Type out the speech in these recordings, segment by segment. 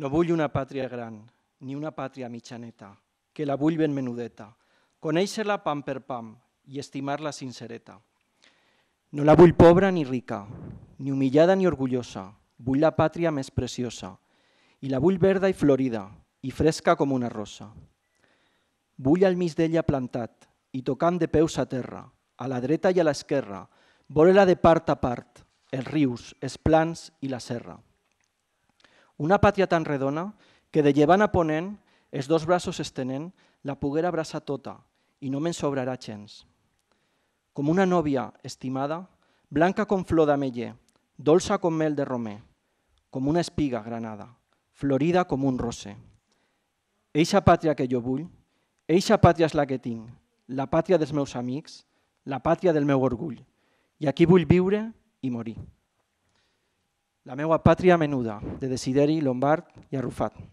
No vull una pàtria gran, ni una pàtria mitjaneta, que la vull ben menudeta, conèixer-la pam per pam i estimar-la sincereta. No la vull pobra ni rica, ni humillada ni orgullosa, vull la pàtria més preciosa, i la vull verda i florida, i fresca com una rosa. Vull al mig d'ella plantat, i tocant de peus a terra, a la dreta i a l'esquerra, vore-la de part a part, els rius, els plans i la serra. Una pàtria tan redona que de llevant a ponent, els dos braços estenent, la poguera abraçar tota i no me'n sobrarà gens. Com una nòvia estimada, blanca com flor d'ameller, dolça com mel de romer, com una espiga granada, florida com un roser. Eixa pàtria que jo vull, eixa pàtria és la que tinc, la pàtria dels meus amics, la pàtria del meu orgull, i aquí vull viure i morir. La meva pàtria menuda, de Desideri, Lombard i Arrufat.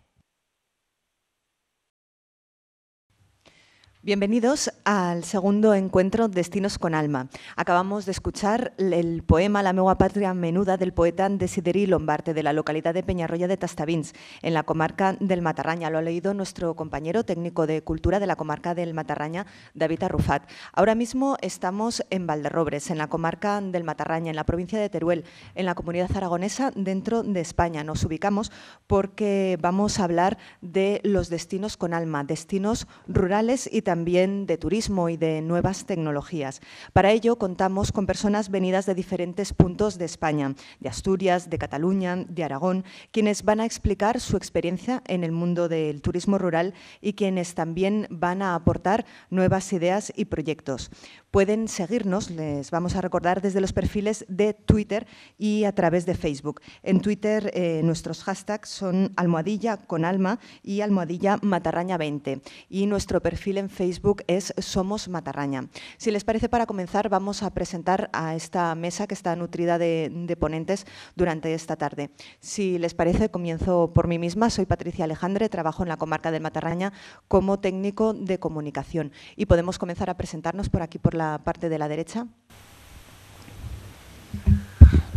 Bienvenidos al segundo encuentro Destinos con Alma. Acabamos de escuchar el poema La megua patria menuda del poeta Desiderí Lombarte de la localidad de Peñarroya de Tastavins, en la comarca del Matarraña. Lo ha leído nuestro compañero técnico de cultura de la comarca del Matarraña, David Arrufat. Ahora mismo estamos en Valderrobres, en la comarca del Matarraña, en la provincia de Teruel, en la comunidad aragonesa, dentro de España. Nos ubicamos porque vamos a hablar de los destinos con alma, destinos rurales y también también de turismo y de nuevas tecnologías. Para ello contamos con personas venidas de diferentes puntos de España, de Asturias, de Cataluña, de Aragón, quienes van a explicar su experiencia en el mundo del turismo rural y quienes también van a aportar nuevas ideas y proyectos. Pueden seguirnos, les vamos a recordar, desde los perfiles de Twitter y a través de Facebook. En Twitter eh, nuestros hashtags son almohadilla con alma y almohadilla matarraña 20 y nuestro perfil en Facebook Facebook es Somos Matarraña. Si les parece, para comenzar vamos a presentar a esta mesa que está nutrida de, ponentes durante esta tarde. Si les parece, comienzo por mí misma. Soy Patricia Alejandre, trabajo en la comarca de Matarraña como técnico de comunicación. Y podemos comenzar a presentarnos por aquí, por la parte de la derecha.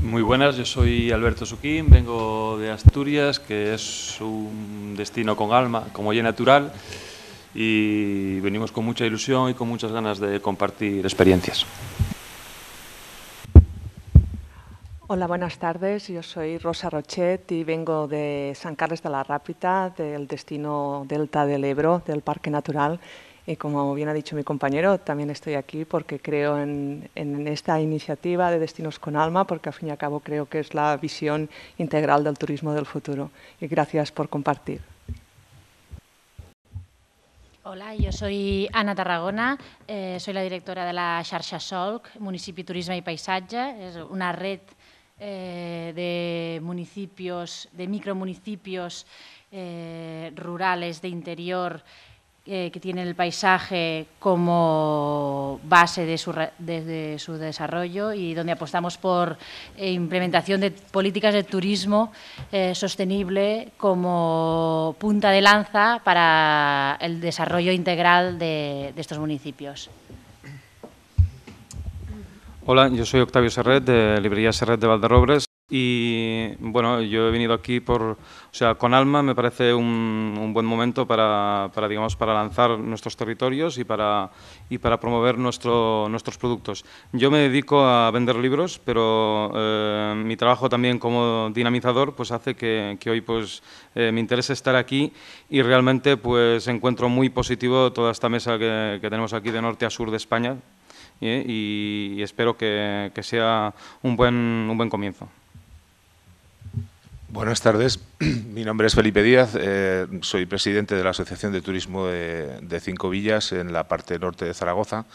Muy buenas, yo soy Alberto Suquín, vengo de Asturias, que es un destino con alma, como ya natural y venimos con mucha ilusión y con muchas ganas de compartir experiencias. Hola, buenas tardes. Yo soy Rosa Rochet y vengo de San Carlos de la Rápita, del destino Delta del Ebro, del Parque Natural. Y como bien ha dicho mi compañero, también estoy aquí porque creo en, en esta iniciativa de Destinos con Alma, porque al fin y al cabo creo que es la visión integral del turismo del futuro. Y gracias por compartir. Hola, yo soy Anna Tarragona, eh, soy la directora de la xarxa SOLC, Municipi Turisme i Paisatge, és una red eh, de municipios, de micromunicipios eh, rurales de interior Eh, que tiene el paisaje como base de su, su desarrollo y donde apostamos por eh, implementación de políticas de turismo eh, sostenible como punta de lanza para el desarrollo integral de, estos municipios. Hola, yo soy Octavio Serret, de Librería Serret de Valderobres. Y bueno, yo he venido aquí por, o sea, con Alma me parece un, buen momento para, digamos, para lanzar nuestros territorios y para, y para promover nuestros productos. Yo me dedico a vender libros, pero eh, mi trabajo también como dinamizador pues hace que, hoy pues eh, me interese estar aquí y realmente pues encuentro muy positivo toda esta mesa que, tenemos aquí de norte a sur de España ¿eh? y, espero que, que sea un buen, un buen comienzo. Buenas tardes, mi nombre es Felipe Díaz, eh, soy presidente de la Asociación de Turismo de, Cinco Villas en la parte norte de Zaragoza.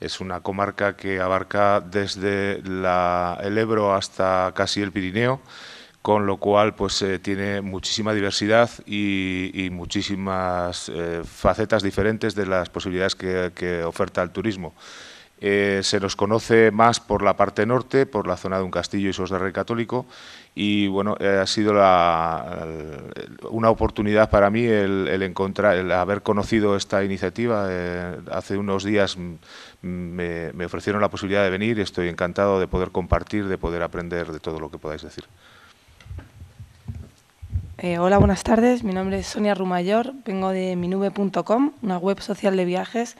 Es una comarca que abarca desde el Ebro hasta casi el Pirineo, con lo cual pues, eh, tiene muchísima diversidad y, muchísimas eh, facetas diferentes de las posibilidades que oferta el turismo. Eh, se nos conoce más por la parte norte, por la zona de un castillo y sos de Rey Católico, y bueno, eh, ha sido una oportunidad para mí el, encontrar, el haber conocido esta iniciativa. Eh, hace unos días me, ofrecieron la posibilidad de venir, y estoy encantado de poder compartir, de poder aprender de todo lo que podáis decir. hola, buenas tardes. Mi nombre es Sonia Rumayor, vengo de minube.com, una web social de viajes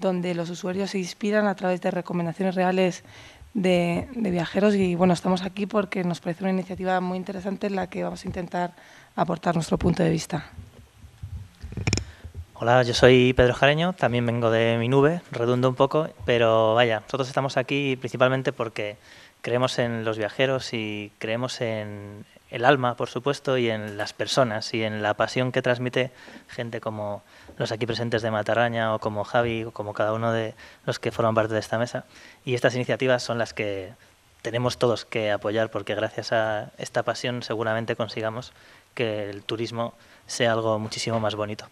donde los usuarios se inspiran a través de recomendaciones reales de, viajeros y bueno, estamos aquí porque nos parece una iniciativa muy interesante en la que vamos a intentar aportar nuestro punto de vista. Hola, yo soy Pedro Jareño, también vengo de mi nube, redundo un poco, pero vaya, nosotros estamos aquí principalmente porque creemos en los viajeros y creemos en el alma, por supuesto, y en las personas y en la pasión que transmite gente como, los aquí presentes de Mataraña, o como Javi o como cada uno de los que forman parte de esta mesa. Y estas iniciativas son las que tenemos todos que apoyar porque gracias a esta pasión seguramente consigamos que el turismo sea algo muchísimo más bonito.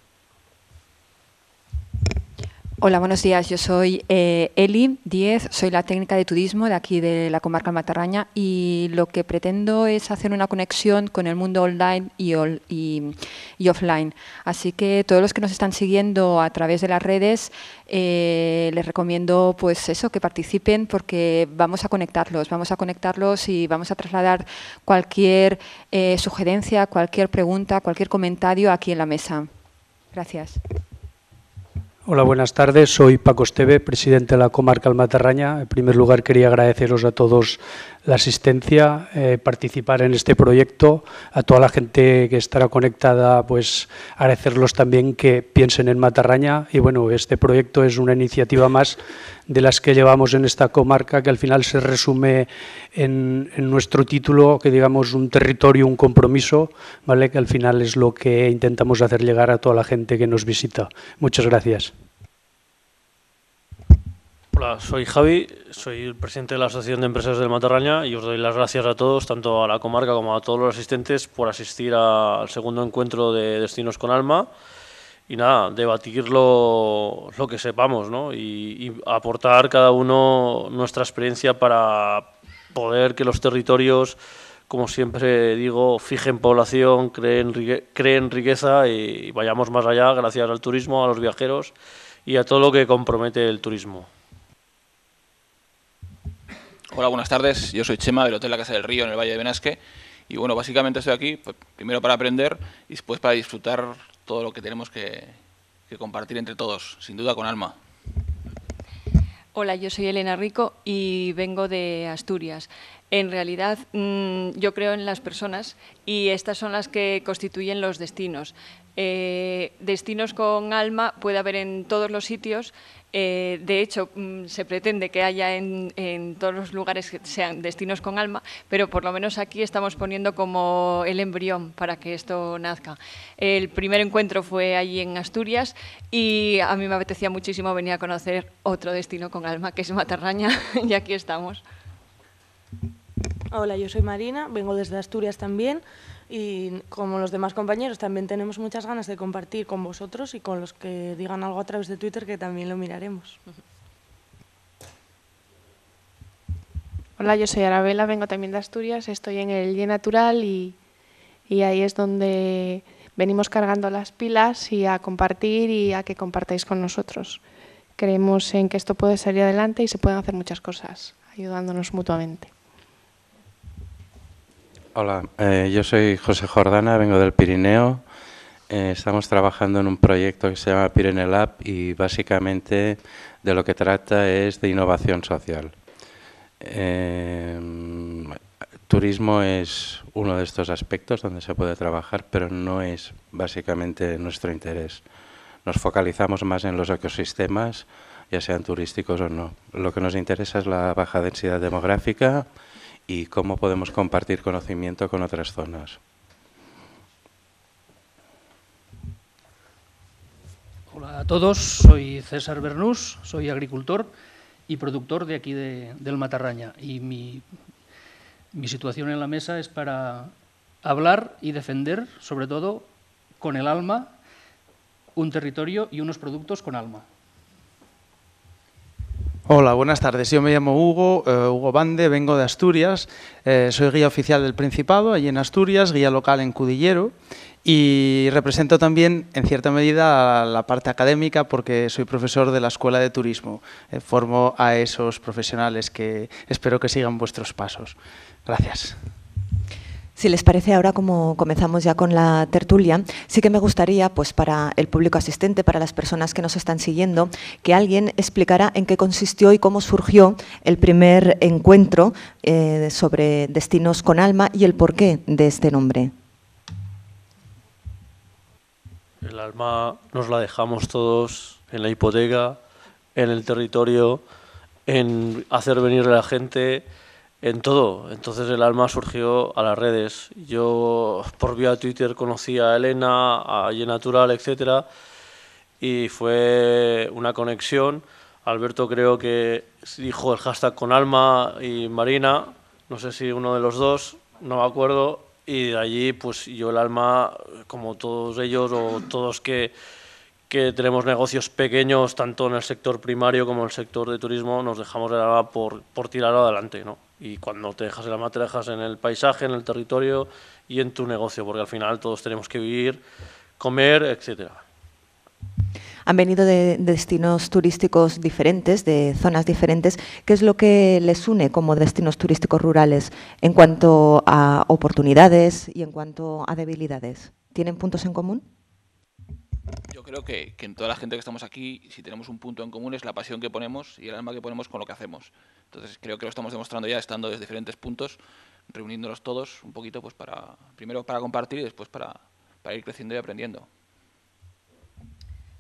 Hola, buenos días. Yo soy eh, Eli Diez, soy la técnica de turismo de aquí de la comarca Matarraña y lo que pretendo es hacer una conexión con el mundo online y, offline. Así que todos los que nos están siguiendo a través de las redes, eh, les recomiendo pues eso, que participen porque vamos a conectarlos, vamos a conectarlos y vamos a trasladar cualquier eh, sugerencia, cualquier pregunta, cualquier comentario aquí en la mesa. Gracias. Hola, buenas tardes. Soy Paco Esteve, presidente de la comarca Almaterraña. En primer lugar, quería agradeceros a todos la asistencia, eh, participar en este proyecto, a toda la gente que estará conectada, pues agradecerlos también que piensen en Matarraña. Y bueno, este proyecto es una iniciativa más de las que llevamos en esta comarca, que al final se resume en, nuestro título, que digamos un territorio, un compromiso, ¿vale? que al final es lo que intentamos hacer llegar a toda la gente que nos visita. Muchas gracias. Hola, soy Javi, soy el presidente de la Asociación de Empresas del Matarraña y os doy las gracias a todos, tanto a la comarca como a todos los asistentes, por asistir al segundo encuentro de Destinos con Alma y nada, debatir lo, que sepamos ¿no? y, aportar cada uno nuestra experiencia para poder que los territorios, como siempre digo, fijen población, creen, creen riqueza y, vayamos más allá gracias al turismo, a los viajeros y a todo lo que compromete el turismo. Hola, buenas tardes. Yo soy Chema del Hotel La Casa del Río en el Valle de Benasque. Y bueno, básicamente estoy aquí pues, primero para aprender y después para disfrutar todo lo que tenemos que, compartir entre todos, sin duda con alma. Hola, yo soy Elena Rico y vengo de Asturias. En realidad, mm, yo creo en las personas y estas son las que constituyen los destinos. Eh, destinos con alma puede haber en todos los sitios eh, de hecho, mm, se pretende que haya en, todos los lugares que sean destinos con alma, pero por lo menos aquí estamos poniendo como el embrión para que esto nazca. El primer encuentro fue allí en Asturias y a mí me apetecía muchísimo venir a conocer otro destino con alma, que es Matarraña, y aquí estamos. Hola, yo soy Marina, vengo desde Asturias también y como los demás compañeros también tenemos muchas ganas de compartir con vosotros y con los que digan algo a través de Twitter que también lo miraremos. Hola, yo soy Arabela, vengo también de Asturias, estoy en el y Natural y, y ahí es donde venimos cargando las pilas y a compartir y a que compartáis con nosotros. Creemos en que esto puede salir adelante y se pueden hacer muchas cosas, ayudándonos mutuamente. Hola, eh, yo soy José Jordana, vengo del Pirineo. Eh, estamos trabajando en un proyecto que se llama PirineLab Lab y básicamente de lo que trata es de innovación social. Eh, turismo es uno de estos aspectos donde se puede trabajar, pero no es básicamente nuestro interés. Nos focalizamos más en los ecosistemas, ya sean turísticos o no. Lo que nos interesa es la baja densidad demográfica, y cómo podemos compartir conocimiento con otras zonas. Hola a todos, soy César Bernús, soy agricultor y productor de aquí del Matarraña. Y mi situación en la mesa es para hablar y defender, sobre todo con el alma, un territorio y unos productos con alma. Hola, buenas tardes. Yo me llamo Hugo, eh, Hugo Bande, vengo de Asturias. Eh, soy guía oficial del Principado, allí en Asturias, guía local en Cudillero. Y represento también, en cierta medida, la parte académica porque soy profesor de la Escuela de Turismo. Eh, formo a esos profesionales que espero que sigan vuestros pasos. Gracias. Si les parece, ahora como comenzamos ya con la tertulia, sí que me gustaría, pues para el público asistente, para las personas que nos están siguiendo, que alguien explicara en qué consistió y cómo surgió el primer encuentro eh, sobre destinos con alma y el porqué de este nombre. El alma nos la dejamos todos en la hipoteca, en el territorio, en hacer venir a la gente, en todo. Entonces el alma surgió a las redes. Yo por vía Twitter conocí a Elena, a Yenatural Natural, etc. Y fue una conexión. Alberto creo que dijo el hashtag con alma y Marina, no sé si uno de los dos, no me acuerdo. Y de allí, pues yo el alma, como todos ellos o todos que, tenemos negocios pequeños, tanto en el sector primario como en el sector de turismo, nos dejamos el alma por, por tirarlo adelante, ¿no? Y cuando te dejas en la te dejas en el paisaje, en el territorio y en tu negocio, porque al final todos tenemos que vivir, comer, etcétera. Han venido de destinos turísticos diferentes, de zonas diferentes. ¿Qué es lo que les une como destinos turísticos rurales en cuanto a oportunidades y en cuanto a debilidades? ¿Tienen puntos en común? Yo creo que en toda la gente que estamos aquí, si tenemos un punto en común es la pasión que ponemos y el alma que ponemos con lo que hacemos. Entonces creo que lo estamos demostrando ya estando desde diferentes puntos, reuniéndonos todos un poquito pues para primero para compartir y después para, ir creciendo y aprendiendo.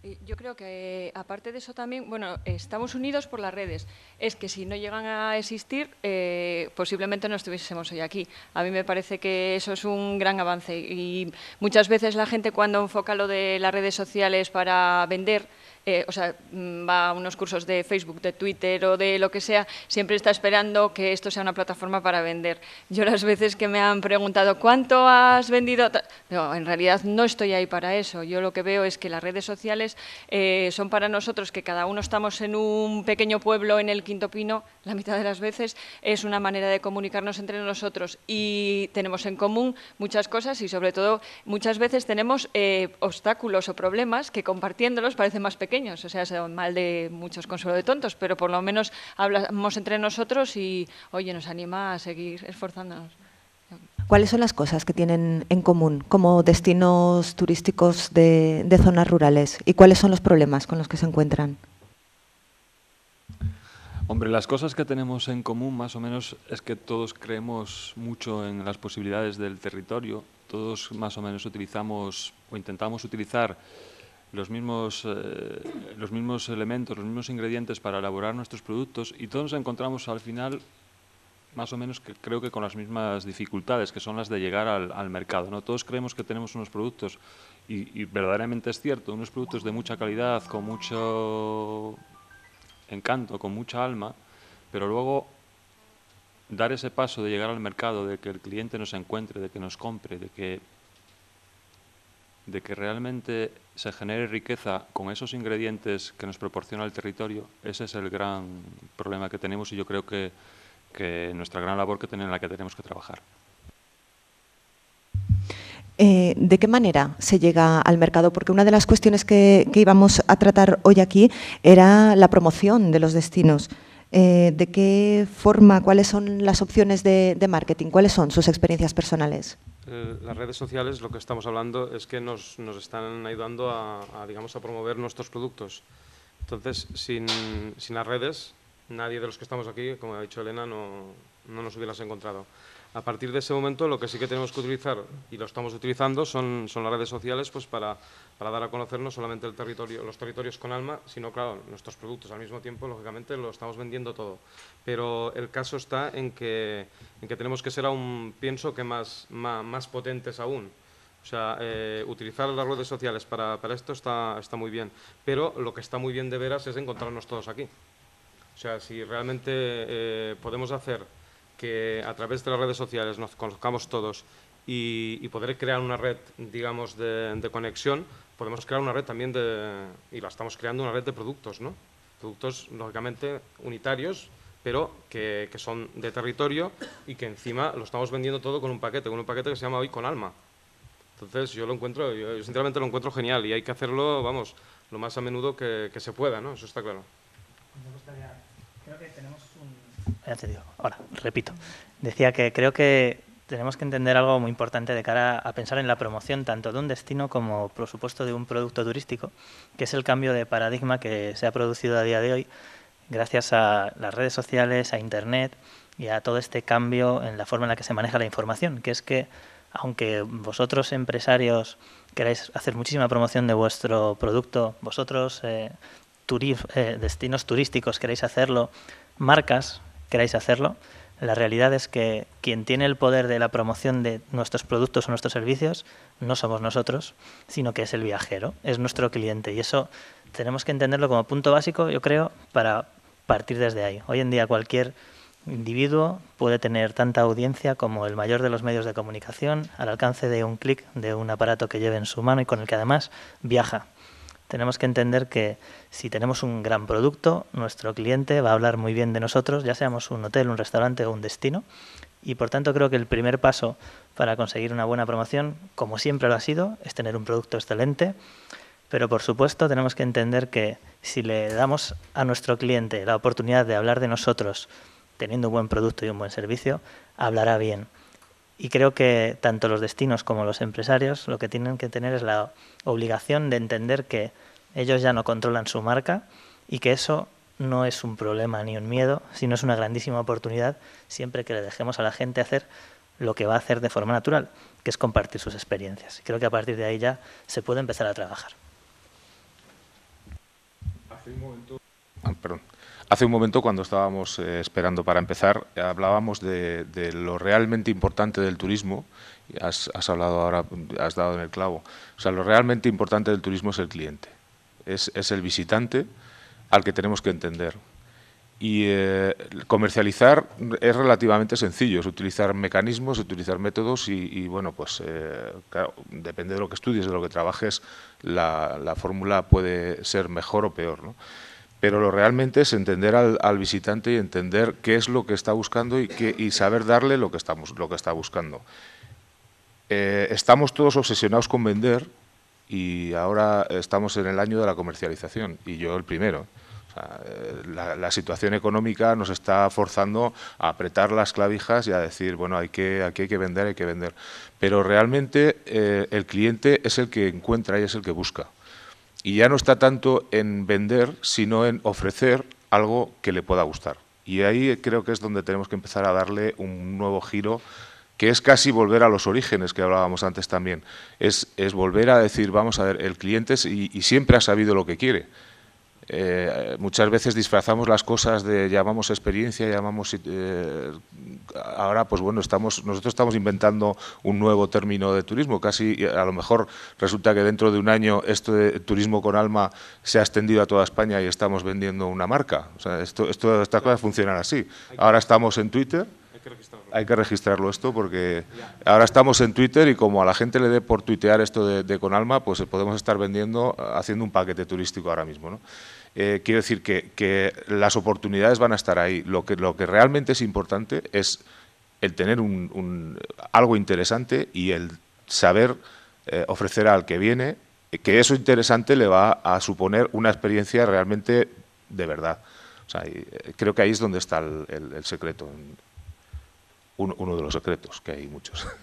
Eh, yo creo que, aparte de eso también, bueno, estamos unidos por las redes. Es que si no llegan a existir, eh, posiblemente no estuviésemos hoy aquí. A mí me parece que eso es un gran avance. Y muchas veces la gente cuando enfoca lo de las redes sociales para vender, eh, o sea, mm, va a unos cursos de Facebook, de Twitter o de lo que sea, siempre está esperando que esto sea una plataforma para vender. Yo las veces que me han preguntado cuánto has vendido, no, en realidad no estoy ahí para eso. Yo lo que veo es que las redes sociales eh, son para nosotros, que cada uno estamos en un pequeño pueblo en el Quinto Pino, la mitad de las veces, es una manera de comunicarnos entre nosotros y tenemos en común muchas cosas y sobre todo muchas veces tenemos eh, obstáculos o problemas que compartiéndolos parecen más pequeños o sea, es mal de muchos consuelo de tontos, pero por lo menos hablamos entre nosotros y, oye, nos anima a seguir esforzándonos. ¿Cuáles son las cosas que tienen en común como destinos turísticos de, de zonas rurales y cuáles son los problemas con los que se encuentran? Hombre, las cosas que tenemos en común más o menos es que todos creemos mucho en las posibilidades del territorio, todos más o menos utilizamos o intentamos utilizar los mismos, eh, los mismos elementos, los mismos ingredientes para elaborar nuestros productos y todos nos encontramos al final más o menos que, creo que con las mismas dificultades, que son las de llegar al, mercado. ¿no? Todos creemos que tenemos unos productos, y, verdaderamente es cierto, unos productos de mucha calidad, con mucho encanto, con mucha alma, pero luego dar ese paso de llegar al mercado, de que el cliente nos encuentre, de que nos compre, de que de que realmente se genere riqueza con esos ingredientes que nos proporciona el territorio, ese es el gran problema que tenemos y yo creo que, nuestra gran labor que tenemos, en la que tenemos que trabajar. Eh, ¿De qué manera se llega al mercado? Porque una de las cuestiones que íbamos a tratar hoy aquí era la promoción de los destinos. Eh, de qué forma, cuáles son las opciones de, marketing, cuáles son sus experiencias personales. Eh, las redes sociales, lo que estamos hablando es que nos, están ayudando a, digamos, a promover nuestros productos. Entonces, sin, las redes, nadie de los que estamos aquí, como ha dicho Elena, no, no nos hubieras encontrado a partir de ese momento lo que sí que tenemos que utilizar, y lo estamos utilizando, son, son las redes sociales pues para, dar a conocer no solamente el territorio, los territorios con alma, sino, claro, nuestros productos. Al mismo tiempo, lógicamente, lo estamos vendiendo todo. Pero el caso está en que, en que tenemos que ser aún, pienso, que más, más, potentes aún. O sea, eh, utilizar las redes sociales para, esto está, está muy bien. Pero lo que está muy bien de veras es encontrarnos todos aquí. O sea, si realmente eh, podemos hacer que a través de las redes sociales nos conozcamos todos y, poder crear una red, digamos, de, conexión, podemos crear una red también de, y la estamos creando, una red de productos, ¿no? Productos, lógicamente, unitarios, pero que, que son de territorio y que encima lo estamos vendiendo todo con un paquete, con un paquete que se llama hoy con alma. Entonces yo lo encuentro, yo sinceramente lo encuentro genial y hay que hacerlo, vamos, lo más a menudo que, se pueda, ¿no? Eso está claro. Creo que tenemos ahora, repito. Decía que creo que tenemos que entender algo muy importante de cara a pensar en la promoción tanto de un destino como, por supuesto, de un producto turístico, que es el cambio de paradigma que se ha producido a día de hoy gracias a las redes sociales, a Internet y a todo este cambio en la forma en la que se maneja la información, que es que aunque vosotros empresarios queráis hacer muchísima promoción de vuestro producto, vosotros eh, eh, destinos turísticos queréis hacerlo, marcas queráis hacerlo, la realidad es que quien tiene el poder de la promoción de nuestros productos o nuestros servicios no somos nosotros, sino que es el viajero, es nuestro cliente. Y eso tenemos que entenderlo como punto básico, yo creo, para partir desde ahí. Hoy en día cualquier individuo puede tener tanta audiencia como el mayor de los medios de comunicación al alcance de un clic de un aparato que lleve en su mano y con el que además viaja tenemos que entender que si tenemos un gran producto, nuestro cliente va a hablar muy bien de nosotros, ya seamos un hotel, un restaurante o un destino. Y por tanto creo que el primer paso para conseguir una buena promoción, como siempre lo ha sido, es tener un producto excelente. Pero por supuesto tenemos que entender que si le damos a nuestro cliente la oportunidad de hablar de nosotros teniendo un buen producto y un buen servicio, hablará bien. Y creo que tanto los destinos como los empresarios lo que tienen que tener es la obligación de entender que ellos ya no controlan su marca y que eso no es un problema ni un miedo, sino es una grandísima oportunidad siempre que le dejemos a la gente hacer lo que va a hacer de forma natural, que es compartir sus experiencias. Creo que a partir de ahí ya se puede empezar a trabajar. Hace un momento... Ah, perdón. Hace un momento, cuando estábamos eh, esperando para empezar, hablábamos de, lo realmente importante del turismo. Has, has, hablado ahora, has dado en el clavo. O sea, lo realmente importante del turismo es el cliente, es, el visitante al que tenemos que entender. Y eh, comercializar es relativamente sencillo, es utilizar mecanismos, utilizar métodos y, bueno, pues eh, depende de lo que estudies, de lo que trabajes, la, la fórmula puede ser mejor o peor. ¿no? pero lo realmente es entender al, visitante y entender qué es lo que está buscando y, y saber darle lo que, estamos, lo que está buscando. Eh, estamos todos obsesionados con vender y ahora estamos en el año de la comercialización, y yo el primero. Eh, la, situación económica nos está forzando a apretar las clavijas y a decir, bueno, hay que, aquí hay que vender, hay que vender. Pero realmente eh, el cliente es el que encuentra y es el que busca. Y ya no está tanto en vender, sino en ofrecer algo que le pueda gustar. Y ahí creo que es donde tenemos que empezar a darle un nuevo giro, que es casi volver a los orígenes que hablábamos antes también. Es, es volver a decir, vamos a ver, el cliente y siempre ha sabido lo que quiere. Eh, muchas veces disfrazamos las cosas de llamamos experiencia, llamamos eh, ahora pues bueno, estamos nosotros estamos inventando un nuevo término de turismo, casi a lo mejor resulta que dentro de un año esto de turismo con alma se ha extendido a toda España y estamos vendiendo una marca. O sea, esto, esto estas cosas funcionan así. Ahora estamos en Twitter hay que registrarlo esto porque ahora estamos en Twitter y como a la gente le dé por tuitear esto de, con alma, pues podemos estar vendiendo, haciendo un paquete turístico ahora mismo. ¿no? Eh, quiero decir que, las oportunidades van a estar ahí. Lo que, lo que realmente es importante es el tener un, algo interesante y el saber eh, ofrecer al que viene eh, que eso interesante le va a suponer una experiencia realmente de verdad. creo que ahí es donde está el, secreto, uno de los secretos, que hay muchos.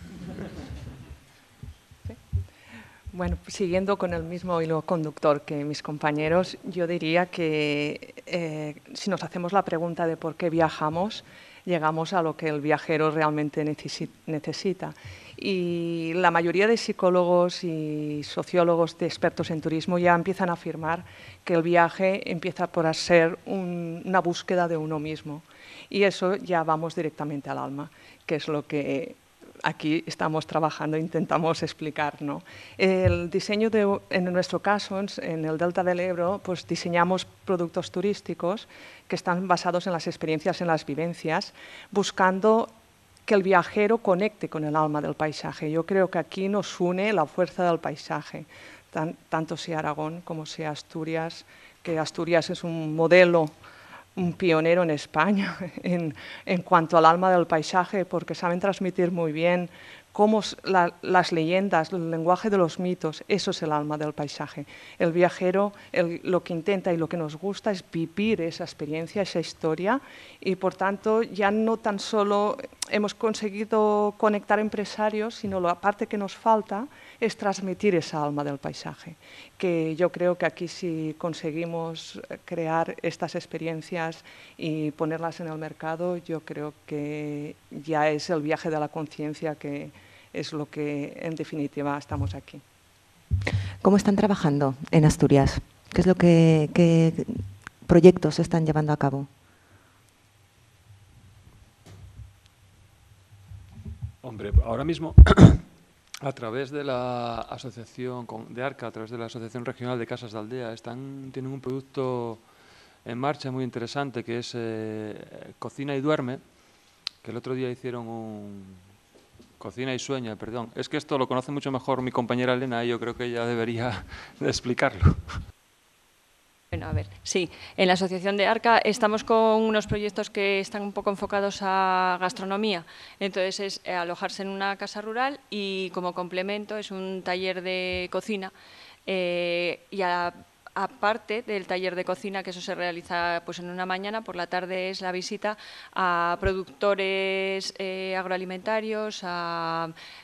Bueno, pues siguiendo con el mismo hilo conductor que mis compañeros, yo diría que eh, si nos hacemos la pregunta de por qué viajamos, llegamos a lo que el viajero realmente necesita. Y la mayoría de psicólogos y sociólogos de expertos en turismo ya empiezan a afirmar que el viaje empieza por ser una búsqueda de uno mismo. Y eso ya vamos directamente al alma, que es lo que aquí estamos trabajando, intentamos explicar. El diseño, en nuestro caso, en el Delta del Ebro, pues diseñamos productos turísticos que están basados en las experiencias, en las vivencias, buscando que el viajero conecte con el alma del paisaje. Yo creo que aquí nos une la fuerza del paisaje, tanto sea Aragón como sea Asturias, que Asturias es un modelo un pionero en España en, cuanto al alma del paisaje, porque saben transmitir muy bien cómo las leyendas, el lenguaje de los mitos, eso es el alma del paisaje. El viajero lo que intenta y lo que nos gusta es vivir esa experiencia, esa historia, y por tanto ya no tan solo hemos conseguido conectar empresarios, sino la parte que nos falta es transmitir esa alma del paisaje, que yo creo que aquí si conseguimos eh, crear estas experiencias y ponerlas en el mercado, yo creo que ya es el viaje de la conciencia que es lo que en definitiva estamos aquí. ¿Cómo están trabajando en Asturias? ¿Qué es lo que qué proyectos están llevando a cabo? Hombre, ahora mismo a través de la asociación de ARCA, a través de la Asociación Regional de Casas de Aldea, están, tienen un producto en marcha muy interesante que es eh, Cocina y Duerme, que el otro día hicieron un... Cocina y sueña, perdón. Es que esto lo conoce mucho mejor mi compañera Elena y yo creo que ella debería explicarlo. Bueno, a ver, sí, en la Asociación de Arca estamos con unos proyectos que están un poco enfocados a gastronomía. Entonces es eh, alojarse en una casa rural y como complemento es un taller de cocina eh, y a aparte del taller de cocina, que eso se realiza pues, en una mañana, por la tarde es la visita a productores eh, agroalimentarios,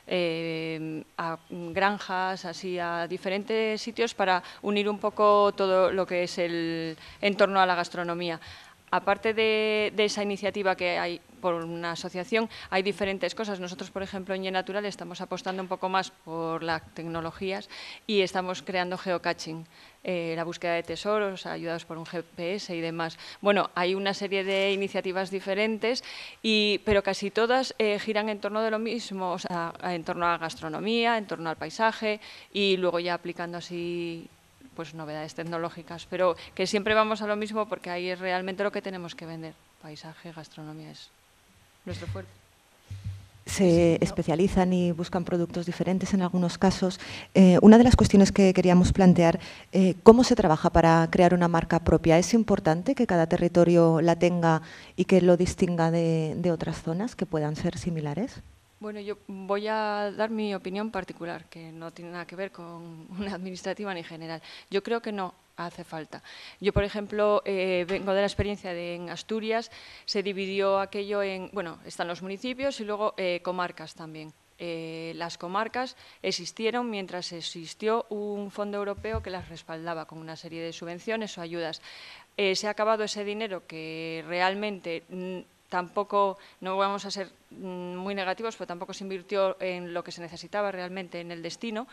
eh, a, granjas, así a diferentes sitios para unir un poco todo lo que es el entorno a la gastronomía. Aparte de esa iniciativa que hay por una asociación. Hay diferentes cosas. Nosotros, por ejemplo, en Y Natural estamos apostando un poco más por las tecnologías y estamos creando geocaching, eh, la búsqueda de tesoros, ayudados por un GPS y demás. Bueno, hay una serie de iniciativas diferentes, y, pero casi todas eh, giran en torno de lo mismo, o sea, en torno a la gastronomía, en torno al paisaje y luego ya aplicando así pues novedades tecnológicas, pero que siempre vamos a lo mismo porque ahí es realmente lo que tenemos que vender, paisaje, gastronomía, es se especializan y buscan productos diferentes en algunos casos. Eh, una de las cuestiones que queríamos plantear, eh, ¿cómo se trabaja para crear una marca propia? ¿Es importante que cada territorio la tenga y que lo distinga de, de otras zonas que puedan ser similares? Bueno, yo voy a dar mi opinión particular, que no tiene nada que ver con una administrativa ni general. Yo creo que no hace falta. Yo, por ejemplo, eh, vengo de la experiencia de en Asturias, se dividió aquello en, bueno, están los municipios y luego eh, comarcas también. Eh, las comarcas existieron mientras existió un fondo europeo que las respaldaba con una serie de subvenciones o ayudas. se ha acabado ese dinero que realmente mm, tampoco, no vamos a ser mm, muy negativos, pero tampoco se invirtió en lo que se necesitaba realmente en el destino.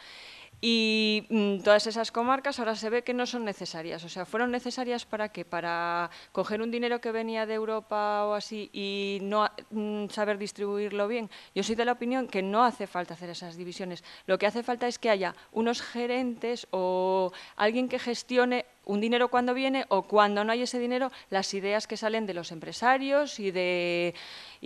Y mm, todas esas comarcas ahora se ve que no son necesarias. O sea, ¿fueron necesarias para qué? Para coger un dinero que venía de Europa o así y no mm, saber distribuirlo bien. Yo soy de la opinión que no hace falta hacer esas divisiones. Lo que hace falta es que haya unos gerentes o alguien que gestione un dinero cuando viene o cuando no hay ese dinero, las ideas que salen de los empresarios y de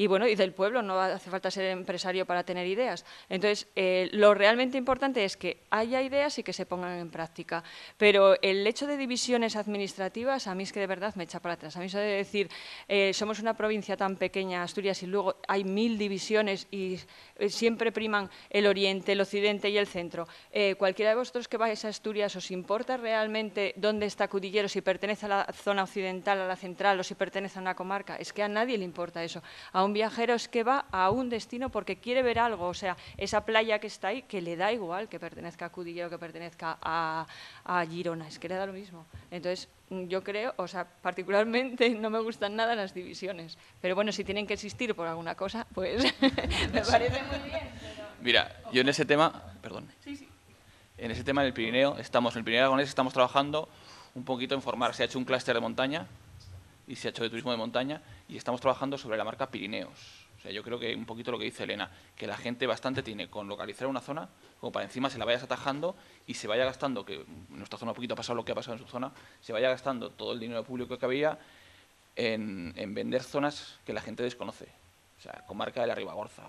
bueno y del pueblo. No hace falta ser empresario para tener ideas. Entonces, eh, lo realmente importante es que haya ideas y que se pongan en práctica. Pero el hecho de divisiones administrativas a mí es que de verdad me echa para atrás. A mí eso de decir eh, somos una provincia tan pequeña, Asturias, y luego hay mil divisiones y eh, siempre priman el oriente, el occidente y el centro. cualquiera de vosotros que vais a Asturias os importa realmente dónde está Cudillero, si pertenece a la zona occidental, a la central o si pertenece a una comarca. Es que a nadie le importa eso. A un viajero es que va a un destino porque quiere ver algo. O sea, esa playa que está ahí, que le da igual que pertenezca a Cudillero, que pertenezca a, Girona, es que le da lo mismo. Entonces, mm, yo creo, o sea, particularmente no me gustan nada las divisiones. Pero bueno, si tienen que existir por alguna cosa, pues me parece muy bien. Mira, yo en ese tema, perdón. Sí, sí. En ese tema del Pirineo, estamos en el Pirineo Aragonés estamos trabajando un poquito en formar. Se ha hecho un clúster de montaña y se ha hecho de turismo de montaña y estamos trabajando sobre la marca Pirineos. O sea, yo creo que un poquito lo que dice Elena, que la gente bastante tiene con localizar una zona, como para encima se la vayas atajando y se vaya gastando, que en nuestra zona un poquito ha pasado lo que ha pasado en su zona, se vaya gastando todo el dinero público que había en, vender zonas que la gente desconoce. O sea, comarca de la Ribagorza.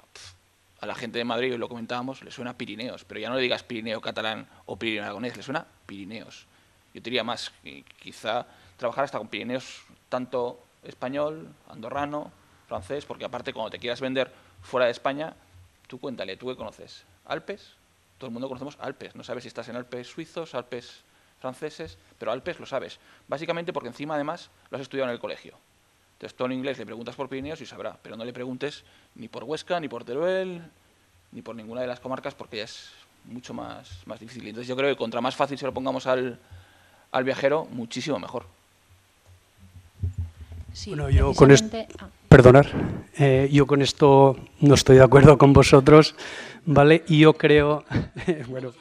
a la gente de Madrid, lo comentábamos, le suena Pirineos, pero ya no le digas Pirineo catalán o Pirineo aragonés, le suena Pirineos yo diría más, quizá trabajar hasta con Pirineos tanto español, andorrano, francés, porque aparte cuando te quieras vender fuera de España, tú cuéntale, tú que conoces Alpes, todo el mundo conocemos Alpes, no sabes si estás en Alpes suizos, Alpes franceses, pero Alpes lo sabes, básicamente porque encima además lo has estudiado en el colegio. Entonces todo en inglés le preguntas por Pirineos y sabrá, pero no le preguntes ni por Huesca, ni por Teruel, ni por ninguna de las comarcas porque ya es mucho más, más difícil. Entonces yo creo que contra más fácil se lo pongamos al, al viajero muchísimo mejor. bueno, yo con esto, ah. perdonar, eh, yo con esto no estoy de acuerdo con vosotros, ¿vale? Y yo creo, bueno,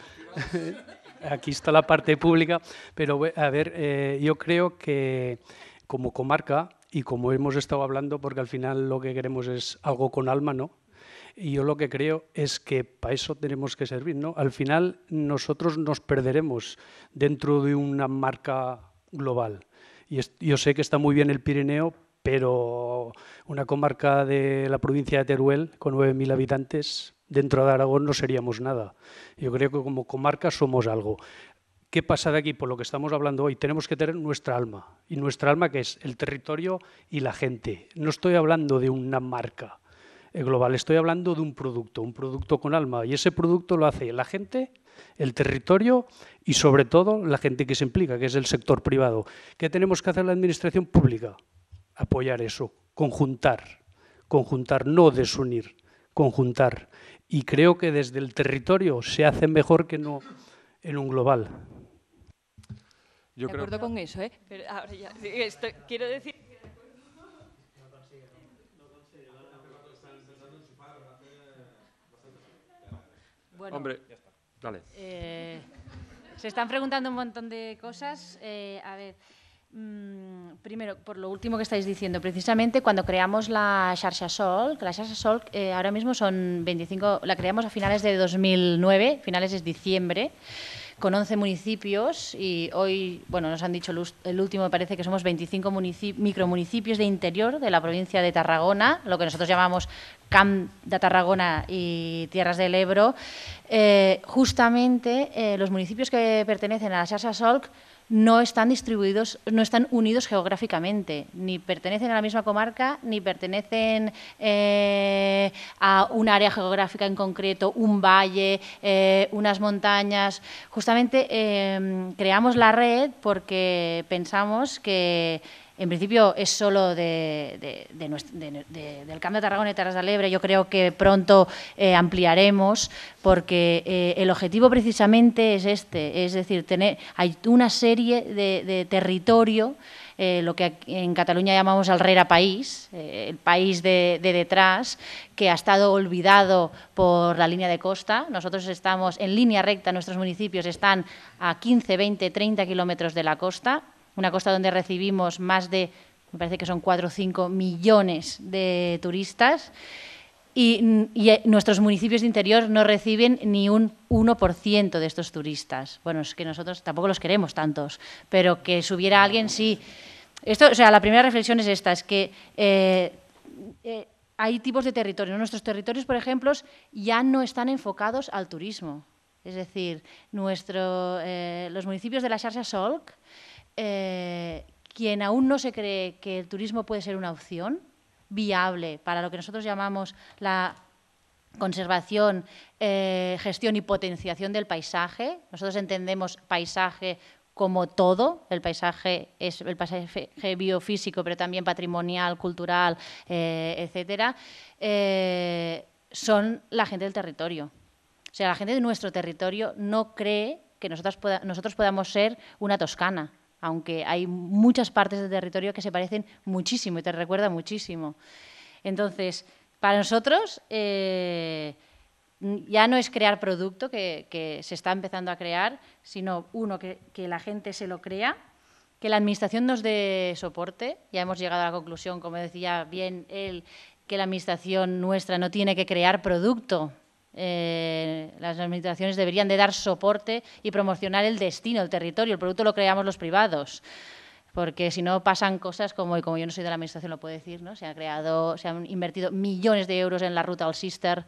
aquí está la parte pública, pero a ver, eh, yo creo que como comarca y como hemos estado hablando, porque al final lo que queremos es algo con alma, ¿no? Y yo lo que creo es que para eso tenemos que servir. Al final nosotros nos perderemos dentro de una marca global. Y yo sé que está muy bien el Pirineo, pero una comarca de la provincia de Teruel, con 9.000 habitantes, dentro de Aragón no seríamos nada. Yo creo que como comarca somos algo. ¿Qué pasa de aquí? Por lo que estamos hablando hoy, tenemos que tener nuestra alma. Y nuestra alma que es el territorio y la gente. No estoy hablando de una marca. Eh, global. Estoy hablando de un producto, un producto con alma. Y ese producto lo hace la gente, el territorio y sobre todo la gente que se implica, que es el sector privado. ¿Qué tenemos que hacer la administración pública? Apoyar eso, conjuntar, conjuntar, no desunir, conjuntar. Y creo que desde el territorio se hace mejor que no en un global. Yo de acuerdo con eso, ¿eh? Pero ahora ya, quiero decir Hombre, ya está. Eh, se están preguntando un montón de cosas. Eh, a ver. Mm, primero, por lo último que estáis diciendo, precisamente cuando creamos la Sharsha Sol, la Sharsha Sol eh, ahora mismo son 25, la creamos a finales de 2009, finales es diciembre, con 11 municipios y hoy, bueno, nos han dicho el último, me parece que somos 25 micromunicipios de interior de la provincia de Tarragona, lo que nosotros llamamos Camp de Tarragona y Tierras del Ebro. Eh, justamente eh, los municipios que pertenecen a la Xarxa Solc no están distribuidos, no están unidos geográficamente, ni pertenecen a la misma comarca, ni pertenecen eh, a un área geográfica en concreto, un valle, eh, unas montañas. Justamente eh, creamos la red porque pensamos que en principio es solo de, del cambio de Tarragona y Terras de Alebre, Yo creo que pronto eh, ampliaremos porque eh, el objetivo precisamente es este, es decir, tener, hay una serie de, territorio eh, lo que en Cataluña llamamos Alrera País, el país de, de, detrás, que ha estado olvidado por la línea de costa. Nosotros estamos en línea recta, nuestros municipios están a 15, 20, 30 kilómetros de la costa una costa donde recibimos más de, me parece que son 4 o 5 millones de turistas. Y, eh, nuestros municipios de interior no reciben ni un 1% de estos turistas. Bueno, es que nosotros tampoco los queremos tantos, pero que subiera alguien, sí. Esto, o sea, la primera reflexión es esta, es que eh, eh, hay tipos de territorios. Nuestros territorios, por ejemplo, ya no están enfocados al turismo. Es decir, nuestro, los municipios de la Xarxa Solc eh, quien aún no se cree que el turismo puede ser una opción viable para lo que nosotros llamamos la conservación, eh, gestión y potenciación del paisaje. Nosotros entendemos paisaje como todo, el paisaje es el paisaje biofísico, pero también patrimonial, cultural, eh, etcétera, son la gente del territorio. O sea, la gente de nuestro territorio no cree que nosotros podamos ser una toscana aunque hay muchas partes del territorio que se parecen muchísimo y te recuerda muchísimo. Entonces, para nosotros eh, ya no es crear producto que, se está empezando a crear, sino uno, que, que la gente se lo crea, que la Administración nos dé soporte. Ya hemos llegado a la conclusión, como decía bien él, que la Administración nuestra no tiene que crear producto, eh, las administraciones deberían de dar soporte y promocionar el destino, el territorio, el producto lo creamos los privados porque si no pasan cosas como, y como yo no soy de la administración lo puedo decir, ¿no? se, ha creado, se han invertido millones de euros en la ruta al Sister,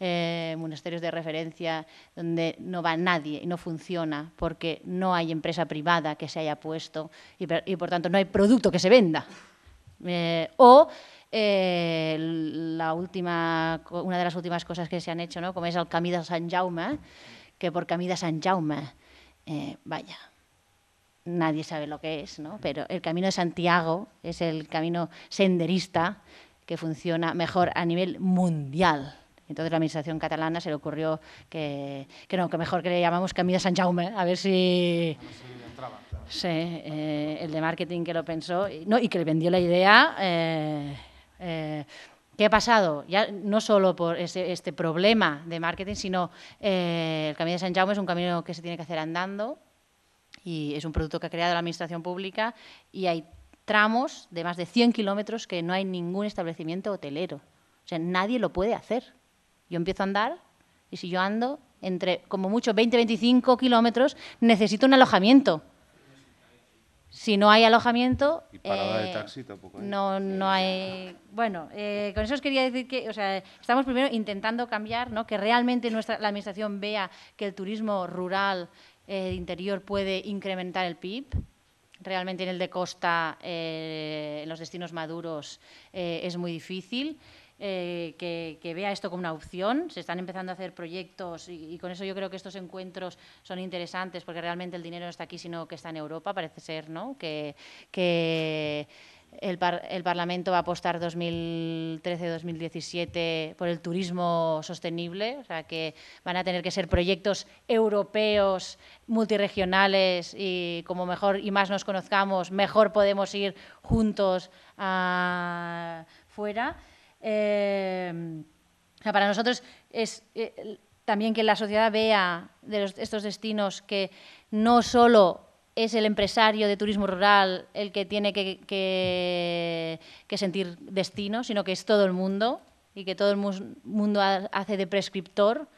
eh, monasterios de referencia, donde no va nadie y no funciona porque no hay empresa privada que se haya puesto y, por tanto no hay producto que se venda. Eh, o eh, la última, una de las últimas cosas que se han hecho, ¿no? como es el Camino de Sant Jaume, que por Camino de Sant Jaume, eh, vaya, nadie sabe lo que es, ¿no? pero el Camino de Santiago es el camino senderista que funciona mejor a nivel mundial. Entonces la administración catalana se le ocurrió que, que que mejor que le llamamos Camino de San Jaume, a ver si... Sí, eh, el de marketing que lo pensó, no, y que le vendió la idea... Eh, ¿Qué ha pasado? Ya no solo por este problema de marketing, sino eh, el Camino de San Jaume es un camino que se tiene que hacer andando y es un producto que ha creado la Administración Pública y hay tramos de más de 100 kilómetros que no hay ningún establecimiento hotelero. O sea, nadie lo puede hacer. Yo empiezo a andar y si yo ando entre como mucho 20-25 kilómetros, necesito un alojamiento si no hay alojamiento... Y parada de eh, taxi tampoco No, no hay... Bueno, eh, con eso os quería decir que o sea, estamos primero intentando cambiar, ¿no? que realmente nuestra, la Administración vea que el turismo rural eh, interior puede incrementar el PIB. Realmente en el de costa, en los destinos maduros, es muy difícil. Eh, que, vea esto como una opción. Se están empezando a hacer proyectos y, con eso yo creo que estos encuentros son interesantes porque realmente el dinero no está aquí, sino que está en Europa, parece ser, ¿no? Que, el, Parlamento va a apostar 2013-2017 por el turismo sostenible, o sea que van a tener que ser proyectos europeos, multiregionales y como mejor y más nos conozcamos, mejor podemos ir juntos a ah, fuera. Em, para nosotros es eh, también que la sociedad vea de estos destinos que no solo es el empresario de turismo rural el que tiene que, que sentir destino, sino que es todo el mundo y que todo el mundo hace de prescriptor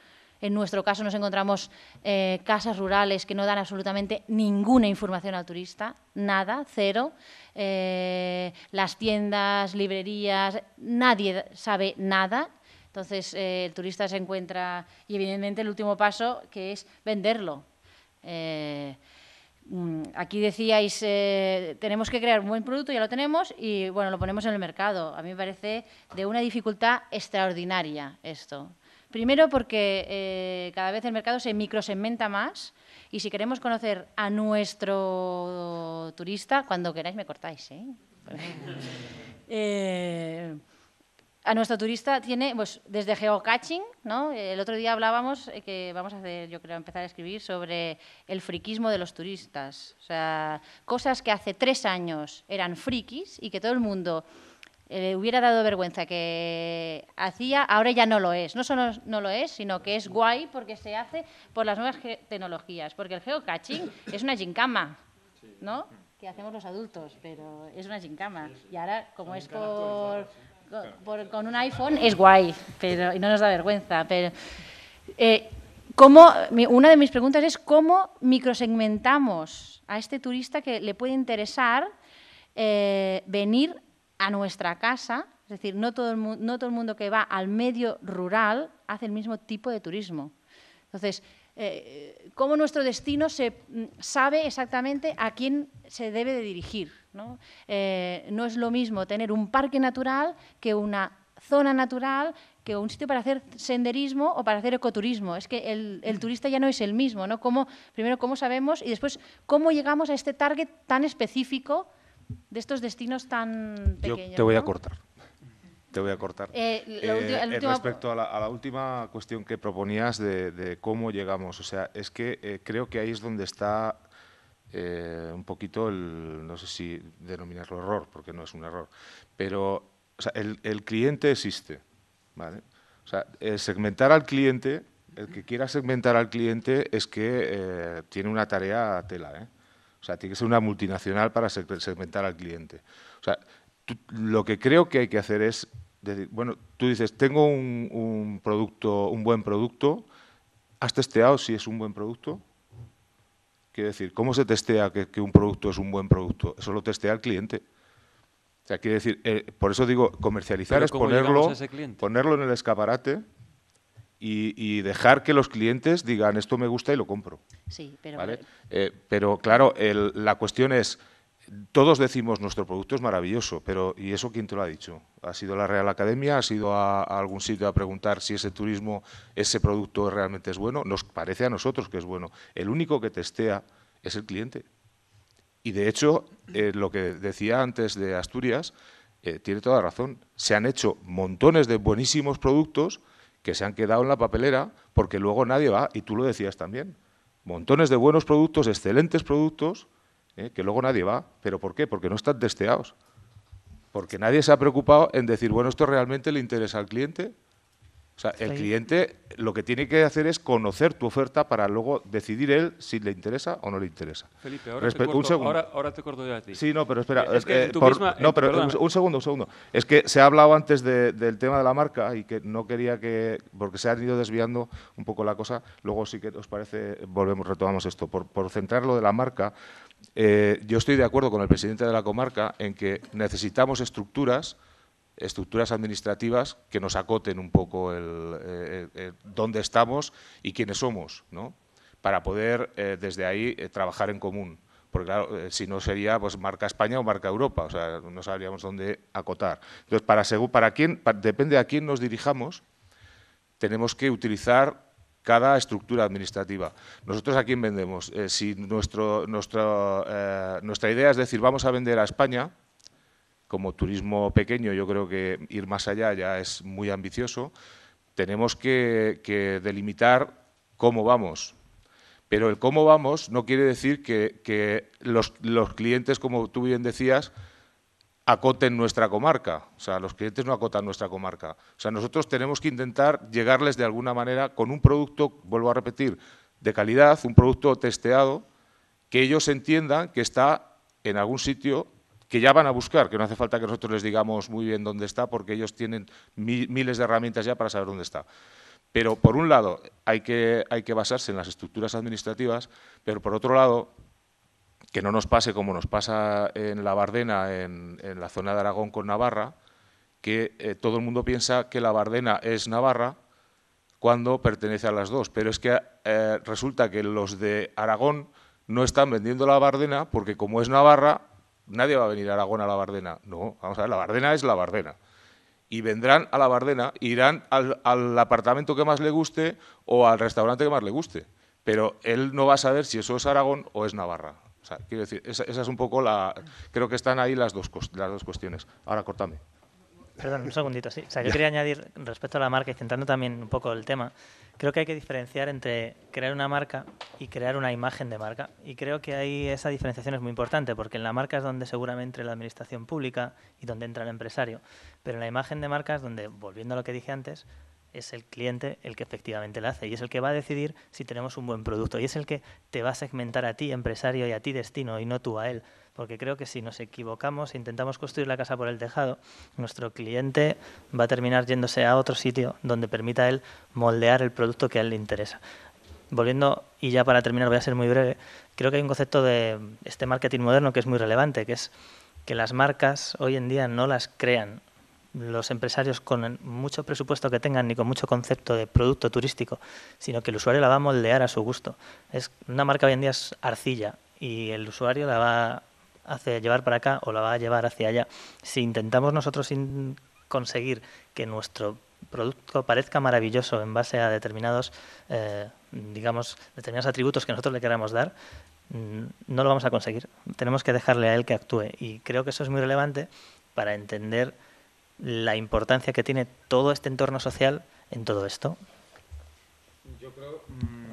en nuestro caso nos encontramos eh, casas rurales que no dan absolutamente ninguna información al turista, nada, cero. Eh, las tiendas, librerías, nadie sabe nada. Entonces eh, el turista se encuentra, y evidentemente el último paso que es venderlo. Mm, aquí decíais, tenemos que crear un buen producto, ya lo tenemos, y bueno, lo ponemos en el mercado. A mí me parece de una dificultad extraordinaria esto. Primero porque eh, cada vez el mercado se microsegmenta más y si queremos conocer a nuestro turista, cuando queráis me cortáis, ¿eh? Eh, a nuestro turista tiene, pues, desde geocaching, ¿no? El otro día hablábamos que vamos a hacer, yo creo, empezar a escribir sobre el friquismo de los turistas. O sea, cosas que hace tres años eran frikis y que todo el mundo eh, le hubiera dado vergüenza que hacía, ahora ya no lo es. No solo no lo es, sino que es guay porque se hace por las nuevas tecnologías, porque el geocaching es una gincama, ¿no? Que hacemos los adultos, pero es una gincama. Y ahora, como es con un iPhone, es guay, pero y no nos da vergüenza. Pero, eh, una de mis preguntas es cómo microsegmentamos a este turista que le puede interesar eh, venir venir a nuestra casa, es decir, no todo, el no todo el mundo que va al medio rural hace el mismo tipo de turismo. Entonces, eh, cómo nuestro destino se mm, sabe exactamente a quién se debe de dirigir. Eh, ¿no? es lo mismo tener un parque natural que una zona natural, que un sitio para hacer senderismo o para hacer ecoturismo. Es que el, turista ya no es el mismo. ¿no? primero, cómo sabemos y después, cómo llegamos a este target tan específico de estos destinos tan pequeños. Yo te voy a cortar. Te voy a cortar. Eh, eh, eh, respecto a la, última cuestión que proponías de, cómo llegamos, o sea, es que creo que ahí es donde está un poquito el, no sé si denominarlo error, porque no es un error, pero el, cliente existe, ¿vale? O sea, segmentar al cliente, el que quiera segmentar al cliente es que tiene una tarea tela, ¿eh? O sea, tiene que ser una multinacional para segmentar al cliente. O sea, lo que creo que hay que hacer es decir, bueno, tú dices, tengo un, producto, un buen producto, ¿has testeado si es un buen producto? Quiere decir, ¿cómo se testea que, un producto es un buen producto? Eso lo testea el cliente. O sea, quiere decir, eh, por eso digo, comercializar es ponerlo, ponerlo en el escaparate y, dejar que los clientes digan esto me gusta y lo compro. Sí, pero. ¿vale? Eh, pero claro, la cuestión es. Todos decimos nuestro producto es maravilloso, pero ¿y eso quién te lo ha dicho? ¿Ha sido la Real Academia? ¿Ha sido a, algún sitio a preguntar si ese turismo, ese producto realmente es bueno? Nos parece a nosotros que es bueno. El único que testea es el cliente. Y de hecho, eh, lo que decía antes de Asturias, eh, tiene toda razón. Se han hecho montones de buenísimos productos que se han quedado en la papelera porque luego nadie va, y tú lo decías también, montones de buenos productos, excelentes productos, eh, que luego nadie va. ¿Pero por qué? Porque no están testeados. Porque nadie se ha preocupado en decir, bueno, esto realmente le interesa al cliente, o sea, el cliente lo que tiene que hacer es conocer tu oferta para luego decidir él si le interesa o no le interesa. Felipe, ahora, te, corto, un a ti. Sí, no, pero espera. Es que eh, no, pero un segundo, un segundo. Es que se ha hablado antes del tema de la marca y que no quería que, porque se ha ido desviando un poco la cosa, luego sí que os parece, volvemos, retomamos esto. Por, por lo de la marca, eh, yo estoy de acuerdo con el presidente de la comarca en que necesitamos estructuras estructuras administrativas que nos acoten un poco el, eh, eh, eh, dónde estamos y quiénes somos, ¿no? para poder desde ahí trabajar en común. Porque si no sería pues, marca España o marca Europa, o sea, no sabríamos dónde acotar. Entonces, para, para quién, depende a quién nos dirijamos, tenemos que utilizar cada estructura administrativa. Nosotros a quién vendemos. si nuestro, nuestra idea es decir, vamos a vender a España, como turismo pequeño yo creo que ir más allá ya es muy ambicioso, tenemos que, delimitar cómo vamos. Pero el cómo vamos no quiere decir que, los, los, clientes, como tú bien decías, acoten nuestra comarca. O sea, los clientes no acotan nuestra comarca. O sea, nosotros tenemos que intentar llegarles de alguna manera con un producto, vuelvo a repetir, de calidad, un producto testeado, que ellos entiendan que está en algún sitio que ya van a buscar, que no hace falta que nosotros les digamos muy bien dónde está, porque ellos tienen miles de herramientas ya para saber dónde está. Pero, por un lado, hay que, hay que basarse en las estructuras administrativas, pero, por otro lado, que no nos pase como nos pasa en la Bardena, en, la zona de Aragón con Navarra, que eh, todo el mundo piensa que la Bardena es Navarra cuando pertenece a las dos, pero es que eh, resulta que los de Aragón no están vendiendo la Bardena porque como es Navarra, nadie va a venir a Aragón a la Bardena. No, vamos a ver, la Bardena es la Bardena. Y vendrán a la Bardena, irán al, apartamento que más le guste o al restaurante que más le guste. Pero él no va a saber si eso es Aragón o es Navarra. O sea, quiero decir, esa, es un poco la. Creo que están ahí las dos, las dos cuestiones. Ahora, cortame. Perdón, un segundito, sí. O sea, yo quería añadir respecto a la marca y centrando también un poco el tema. Creo que hay que diferenciar entre crear una marca y crear una imagen de marca. Y creo que ahí esa diferenciación es muy importante, porque en la marca es donde seguramente entra la administración pública y donde entra el empresario. Pero en la imagen de marca es donde, volviendo a lo que dije antes, es el cliente el que efectivamente la hace y es el que va a decidir si tenemos un buen producto y es el que te va a segmentar a ti, empresario, y a ti, destino, y no tú a él porque creo que si nos equivocamos e intentamos construir la casa por el tejado, nuestro cliente va a terminar yéndose a otro sitio donde permita a él moldear el producto que a él le interesa. Volviendo, y ya para terminar voy a ser muy breve, creo que hay un concepto de este marketing moderno que es muy relevante, que es que las marcas hoy en día no las crean, los empresarios con mucho presupuesto que tengan ni con mucho concepto de producto turístico, sino que el usuario la va a moldear a su gusto. Es, una marca hoy en día es arcilla y el usuario la va hace llevar para acá o la va a llevar hacia allá. Si intentamos nosotros conseguir que nuestro producto parezca maravilloso en base a determinados, eh, digamos, determinados atributos que nosotros le queramos dar, mm, no lo vamos a conseguir. Tenemos que dejarle a él que actúe. Y creo que eso es muy relevante para entender la importancia que tiene todo este entorno social en todo esto. Mm,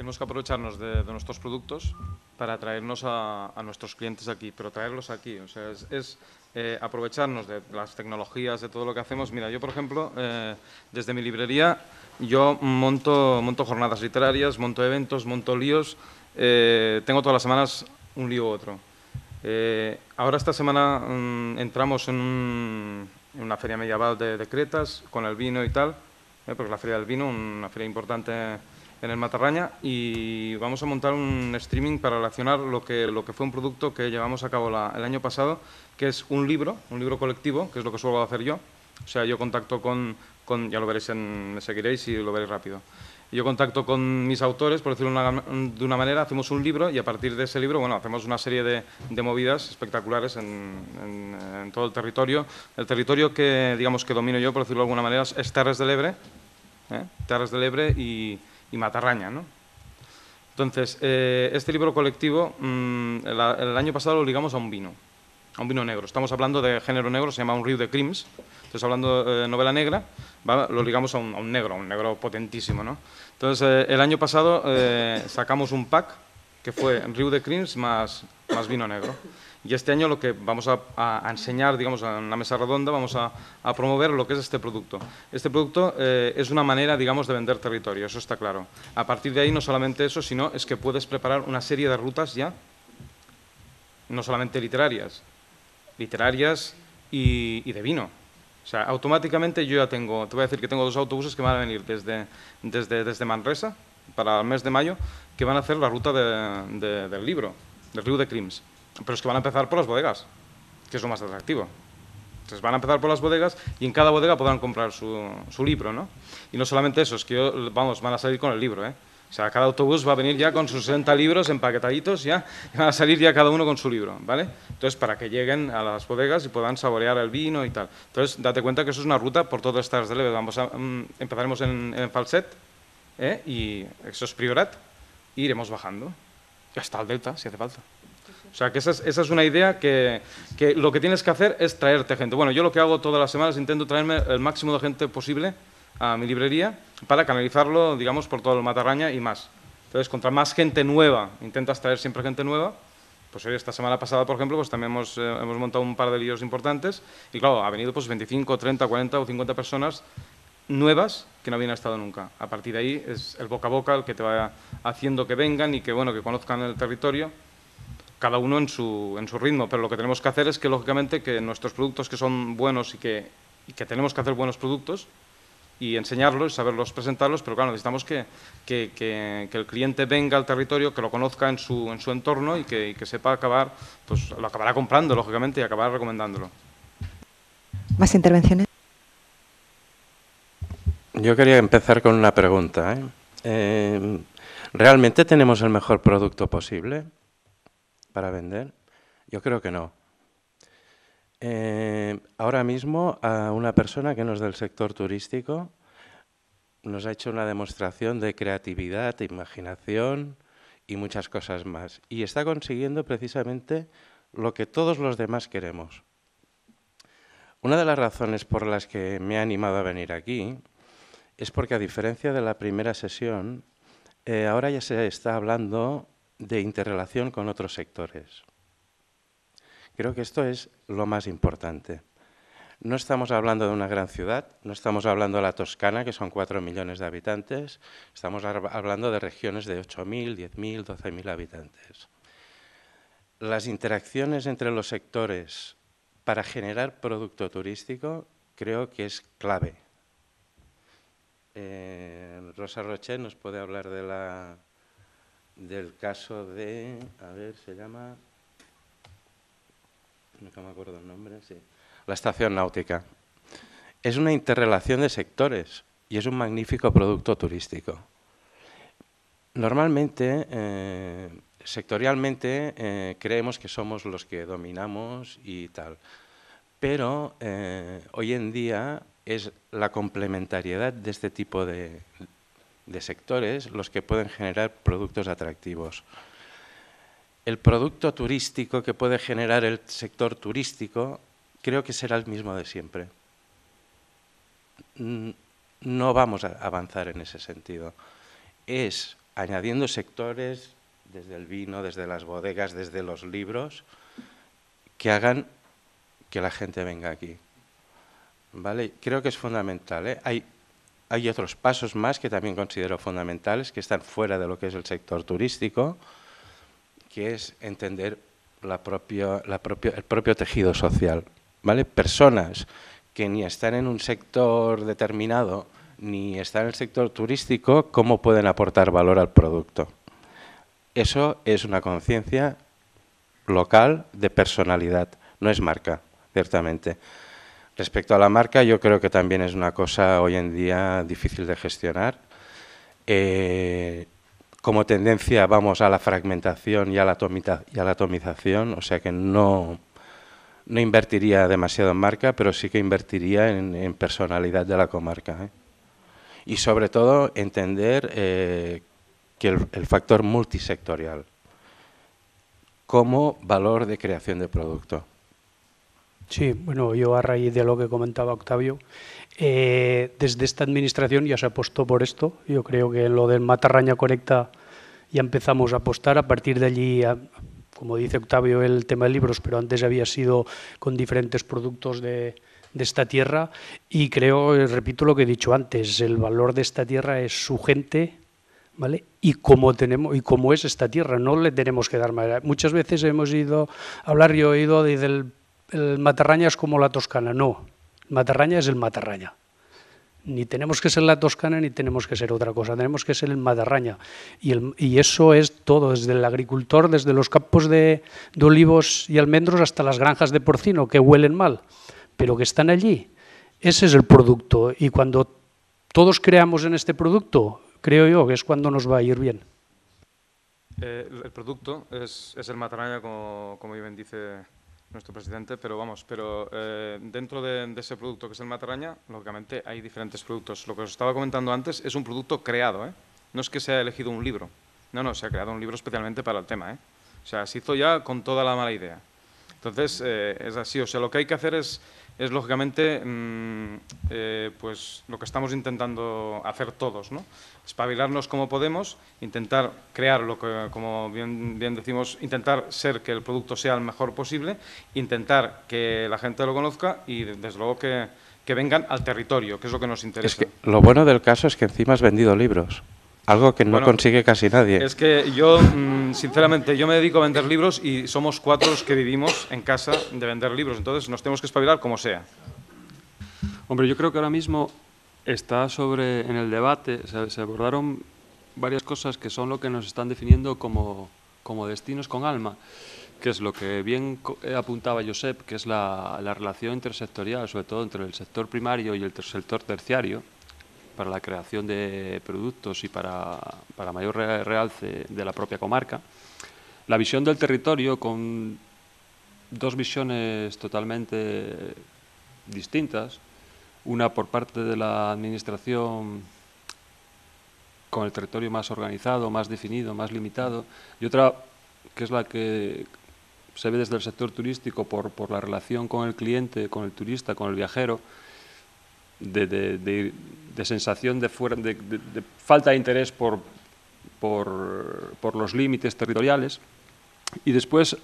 tenemos que aprovecharnos de, nuestros productos para traernos a, nuestros clientes aquí, pero traerlos aquí, o sea, es, eh, aprovecharnos de las tecnologías, de todo lo que hacemos. Mira, yo, por ejemplo, eh, desde mi librería, yo monto, monto jornadas literarias, monto eventos, monto líos, eh, tengo todas las semanas un lío u otro. ahora esta semana mm, entramos en, una feria medieval de, de, Cretas, con el vino y tal, porque la feria del vino, una feria importante en el Matarraña y vamos a montar un streaming para relacionar lo que, lo que fue un producto que llevamos a cabo el año pasado, que es un libro, un libro colectivo, que es lo que suelo hacer yo. O sea, yo contacto con, con ya lo veréis, en, me seguiréis y lo veréis rápido. Yo contacto con mis autores, por decirlo de una manera, hacemos un libro y a partir de ese libro, bueno, hacemos una serie de, de movidas espectaculares en, en, todo el territorio. El territorio que, digamos, que domino yo, por decirlo de alguna manera, es Terres del Ebre, ¿eh? Terres del Ebre y, y Matarraña. ¿no? Entonces, eh, este libro colectivo, mm, el, año pasado lo ligamos a un vino, a un vino negro. Estamos hablando de género negro, se llama Un río de crims. Entonces, hablando de eh, novela negra, lo ligamos a un, negro, a un negro potentísimo. ¿no? Entonces, eh, el año pasado sacamos un pack que fue Río de Crims más, más vino negro. Y este año lo que vamos a, enseñar, digamos, en la mesa redonda, vamos a, promover lo que es este producto. Este producto eh, es una manera, digamos, de vender territorio, eso está claro. A partir de ahí, no solamente eso, sino es que puedes preparar una serie de rutas ya, no solamente literarias, literarias y, de vino. O sea, automáticamente yo ya tengo, te voy a decir que tengo dos autobuses que van a venir desde, desde, Manresa para el mes de mayo, que van a hacer la ruta del libro, del río de Crims. Pero es que van a empezar por las bodegas, que es lo más atractivo. Entonces van a empezar por las bodegas y en cada bodega podrán comprar su, libro, ¿no? Y no solamente eso, es que vamos, van a salir con el libro, ¿eh? O sea, cada autobús va a venir ya con sus 60 libros empaquetaditos, ya, y van a salir ya cada uno con su libro, ¿vale? Entonces, para que lleguen a las bodegas y puedan saborear el vino y tal. Entonces, date cuenta que eso es una ruta por todas estas de Leve. Vamos a, mm, empezaremos en, en Falset, ¿eh? y eso es Priorat, e iremos bajando, hasta el Delta, si hace falta. O sea, que esa es, una idea que, lo que tienes que hacer es traerte gente. Bueno, yo lo que hago todas las semanas es intento traerme el máximo de gente posible a mi librería para canalizarlo, digamos, por todo el matarraña y más. Entonces, contra más gente nueva, intentas traer siempre gente nueva, pues hoy, esta semana pasada, por ejemplo, pues también hemos, eh, hemos, montado un par de líos importantes y claro, ha venido pues 25, 30, 40 o 50 personas nuevas que no habían estado nunca. A partir de ahí es el boca a boca el que te va haciendo que vengan y que, bueno, que conozcan el territorio cada uno en su, ritmo, pero lo que tenemos que hacer es que, lógicamente, que nuestros productos que son buenos y que, tenemos que hacer buenos productos y enseñarlos, saberlos presentarlos, pero claro, necesitamos que, el cliente venga al territorio, que lo conozca en su, en su entorno y que, sepa acabar, pues lo acabará comprando, lógicamente, y acabará recomendándolo. ¿Más intervenciones? Yo quería empezar con una pregunta. ¿eh? Eh, realmente tenemos el mejor producto posible? para vender? Yo creo que no. Eh, ahora mismo a una persona que no es del sector turístico nos ha hecho una demostración de creatividad, imaginación y muchas cosas más. Y está consiguiendo precisamente lo que todos los demás queremos. Una de las razones por las que me ha animado a venir aquí es porque a diferencia de la primera sesión, eh, ahora ya se está hablando de interrelación con otros sectores. Creo que esto es lo más importante. No estamos hablando de una gran ciudad, no estamos hablando de la Toscana, que son 4 millones de habitantes, estamos hablando de regiones de 8.000, 10.000, 12.000 habitantes. Las interacciones entre los sectores para generar producto turístico creo que es clave. Eh, Rosa Roche nos puede hablar de la del caso de, a ver, se llama, nunca me acuerdo el nombre, sí, la estación náutica. Es una interrelación de sectores y es un magnífico producto turístico. Normalmente, eh, sectorialmente, eh, creemos que somos los que dominamos y tal, pero eh, hoy en día es la complementariedad de este tipo de, de sectores los que pueden generar productos atractivos. El producto turístico que puede generar el sector turístico creo que será el mismo de siempre. No vamos a avanzar en ese sentido. Es añadiendo sectores desde el vino, desde las bodegas, desde los libros, que hagan que la gente venga aquí. ¿Vale? Creo que es fundamental. ¿eh? Hay hay otros pasos más que también considero fundamentales, que están fuera de lo que es el sector turístico, que es entender el propio tejido social. ¿vale? Personas que ni están en un sector determinado, ni están en el sector turístico, ¿cómo pueden aportar valor al producto? Eso es una conciencia local de personalidad, no es marca, ciertamente. Respecto a la marca, yo creo que también es una cosa hoy en día difícil de gestionar. Eh, como tendencia vamos a la fragmentación y a la, y la atomización, o sea que no, no, invertiría demasiado en marca, pero sí que invertiría en, personalidad de la comarca. ¿eh? Y sobre todo entender eh, que el factor multisectorial como valor de creación de producto. Sí, bueno, yo a raíz de lo que comentaba Octavio, eh, desde esta administración ya se apostó por esto. Yo creo que lo del Matarraña Conecta ya empezamos a apostar. A partir de allí, como dice Octavio, el tema de libros, pero antes había sido con diferentes productos de, esta tierra. Y creo, eh, repito lo que he dicho antes, el valor de esta tierra es su gente, ¿Vale? Y cómo tenemos y cómo es esta tierra, no le tenemos que dar más. Muchas veces hemos ido a hablar, y he ido desde el el Matarraña es como la Toscana, no. Matarraña es el Matarraña. Ni tenemos que ser la Toscana ni tenemos que ser otra cosa, tenemos que ser el Matarraña. Y, eso es todo, desde el agricultor, desde los campos de, olivos y almendros hasta las granjas de porcino, que huelen mal, pero que están allí. Ese es el producto y cuando todos creamos en este producto, creo yo que es cuando nos va a ir bien. Eh, el producto es, el Matarraña, como, como bien dice nuestro presidente, pero vamos, pero eh, dentro de, ese producto que es el Mataraña, lógicamente hay diferentes productos. Lo que os estaba comentando antes es un producto creado, ¿eh? No es que se haya elegido un libro. No, no, se ha creado un libro especialmente para el tema, ¿eh? O sea, se hizo ya con toda la mala idea. Entonces, eh, es así. O sea, lo que hay que hacer es es lógicamente mm, eh, pues, lo que estamos intentando hacer todos, ¿no? espabilarnos como podemos, intentar crear lo que, como bien, bien, decimos, intentar ser que el producto sea el mejor posible, intentar que la gente lo conozca y desde luego que, que vengan al territorio, que es lo que nos interesa. lo bueno del caso es que encima has vendido libros algo que no consigue casi nadie. Es que yo, mm, sinceramente, yo me dedico a vender libros y somos cuatro los que vivimos en casa de vender libros, entonces nos tenemos que espabilar como sea. Hombre, yo creo que ahora mismo está sobre, en el debate, se, abordaron varias cosas que son lo que nos están definiendo como, como destinos con alma que es lo que bien eh, apuntaba Josep, que es la, la, relación intersectorial, sobre todo entre el sector primario y el sector terciario, para la creación de productos y para, mayor realce de la propia comarca. La visión del territorio con dos visiones totalmente distintas, una por parte de la Administración con el territorio más organizado, más definido, más limitado, y otra que es la que se ve desde el sector turístico por la relación con el cliente, con el turista, con el viajero, de, de, de, de sensación de, falta de interés por, los límites territoriales. Y después,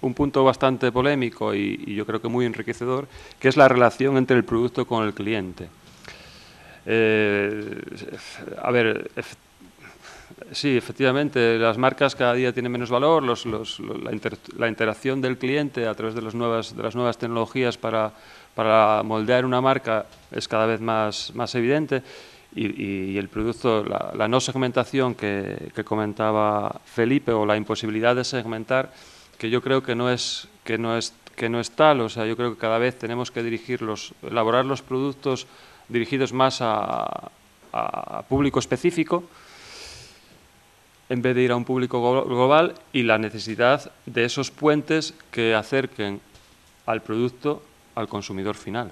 un punto bastante polémico y, yo creo que muy enriquecedor, que es la relación entre el producto con el cliente. Eh, a ver, sí, efectivamente, las marcas cada día tienen menos valor, la, interacción del cliente a través de las nuevas, de las nuevas tecnologías para para moldear una marca es cada vez más, más evidente y, el producto, la, no segmentación que, comentaba Felipe o la imposibilidad de segmentar, que yo creo que no es, que no es, que no es tal, o sea, yo creo que cada vez tenemos que dirigirlos, elaborar los productos dirigidos más a público específico, en vez de ir a un público global y la necesidad de esos puentes que acerquen al producto al consumidor final.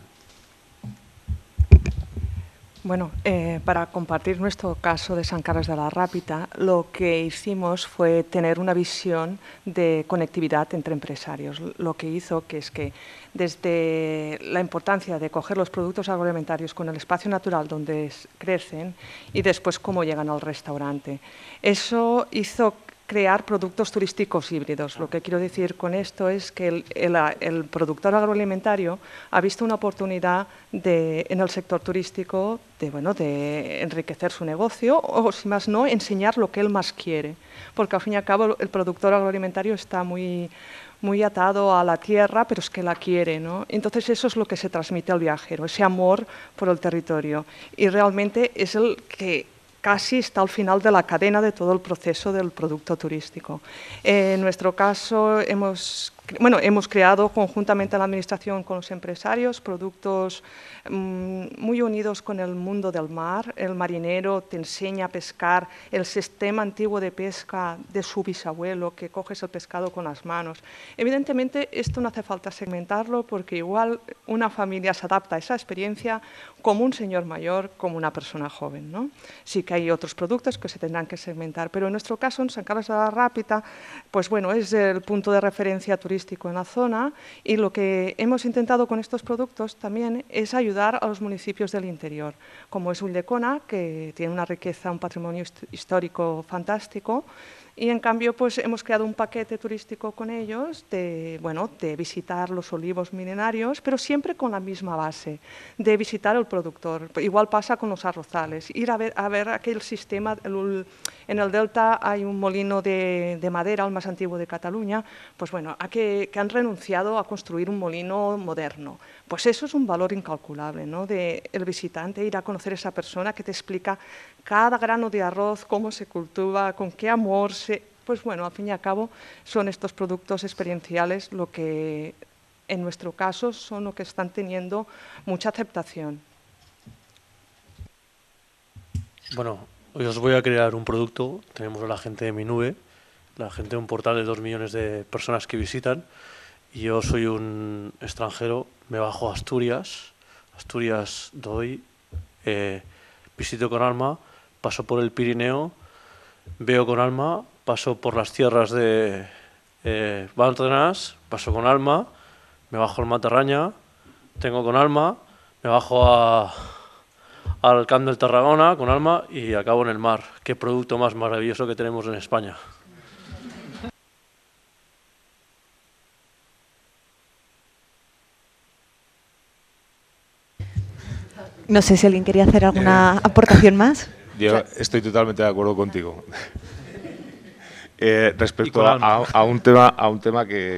Bueno, eh, para compartir nuestro caso de San Carlos de la Rápita, lo que hicimos fue tener una visión de conectividad entre empresarios. Lo que hizo que es que desde la importancia de coger los productos agroalimentarios con el espacio natural donde crecen y después cómo llegan al restaurante. Eso hizo crear productos turísticos híbridos. Lo que quiero decir con esto es que el, productor agroalimentario ha visto una oportunidad en el sector turístico de, bueno, de enriquecer su negocio o, si más no, enseñar lo que él más quiere. Porque al fin y al cabo el productor agroalimentario está muy, muy atado a la tierra, pero es que la quiere, Entonces eso es lo que se transmite al viajero, ese amor por el territorio. Y realmente es el que casi está al final de la cadena de todo el proceso del producto turístico. en nuestro caso hemos bueno, hemos creado conjuntamente la Administración con los empresarios productos mm, muy unidos con el mundo del mar. El marinero te enseña a pescar el sistema antiguo de pesca de su bisabuelo, que coges el pescado con las manos. Evidentemente, esto no hace falta segmentarlo porque igual una familia se adapta a esa experiencia como un señor mayor, como una persona joven. ¿no? Sí que hay otros productos que se tendrán que segmentar, pero en nuestro caso, en San Carlos de la Rápida, pues bueno, es el punto de referencia turístico en la zona y lo que hemos intentado con estos productos también es ayudar a los municipios del interior, como es Uldecona, que tiene una riqueza, un patrimonio histórico fantástico, y en cambio, pues hemos creado un paquete turístico con ellos de, bueno, de visitar los olivos milenarios, pero siempre con la misma base, de visitar el productor. Igual pasa con los arrozales, ir a ver, a ver aquel sistema. en el delta hay un molino de, de, madera, el más antiguo de Cataluña, pues bueno, a que, han renunciado a construir un molino moderno. Pues eso es un valor incalculable, ¿no? De el visitante ir a conocer a esa persona que te explica cada grano de arroz, cómo se cultiva, con qué amor se pues bueno, al fin y al cabo son estos productos experienciales lo que en nuestro caso son lo que están teniendo mucha aceptación. Bueno, hoy os voy a crear un producto, tenemos a la gente de mi nube, la gente de un portal de dos millones de personas que visitan, y yo soy un extranjero, me bajo a Asturias, Asturias doy, eh, visito con alma, paso por el Pirineo, veo con alma paso por las tierras de eh, paso con Alma, me bajo al Matarraña, tengo con Alma, me bajo al Camp del Tarragona con Alma y acabo en el mar. Qué producto más maravilloso que tenemos en España. No sé si alguien quería hacer alguna eh, aportación más. Yo estoy totalmente de acuerdo contigo. Eh, respecto a, un tema, a un tema que,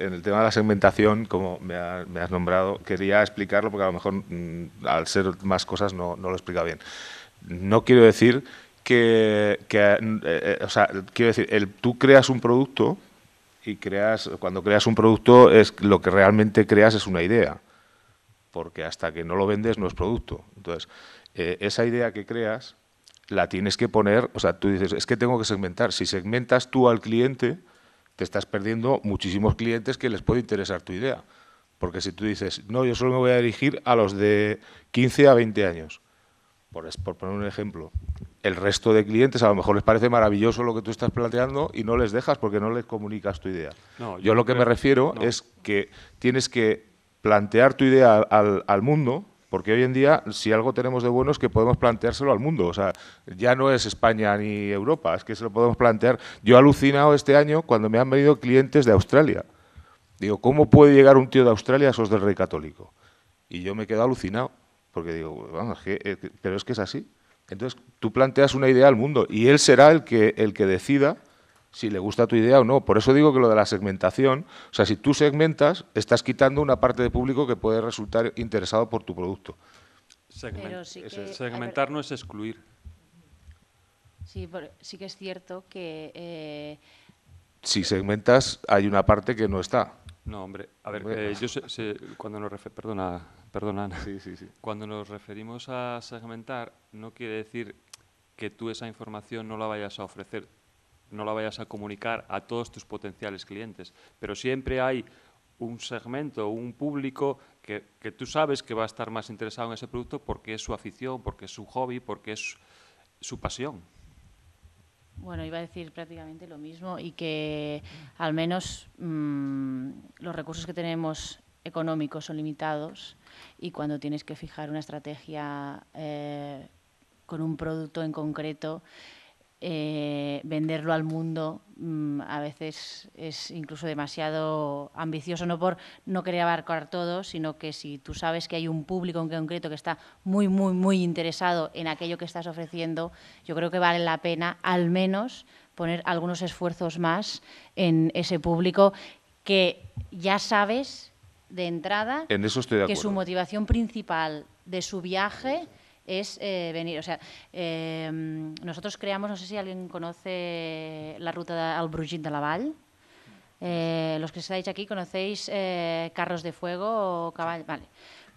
en el tema de la segmentación, como me, has nombrado, quería explicarlo porque a lo mejor mm, al ser más cosas no, lo explica bien. No quiero decir que, eh, eh, o sea, quiero decir, el, tú creas un producto y creas, cuando creas un producto es lo que realmente creas es una idea, porque hasta que no lo vendes no es producto. Entonces, esa idea que creas la tienes que poner, o sea, tú dices, es que tengo que segmentar. Si segmentas tú al cliente, te estás perdiendo muchísimos clientes que les puede interesar tu idea. Porque si tú dices, no, yo solo me voy a dirigir a los de 15 a 20 años, por, por poner un ejemplo, el resto de clientes a lo mejor les parece maravilloso lo que tú estás planteando y no les dejas porque no les comunicas tu idea. No, yo, lo que me refiero es que tienes que plantear tu idea al, al mundo, porque hoy en día, si algo tenemos de bueno es que podemos planteárselo al mundo. O sea, ya no es España ni Europa, es que se lo podemos plantear. Yo he alucinado este año cuando me han venido clientes de Australia. Digo, ¿cómo puede llegar un tío de Australia a esos del Rey Católico? Y yo me quedo alucinado, porque digo, vamos, eh, pero es que es así. Entonces, tú planteas una idea al mundo y él será el que, el que decida si le gusta tu idea o no. Por eso digo que lo de la segmentación, o sea, si tú segmentas, estás quitando una parte de público que puede resultar interesado por tu producto. segmentar no es excluir. Sí, pero sí que es cierto que... Eh, si segmentas, hay una parte que no está. No, hombre, a ver, eh, yo sé, cuando nos perdona, perdona Cuando nos referimos a segmentar, no quiere decir que tú esa información no la vayas a ofrecer no la vayas a comunicar a todos tus potenciales clientes. Pero siempre hay un segmento, un público que, tú sabes que va a estar más interesado en ese producto porque es su afición, porque es su hobby, porque es su pasión. Bueno, iba a decir prácticamente lo mismo y que al menos mm, los recursos que tenemos económicos son limitados y cuando tienes que fijar una estrategia eh, con un producto en concreto, eh, venderlo al mundo mm, a veces es incluso demasiado ambicioso, no por no querer abarcar todo, sino que si tú sabes que hay un público en concreto que está muy, muy, muy interesado en aquello que estás ofreciendo, yo creo que vale la pena al menos poner algunos esfuerzos más en ese público que ya sabes de entrada que su motivación principal de su viaje es eh, venir. O sea, em, nosotros creamos, no sé si alguien conoce la ruta al Brujín de la eh, los que estáis aquí conocéis eh, carros de fuego o caballos. Vale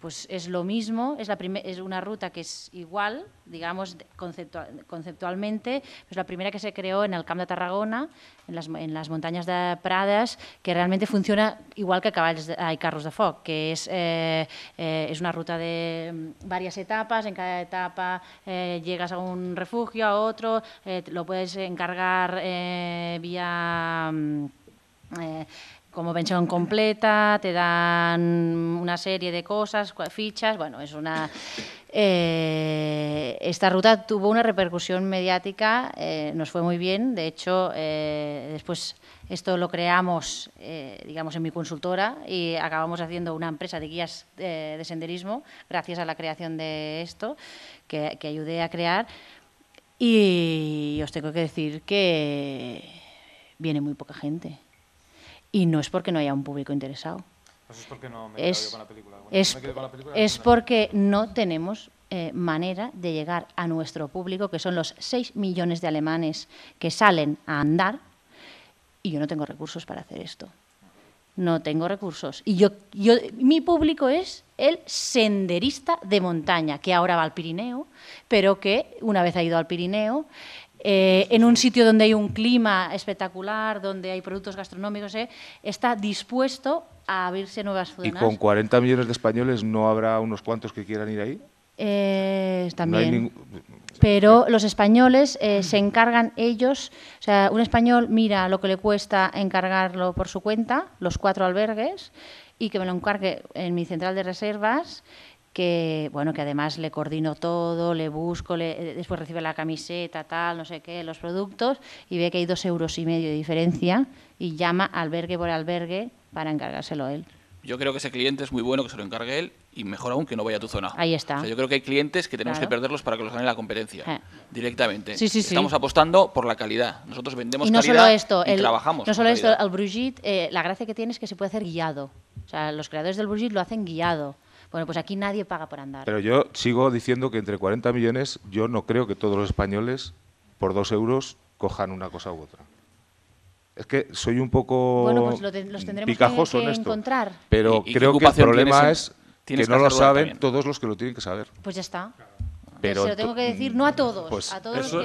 pues es lo mismo, es, la es una ruta que es igual, digamos, conceptualmente, es pues la primera que se creó en el Camp de Tarragona, en las, montañas de Pradas, que realmente funciona igual que caballos hay carros de foc, que es, eh, eh, es una ruta de mm, varias etapas, en cada etapa eh, llegas a un refugio, a otro, lo puedes encargar vía... Mm, como pensión completa, te dan una serie de cosas, fichas, bueno, es una... Eh, esta ruta tuvo una repercusión mediática, eh, nos fue muy bien, de hecho, eh, después esto lo creamos, digamos, en mi consultora y acabamos haciendo una empresa de guías de senderismo gracias a la creación de esto que, que ayudé a crear y os tengo que decir que viene muy poca gente. Y no es porque no haya un público interesado. Pues es porque no me es, porque no tenemos eh, manera de llegar a nuestro público, que son los 6 millones de alemanes que salen a andar, y yo no tengo recursos para hacer esto. No tengo recursos. Y yo, yo, mi público es el senderista de montaña, que ahora va al Pirineo, pero que una vez ha ido al Pirineo, eh, en un sitio donde hay un clima espectacular, donde hay productos gastronómicos, eh, está dispuesto a abrirse nuevas zonas. ¿Y con 40 millones de españoles no habrá unos cuantos que quieran ir ahí? Eh, también. Pero los españoles se encargan ellos, o sea, un español mira lo que le cuesta encargarlo por su cuenta, los cuatro albergues, y que me lo encargue en mi central de reservas que bueno que además le coordino todo, le busco, le, eh, después recibe la camiseta, tal, no sé qué, los productos y ve que hay dos euros y medio de diferencia y llama albergue por albergue para encargárselo él. Yo creo que ese cliente es muy bueno que se lo encargue él y mejor aún que no vaya a tu zona. Ahí está. yo creo que hay clientes que tenemos que perderlos para que los gane la competencia eh. directamente. Sí, sí, Estamos apostando por la calidad. Nosotros vendemos y calidad y trabajamos. No solo esto, el Brugit, eh, la gracia que tiene es que se puede hacer guiado. O sea, los creadores del Brugit lo hacen guiado. Bueno, pues aquí nadie paga por andar. Pero yo sigo diciendo que entre 40 millones yo no creo que todos los españoles por dos euros cojan una cosa u otra. Es que soy un poco pues los picajoso en encontrar. Pero creo que el problema es que no lo saben todos los que lo tienen que saber. Pues ya está. Pero se lo tengo que decir no a todos, pues a todos eso,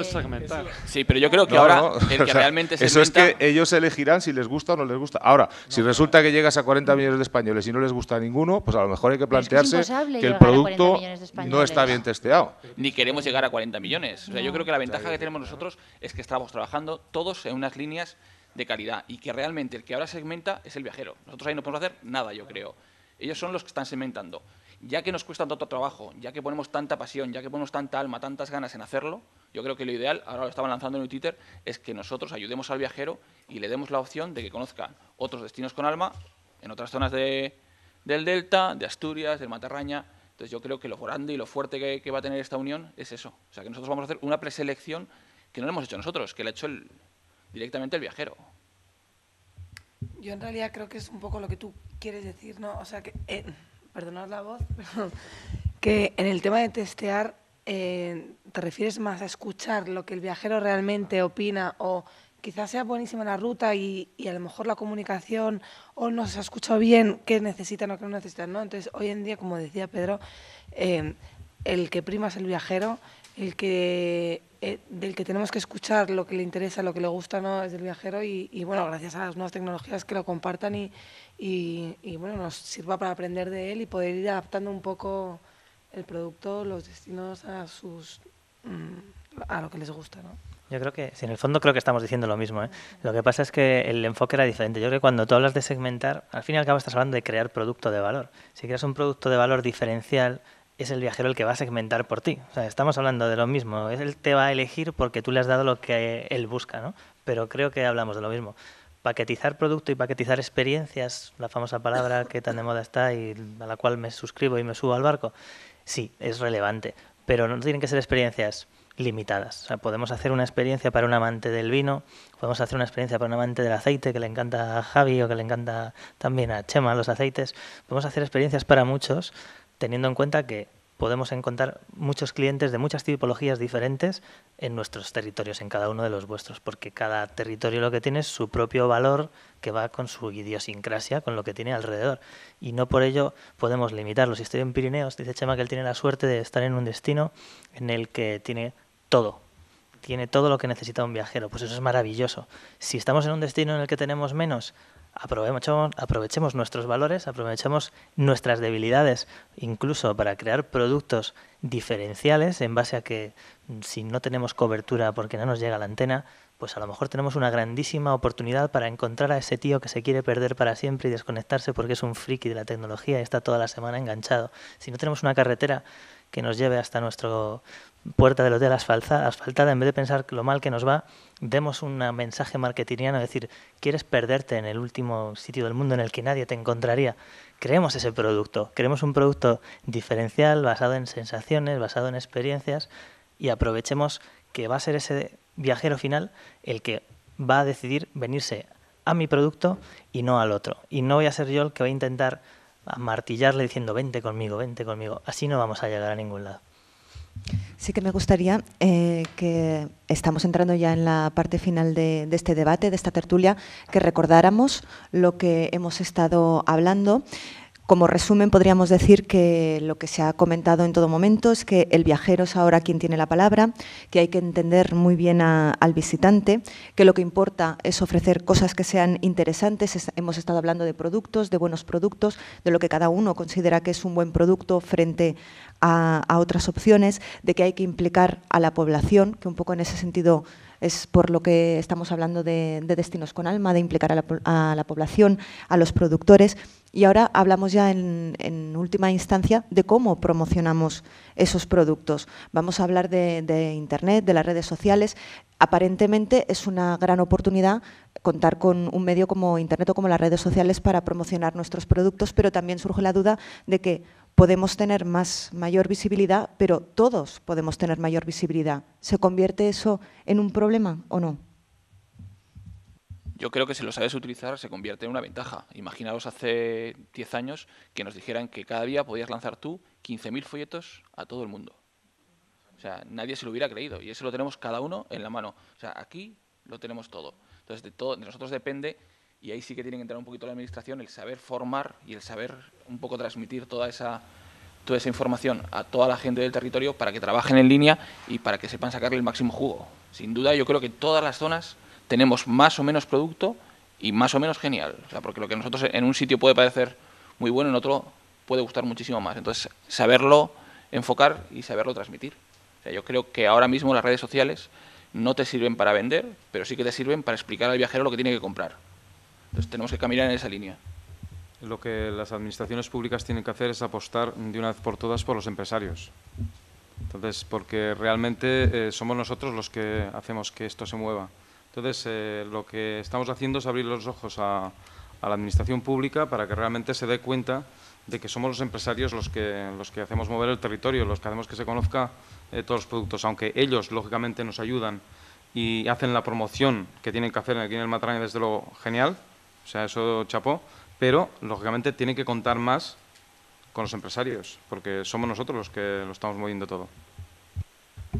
es segmentar. Sí, pero yo creo que ahora el que realmente segmenta... Eso es que ellos elegirán si les gusta o no les gusta. Ahora, si resulta que llegas a 40 millones de españoles y no les gusta a ninguno, pues a lo mejor hay que plantearse que, el producto no está bien testeado. Ni queremos llegar a 40 millones. O sea, yo creo que la ventaja que tenemos nosotros es que estamos trabajando todos en unas líneas de calidad y que realmente el que ahora segmenta es el viajero. Nosotros ahí no podemos hacer nada, yo creo. Ellos son los que están segmentando ya que nos cuesta tanto trabajo, ya que ponemos tanta pasión, ya que ponemos tanta alma, tantas ganas en hacerlo, yo creo que lo ideal, ahora lo estaban lanzando en Twitter, es que nosotros ayudemos al viajero y le demos la opción de que conozca otros destinos con alma en otras zonas del Delta, de Asturias, del Matarraña. Entonces yo creo que lo grande y lo fuerte que, va a tener esta unión es eso. O sea, que nosotros vamos a hacer una preselección que no la hemos hecho nosotros, que la ha hecho directamente el viajero. Yo en realidad creo que es un poco lo que tú quieres decir, ¿no? O sea, que... Eh, perdonad la voz, pero que en el tema de testear eh, te refieres más a escuchar lo que el viajero realmente opina o quizás sea buenísima la ruta y, a lo mejor la comunicación o no se ha escuchado bien qué necesitan o qué no necesitan, ¿no? Entonces, hoy en día, como decía Pedro, eh, el que prima es el viajero, el que eh, del que tenemos que escuchar lo que le interesa, lo que le gusta ¿no? es del viajero y, bueno, gracias a las nuevas tecnologías que lo compartan y, y, bueno, nos sirva para aprender de él y poder ir adaptando un poco el producto, los destinos a sus mm, a lo que les gusta, ¿no? Yo creo que, en el fondo creo que estamos diciendo lo mismo. ¿eh? Lo que pasa es que el enfoque era diferente. Yo creo que cuando tú hablas de segmentar, al fin y al cabo estás hablando de crear producto de valor. Si creas un producto de valor diferencial, es el viajero el que va a segmentar por ti. estamos hablando de lo mismo. Él te va a elegir porque tú le has dado lo que él busca, Pero creo que hablamos de lo mismo. Paquetizar producto y paquetizar experiencias, la famosa palabra que tan de moda está y a la cual me suscribo y me subo al barco, sí, es relevante. Pero no tienen que ser experiencias limitadas. podemos hacer una experiencia para un amante del vino, podemos hacer una experiencia para un amante del aceite que le encanta a Javi o que le encanta también a Chema los aceites. Podemos hacer experiencias para muchos teniendo en cuenta que podemos encontrar muchos clientes de muchas tipologías diferentes en nuestros territorios, en cada uno de los vuestros, porque cada territorio lo que tiene es su propio valor que va con su idiosincrasia, con lo que tiene alrededor. Y no por ello podemos limitarlo. Si estoy en Pirineos, dice Chema que él tiene la suerte de estar en un destino en el que tiene todo. Tiene todo lo que necesita un viajero, pues eso es maravilloso. Si estamos en un destino en el que tenemos menos, aprovechemos, aprovechemos nuestros valores, aprovechemos nuestras debilidades, incluso para crear productos diferenciales en base a que mm, si no tenemos cobertura porque no nos llega la antena, pues a lo mejor tenemos una grandísima oportunidad para encontrar a ese tío que se quiere perder para siempre y desconectarse porque es un friki de la tecnología y está toda la semana enganchado. Si no tenemos una carretera que nos lleve hasta nuestro puerta del hotel asfaltada, en vez de pensar lo mal que nos va, demos un mensaje marketingiano, decir, quieres perderte en el último sitio del mundo en el que nadie te encontraría. Creemos ese producto, creemos un producto diferencial, basado en sensaciones, basado en experiencias, y aprovechemos que va a ser ese viajero final el que va a decidir venirse a mi producto y no al otro. Y no voy a ser yo el que va a intentar martillarle diciendo, vente conmigo, vente conmigo. Así no vamos a llegar a ningún lado. Sí que me gustaría eh, que estamos entrando ya en la parte final de, este debate, de esta tertulia, que recordáramos lo que hemos estado hablando. Como resumen, podríamos decir que lo que se ha comentado en todo momento es que el viajero es ahora quien tiene la palabra, que hay que entender muy bien al visitante, que lo que importa es ofrecer cosas que sean interesantes. hemos estado hablando de productos, de buenos productos, de lo que cada uno considera que es un buen producto frente a otras opciones, de que hay que implicar a la población, que un poco en ese sentido es por lo que estamos hablando de, destinos con alma, de implicar a la, población, a los productores. Y ahora hablamos ya en, última instancia de cómo promocionamos esos productos. Vamos a hablar de, de Internet, de las redes sociales. Aparentemente es una gran oportunidad contar con un medio como Internet o como las redes sociales para promocionar nuestros productos, pero también surge la duda de que podemos tener más, mayor visibilidad, pero todos podemos tener mayor visibilidad. ¿Se convierte eso en un problema o no? Yo creo que si lo sabes utilizar se convierte en una ventaja. Imaginaos hace 10 años que nos dijeran que cada día podías lanzar tú 15.000 folletos a todo el mundo. O sea, nadie se lo hubiera creído y eso lo tenemos cada uno en la mano. O sea, aquí lo tenemos todo. Entonces, de, todo, de nosotros depende y ahí sí que tiene que entrar un poquito la administración, el saber formar y el saber un poco transmitir toda esa, toda esa información a toda la gente del territorio para que trabajen en línea y para que sepan sacarle el máximo jugo. Sin duda, yo creo que todas las zonas tenemos más o menos producto y más o menos genial. porque lo que nosotros en un sitio puede parecer muy bueno, en otro puede gustar muchísimo más. Entonces, saberlo enfocar y saberlo transmitir. yo creo que ahora mismo las redes sociales no te sirven para vender, pero sí que te sirven para explicar al viajero lo que tiene que comprar. Entonces tenemos que caminar en esa línea. Lo que las administraciones públicas tienen que hacer es apostar de una vez por todas por los empresarios. Entonces, porque realmente eh, somos nosotros los que hacemos que esto se mueva. Entonces, eh, lo que estamos haciendo es abrir los ojos a, la administración pública para que realmente se dé cuenta de que somos los empresarios los que, los que hacemos mover el territorio, los que hacemos que se conozca eh, todos los productos, aunque ellos, lógicamente, nos ayudan y hacen la promoción que tienen que hacer aquí en el Matraña, desde lo genial, o sea, eso chapó, pero lógicamente tiene que contar más con los empresarios, porque somos nosotros los que lo estamos moviendo todo.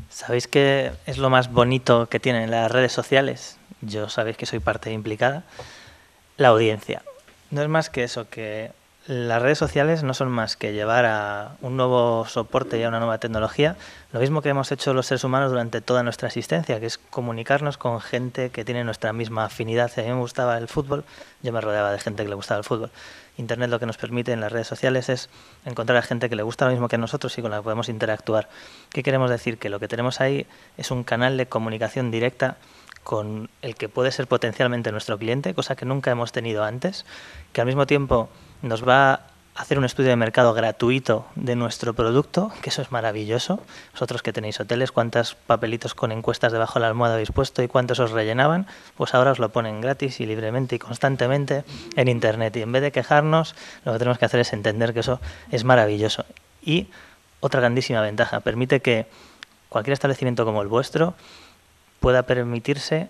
¿Sabéis qué es lo más bonito que tienen las redes sociales? Yo sabéis que soy parte implicada. La audiencia. No es más que eso, que las redes sociales no son más que llevar a un nuevo soporte y a una nueva tecnología lo mismo que hemos hecho los seres humanos durante toda nuestra existencia, que es comunicarnos con gente que tiene nuestra misma afinidad. Si a mí me gustaba el fútbol, yo me rodeaba de gente que le gustaba el fútbol. Internet lo que nos permite en las redes sociales es encontrar a gente que le gusta lo mismo que nosotros y con la que podemos interactuar. ¿Qué queremos decir? Que lo que tenemos ahí es un canal de comunicación directa con el que puede ser potencialmente nuestro cliente, cosa que nunca hemos tenido antes, que al mismo tiempo nos va a hacer un estudio de mercado gratuito de nuestro producto, que eso es maravilloso. Vosotros que tenéis hoteles, cuántos papelitos con encuestas debajo de la almohada habéis puesto y cuántos os rellenaban, pues ahora os lo ponen gratis y libremente y constantemente en Internet. Y en vez de quejarnos, lo que tenemos que hacer es entender que eso es maravilloso. Y otra grandísima ventaja, permite que cualquier establecimiento como el vuestro pueda permitirse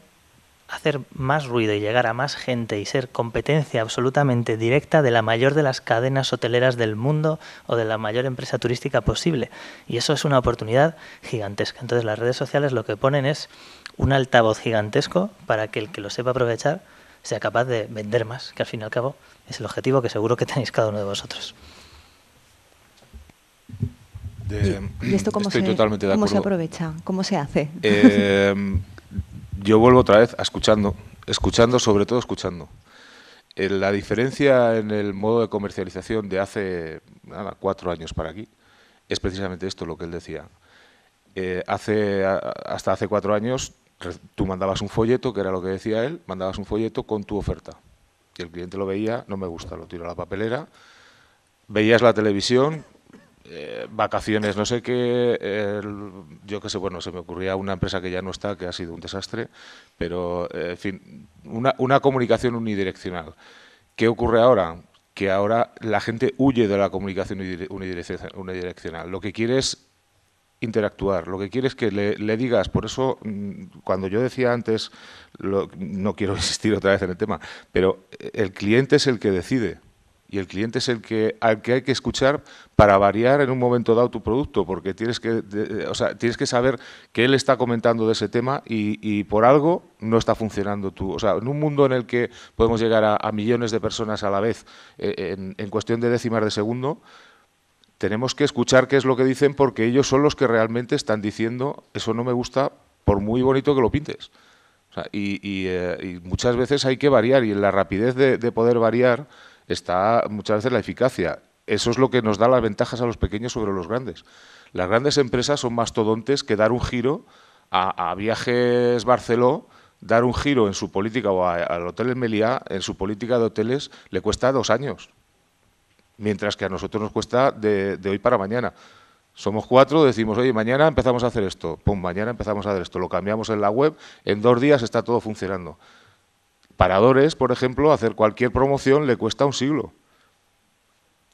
hacer más ruido y llegar a más gente y ser competencia absolutamente directa de la mayor de las cadenas hoteleras del mundo o de la mayor empresa turística posible. Y eso es una oportunidad gigantesca. Entonces las redes sociales lo que ponen es un altavoz gigantesco para que el que lo sepa aprovechar sea capaz de vender más, que al fin y al cabo es el objetivo que seguro que tenéis cada uno de vosotros. cómo, se, cómo se aprovecha? ¿Cómo se hace? Eh, yo vuelvo otra vez a escuchando, escuchando, sobre todo escuchando. Eh, la diferencia en el modo de comercialización de hace cuatro años para aquí es precisamente esto lo que él decía. Eh, hace, hasta hace cuatro años tú mandabas un folleto, que era lo que decía él, mandabas un folleto con tu oferta. Y el cliente lo veía, no me gusta, lo tiro a la papelera. Veías la televisión, eh, vacaciones, no sé qué, yo qué sé, bueno, se me ocurría una empresa que ya no está, que ha sido un desastre, pero, eh, en fin, una, comunicación unidireccional. ¿Qué ocurre ahora? Que ahora la gente huye de la comunicación unidireccional. Lo que quiere es interactuar. Lo que quiere es que le, digas, por eso mm, cuando yo decía antes, no quiero insistir otra vez en el tema, pero el cliente es el que decide y el cliente es el que, que hay que escuchar para variar en un momento dado tu producto, porque tienes que, eh, tienes que saber que él está comentando de ese tema y, por algo no está funcionando tú. O sea, en un mundo en el que podemos llegar a, millones de personas a la vez eh, en, cuestión de décimas de segundo, tenemos que escuchar qué es lo que dicen porque ellos son los que realmente están diciendo eso no me gusta por muy bonito que lo pintes. Eh, y, muchas veces hay que variar y en la rapidez de poder variar está muchas veces la eficacia. Eso es lo que nos da las ventajas a los pequeños sobre los grandes. Las grandes empresas son mastodontes que dar un giro a, viajes Barceló, dar un giro en su política o al hotel en Meliá, en su política de hoteles, le cuesta dos años. Mientras que a nosotros nos cuesta de, de hoy para mañana. Somos cuatro, decimos, oye, mañana empezamos a hacer esto, pum, mañana empezamos a hacer esto, lo cambiamos en la web, en dos días está todo funcionando. Paradores, por ejemplo, hacer cualquier promoción le cuesta un siglo.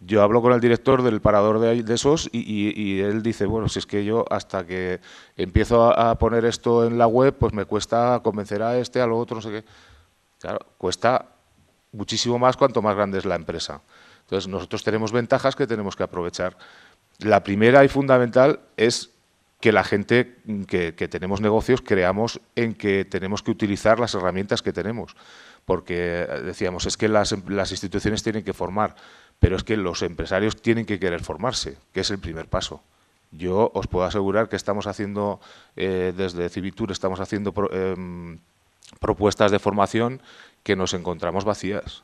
Yo hablo con el director del parador de, de esos y, él dice, bueno, si es que yo hasta que empiezo a, a, poner esto en la web, pues me cuesta convencer a este, a lo otro, no sé qué. Claro, cuesta muchísimo más cuanto más grande es la empresa. Entonces, nosotros tenemos ventajas que tenemos que aprovechar. La primera y fundamental es que la gente que, tenemos negocios creamos en que tenemos que utilizar las herramientas que tenemos. Porque eh, decíamos, es que las, las instituciones tienen que formar, pero es que los empresarios tienen que querer formarse, que es el primer paso. Yo os puedo asegurar que estamos haciendo, eh, desde Civitur, estamos haciendo em, propuestas de formación que nos encontramos vacías.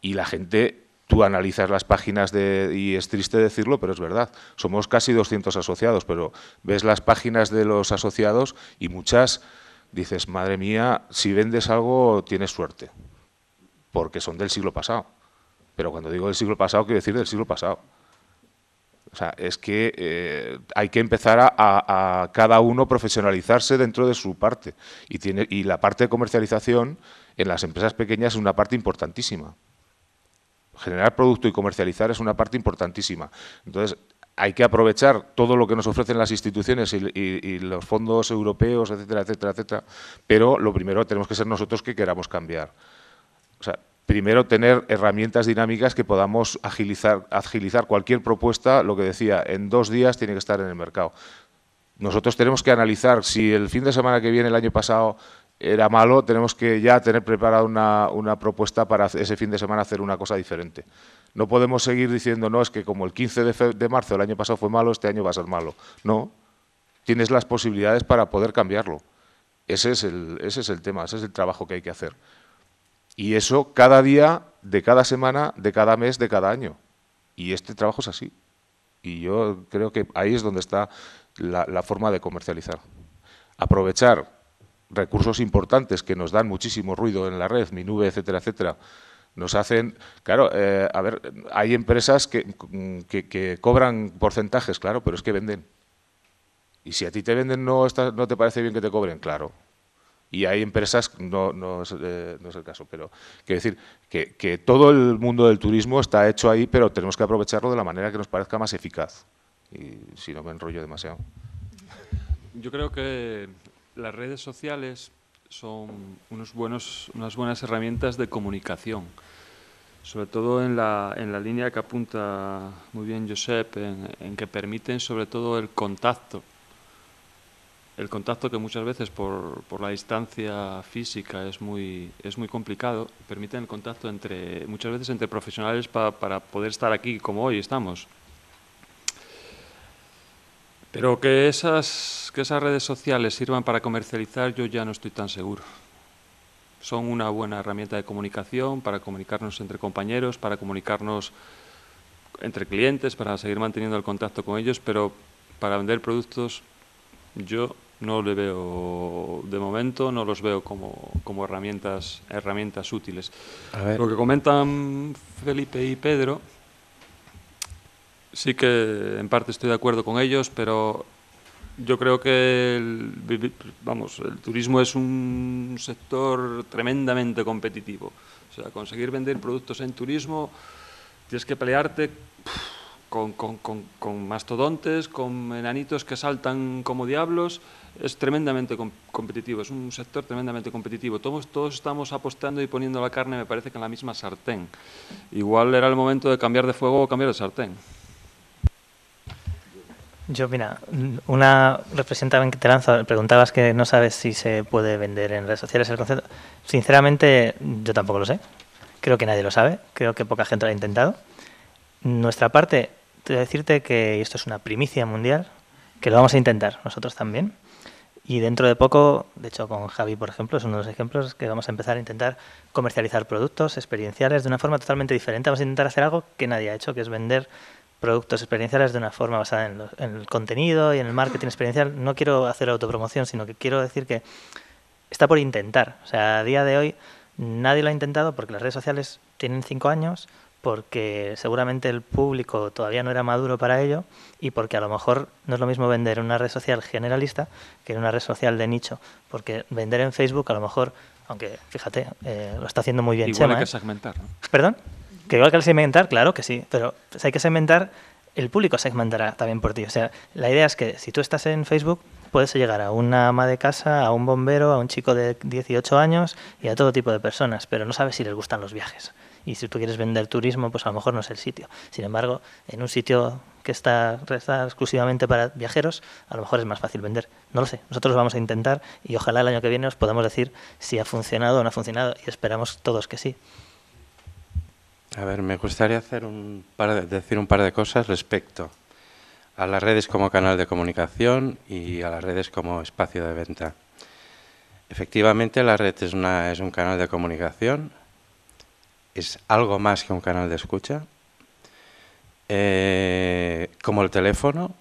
Y la gente tú analizas las páginas de, y es triste decirlo, pero es verdad, somos casi 200 asociados, pero ves las páginas de los asociados y muchas dices, madre mía, si vendes algo tienes suerte, porque son del siglo pasado. Pero cuando digo del siglo pasado, quiero decir del siglo pasado. O sea, es que eh, hay que empezar a, cada uno profesionalizarse dentro de su parte. Y, tiene, y la parte de comercialización en las empresas pequeñas es una parte importantísima generar producto y comercializar es una parte importantísima. Entonces, hay que aprovechar todo lo que nos ofrecen las instituciones y, los fondos europeos, etcétera, etcétera, etcétera, pero lo primero tenemos que ser nosotros que queramos cambiar. O sea, primero tener herramientas dinámicas que podamos agilizar, agilizar cualquier propuesta, lo que decía, en dos días tiene que estar en el mercado. Nosotros tenemos que analizar si el fin de semana que viene, el año pasado, era malo, tenemos que ya tener preparada una, propuesta para ese fin de semana hacer una cosa diferente. No podemos seguir diciendo, no, es que como el 15 de, marzo el año pasado fue malo, este año va a ser malo. No, tienes las posibilidades para poder cambiarlo. Ese es el, ese es el tema, ese es el trabajo que hay que hacer. Y eso cada día, de cada semana, de cada mes, de cada año. Y este trabajo es así. Y yo creo que ahí es donde está la forma de comercializar. Aprovechar recursos importantes que nos dan muchísimo ruido en la red, mi nube, etcétera, etcétera, nos hacen, claro, eh, a ver, hay empresas que, cobran porcentajes, claro, pero es que venden. Y si a ti te venden, no, no te parece bien que te cobren, claro. Y hay empresas, no, no, es, eh, el caso, pero quiero decir que, todo el mundo del turismo está hecho ahí, pero tenemos que aprovecharlo de la manera que nos parezca más eficaz. Y si no me enrollo demasiado. Yo creo que las redes sociales son unos buenos, unas buenas herramientas de comunicación, sobre todo en la, en la línea que apunta muy bien Josep, en, que permiten sobre todo el contacto, el contacto que muchas veces por, la distancia física es muy, es muy complicado, permiten el contacto entre, muchas veces entre profesionales para poder estar aquí como hoy estamos. Pero que esas, que esas redes sociales sirvan para comercializar, yo ya no estoy tan seguro. Son una buena herramienta de comunicación para comunicarnos entre compañeros, para comunicarnos entre clientes, para seguir manteniendo el contacto con ellos, pero para vender productos yo no le veo de momento, no los veo como, herramientas, herramientas útiles. Lo que comentan Felipe y Pedro sí que en parte estoy de acuerdo con ellos, pero yo creo que el, vamos, el turismo es un sector tremendamente competitivo. O sea, conseguir vender productos en turismo, tienes que pelearte con, mastodontes, con enanitos que saltan como diablos. Es tremendamente competitivo, es un sector tremendamente competitivo. Todos, todos estamos apostando y poniendo la carne, me parece que en la misma sartén. Igual era el momento de cambiar de fuego o cambiar de sartén. Yo, mira, una representante que te lanzo, preguntabas que no sabes si se puede vender en redes sociales el concepto. Sinceramente, yo tampoco lo sé. Creo que nadie lo sabe, creo que poca gente lo ha intentado. Nuestra parte, te voy a decirte que esto es una primicia mundial, que lo vamos a intentar nosotros también. Y dentro de poco, de hecho con Javi, por ejemplo, es uno de los ejemplos que vamos a empezar a intentar comercializar productos experienciales de una forma totalmente diferente. Vamos a intentar hacer algo que nadie ha hecho, que es vender productos experienciales de una forma basada en, el contenido y en el marketing experiencial. No quiero hacer autopromoción, sino que quiero decir que está por intentar. O sea, a día de hoy nadie lo ha intentado porque las redes sociales tienen cinco años, porque seguramente el público todavía no era maduro para ello y porque a lo mejor no es lo mismo vender en una red social generalista que en una red social de nicho. Porque vender en Facebook a lo mejor, aunque fíjate, eh, lo está haciendo muy bien. Chema, que ¿eh? segmentar. ¿Perdón? Que igual que segmentar, claro que sí, pero si pues hay que segmentar, el público segmentará también por ti. O sea, la idea es que si tú estás en Facebook, puedes llegar a una ama de casa, a un bombero, a un chico de 18 años y a todo tipo de personas, pero no sabes si les gustan los viajes. Y si tú quieres vender turismo, pues a lo mejor no es el sitio. Sin embargo, en un sitio que está, está exclusivamente para viajeros, a lo mejor es más fácil vender. No lo sé. Nosotros vamos a intentar y ojalá el año que viene os podamos decir si ha funcionado o no ha funcionado y esperamos todos que sí. A ver, me gustaría hacer un par decir un par de cosas respecto a las redes como canal de comunicación y a las redes como espacio de venta. Efectivamente, la red es, un canal de comunicación, es algo más que un canal de escucha, eh, como el teléfono,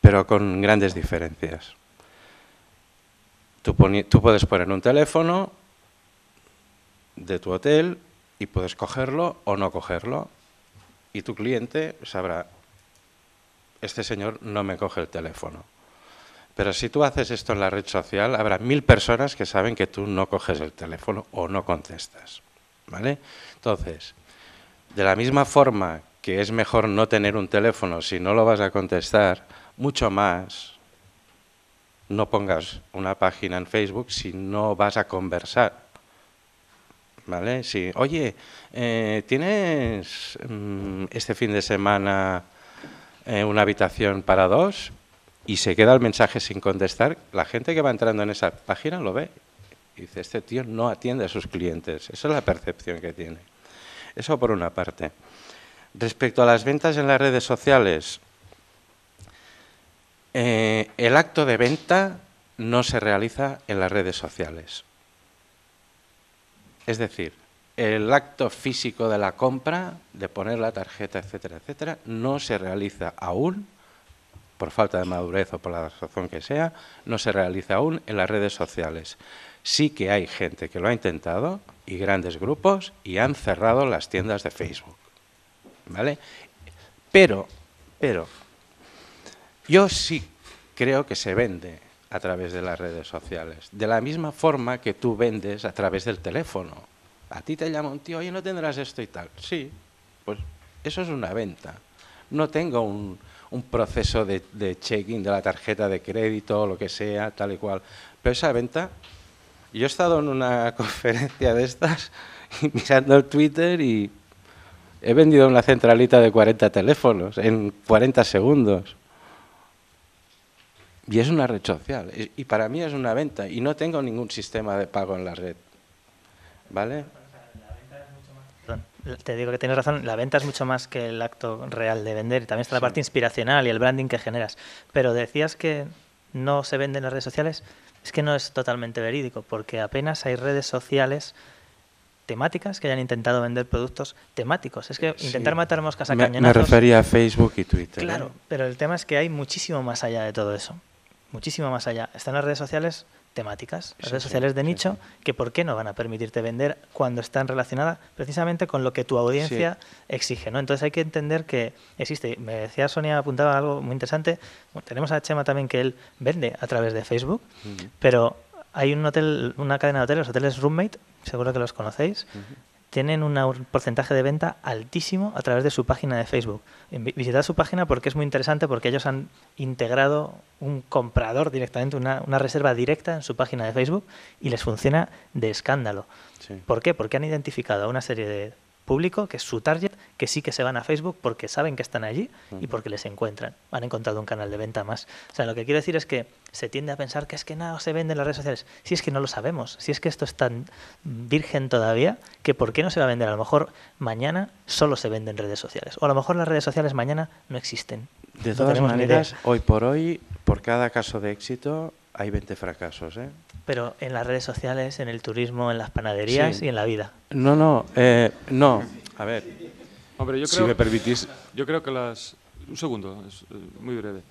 pero con grandes diferencias. Tú, tú puedes poner un teléfono de tu hotel y puedes cogerlo o no cogerlo. Y tu cliente sabrá, este señor no me coge el teléfono. Pero si tú haces esto en la red social, habrá mil personas que saben que tú no coges el teléfono o no contestas. ¿Vale? Entonces, de la misma forma que es mejor no tener un teléfono si no lo vas a contestar, mucho más no pongas una página en Facebook si no vas a conversar Vale, sí. Oye, eh, ¿tienes mm, este fin de semana eh, una habitación para dos? Y se queda el mensaje sin contestar. La gente que va entrando en esa página lo ve. Y dice, este tío no atiende a sus clientes. Esa es la percepción que tiene. Eso por una parte. Respecto a las ventas en las redes sociales, eh, el acto de venta no se realiza en las redes sociales. Es decir, el acto físico de la compra, de poner la tarjeta, etcétera, etcétera, no se realiza aún, por falta de madurez o por la razón que sea, no se realiza aún en las redes sociales. Sí que hay gente que lo ha intentado y grandes grupos y han cerrado las tiendas de Facebook. ¿Vale? Pero, pero, yo sí creo que se vende a través de las redes sociales. De la misma forma que tú vendes a través del teléfono. A ti te llama un tío, oye, no tendrás esto y tal. Sí, pues eso es una venta. No tengo un, proceso de, check checking de la tarjeta de crédito o lo que sea, tal y cual. Pero esa venta, yo he estado en una conferencia de estas mirando el Twitter y he vendido una centralita de 40 teléfonos en 40 segundos. Y es una red social, y para mí es una venta, y no tengo ningún sistema de pago en la red. ¿Vale? Te digo que tienes razón, la venta es mucho más que el acto real de vender, y también está la parte inspiracional y el branding que generas. Pero decías que no se venden las redes sociales, es que no es totalmente verídico, porque apenas hay redes sociales temáticas que hayan intentado vender productos temáticos. Es que intentar matar moscas a Me refería a Facebook y Twitter. Claro, ¿eh? pero el tema es que hay muchísimo más allá de todo eso muchísimo más allá. Están las redes sociales temáticas, las redes sociales de nicho, que por qué no van a permitirte vender cuando están relacionadas precisamente con lo que tu audiencia exige. ¿no? Entonces hay que entender que existe. Me decía Sonia, apuntaba algo muy interesante. tenemos a Chema también que él vende a través de Facebook, pero hay un hotel, una cadena de hoteles, los hoteles Roommate, seguro que los conocéis, tienen un porcentaje de venta altísimo a través de su página de Facebook. Visitar su página porque es muy interesante porque ellos han integrado un comprador directamente, una, reserva directa en su página de Facebook y les funciona de escándalo. ¿Por qué? Porque han identificado a una serie de público, que es su target, que sí que se van a Facebook porque saben que están allí y porque les encuentran. Han encontrado un canal de venta más. O sea, lo que quiero decir es que se tiende a pensar que es que nada se vende en las redes sociales. Si es que no lo sabemos, si es que esto es tan virgen todavía, que ¿por qué no se va a vender? A lo mejor mañana solo se venden redes sociales. O a lo mejor las redes sociales mañana no existen. De todas maneras, hoy por hoy, por cada caso de éxito, hay 20 fracasos. ¿eh? Pero en las redes sociales, en el turismo, en las panaderías y en la vida. No, no, eh, no. A ver. Hombre, yo creo, si me permitís. Yo creo que las. Un segundo, es eh, muy breve.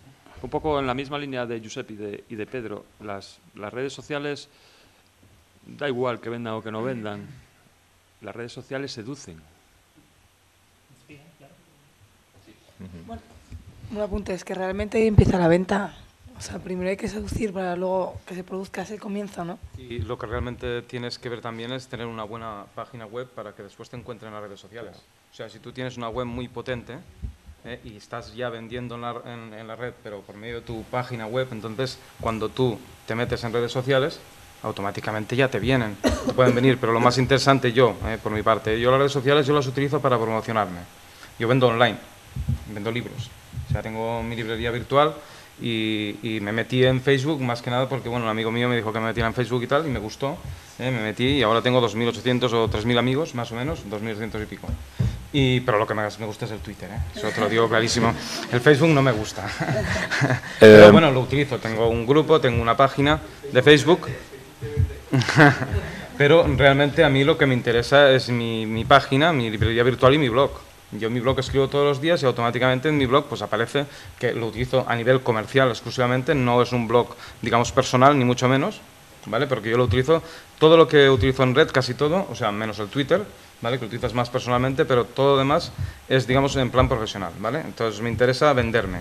Un poco en la misma línea de Giuseppe y de, Pedro. Las, las redes sociales. Da igual que vendan o que no vendan. Las redes sociales seducen. Bueno, un apunte es que realmente empieza la venta. O sea, primero hay que seducir para luego que se produzca ese comienzo, ¿no? Y lo que realmente tienes que ver también es tener una buena página web para que después te encuentren en las redes sociales. O sea, si tú tienes una web muy potente ¿eh? y estás ya vendiendo en la, red, pero por medio de tu página web, entonces cuando tú te metes en redes sociales, automáticamente ya te vienen, te pueden venir. Pero lo más interesante yo, ¿eh? por mi parte, yo las redes sociales yo las utilizo para promocionarme. Yo vendo online, vendo libros. O sea, tengo mi librería virtual y, me metí en Facebook más que nada porque bueno, un amigo mío me dijo que me metiera en Facebook y tal y me gustó, ¿eh? me metí y ahora tengo 2.800 o 3.000 amigos más o menos, 2.800 y pico. Y, pero lo que más me gusta es el Twitter, ¿eh? eso te digo clarísimo. El Facebook no me gusta, pero eh, bueno, lo utilizo, tengo un grupo, tengo una página de Facebook. pero realmente a mí lo que me interesa es mi, mi página, mi librería virtual y mi blog. Yo mi blog escribo todos los días y automáticamente en mi blog pues aparece que lo utilizo a nivel comercial exclusivamente, no es un blog, digamos, personal, ni mucho menos, ¿vale? Porque yo lo utilizo, todo lo que utilizo en red, casi todo, o sea, menos el Twitter, ¿vale? Que lo utilizas más personalmente, pero todo lo demás es, digamos, en plan profesional, ¿vale? Entonces me interesa venderme.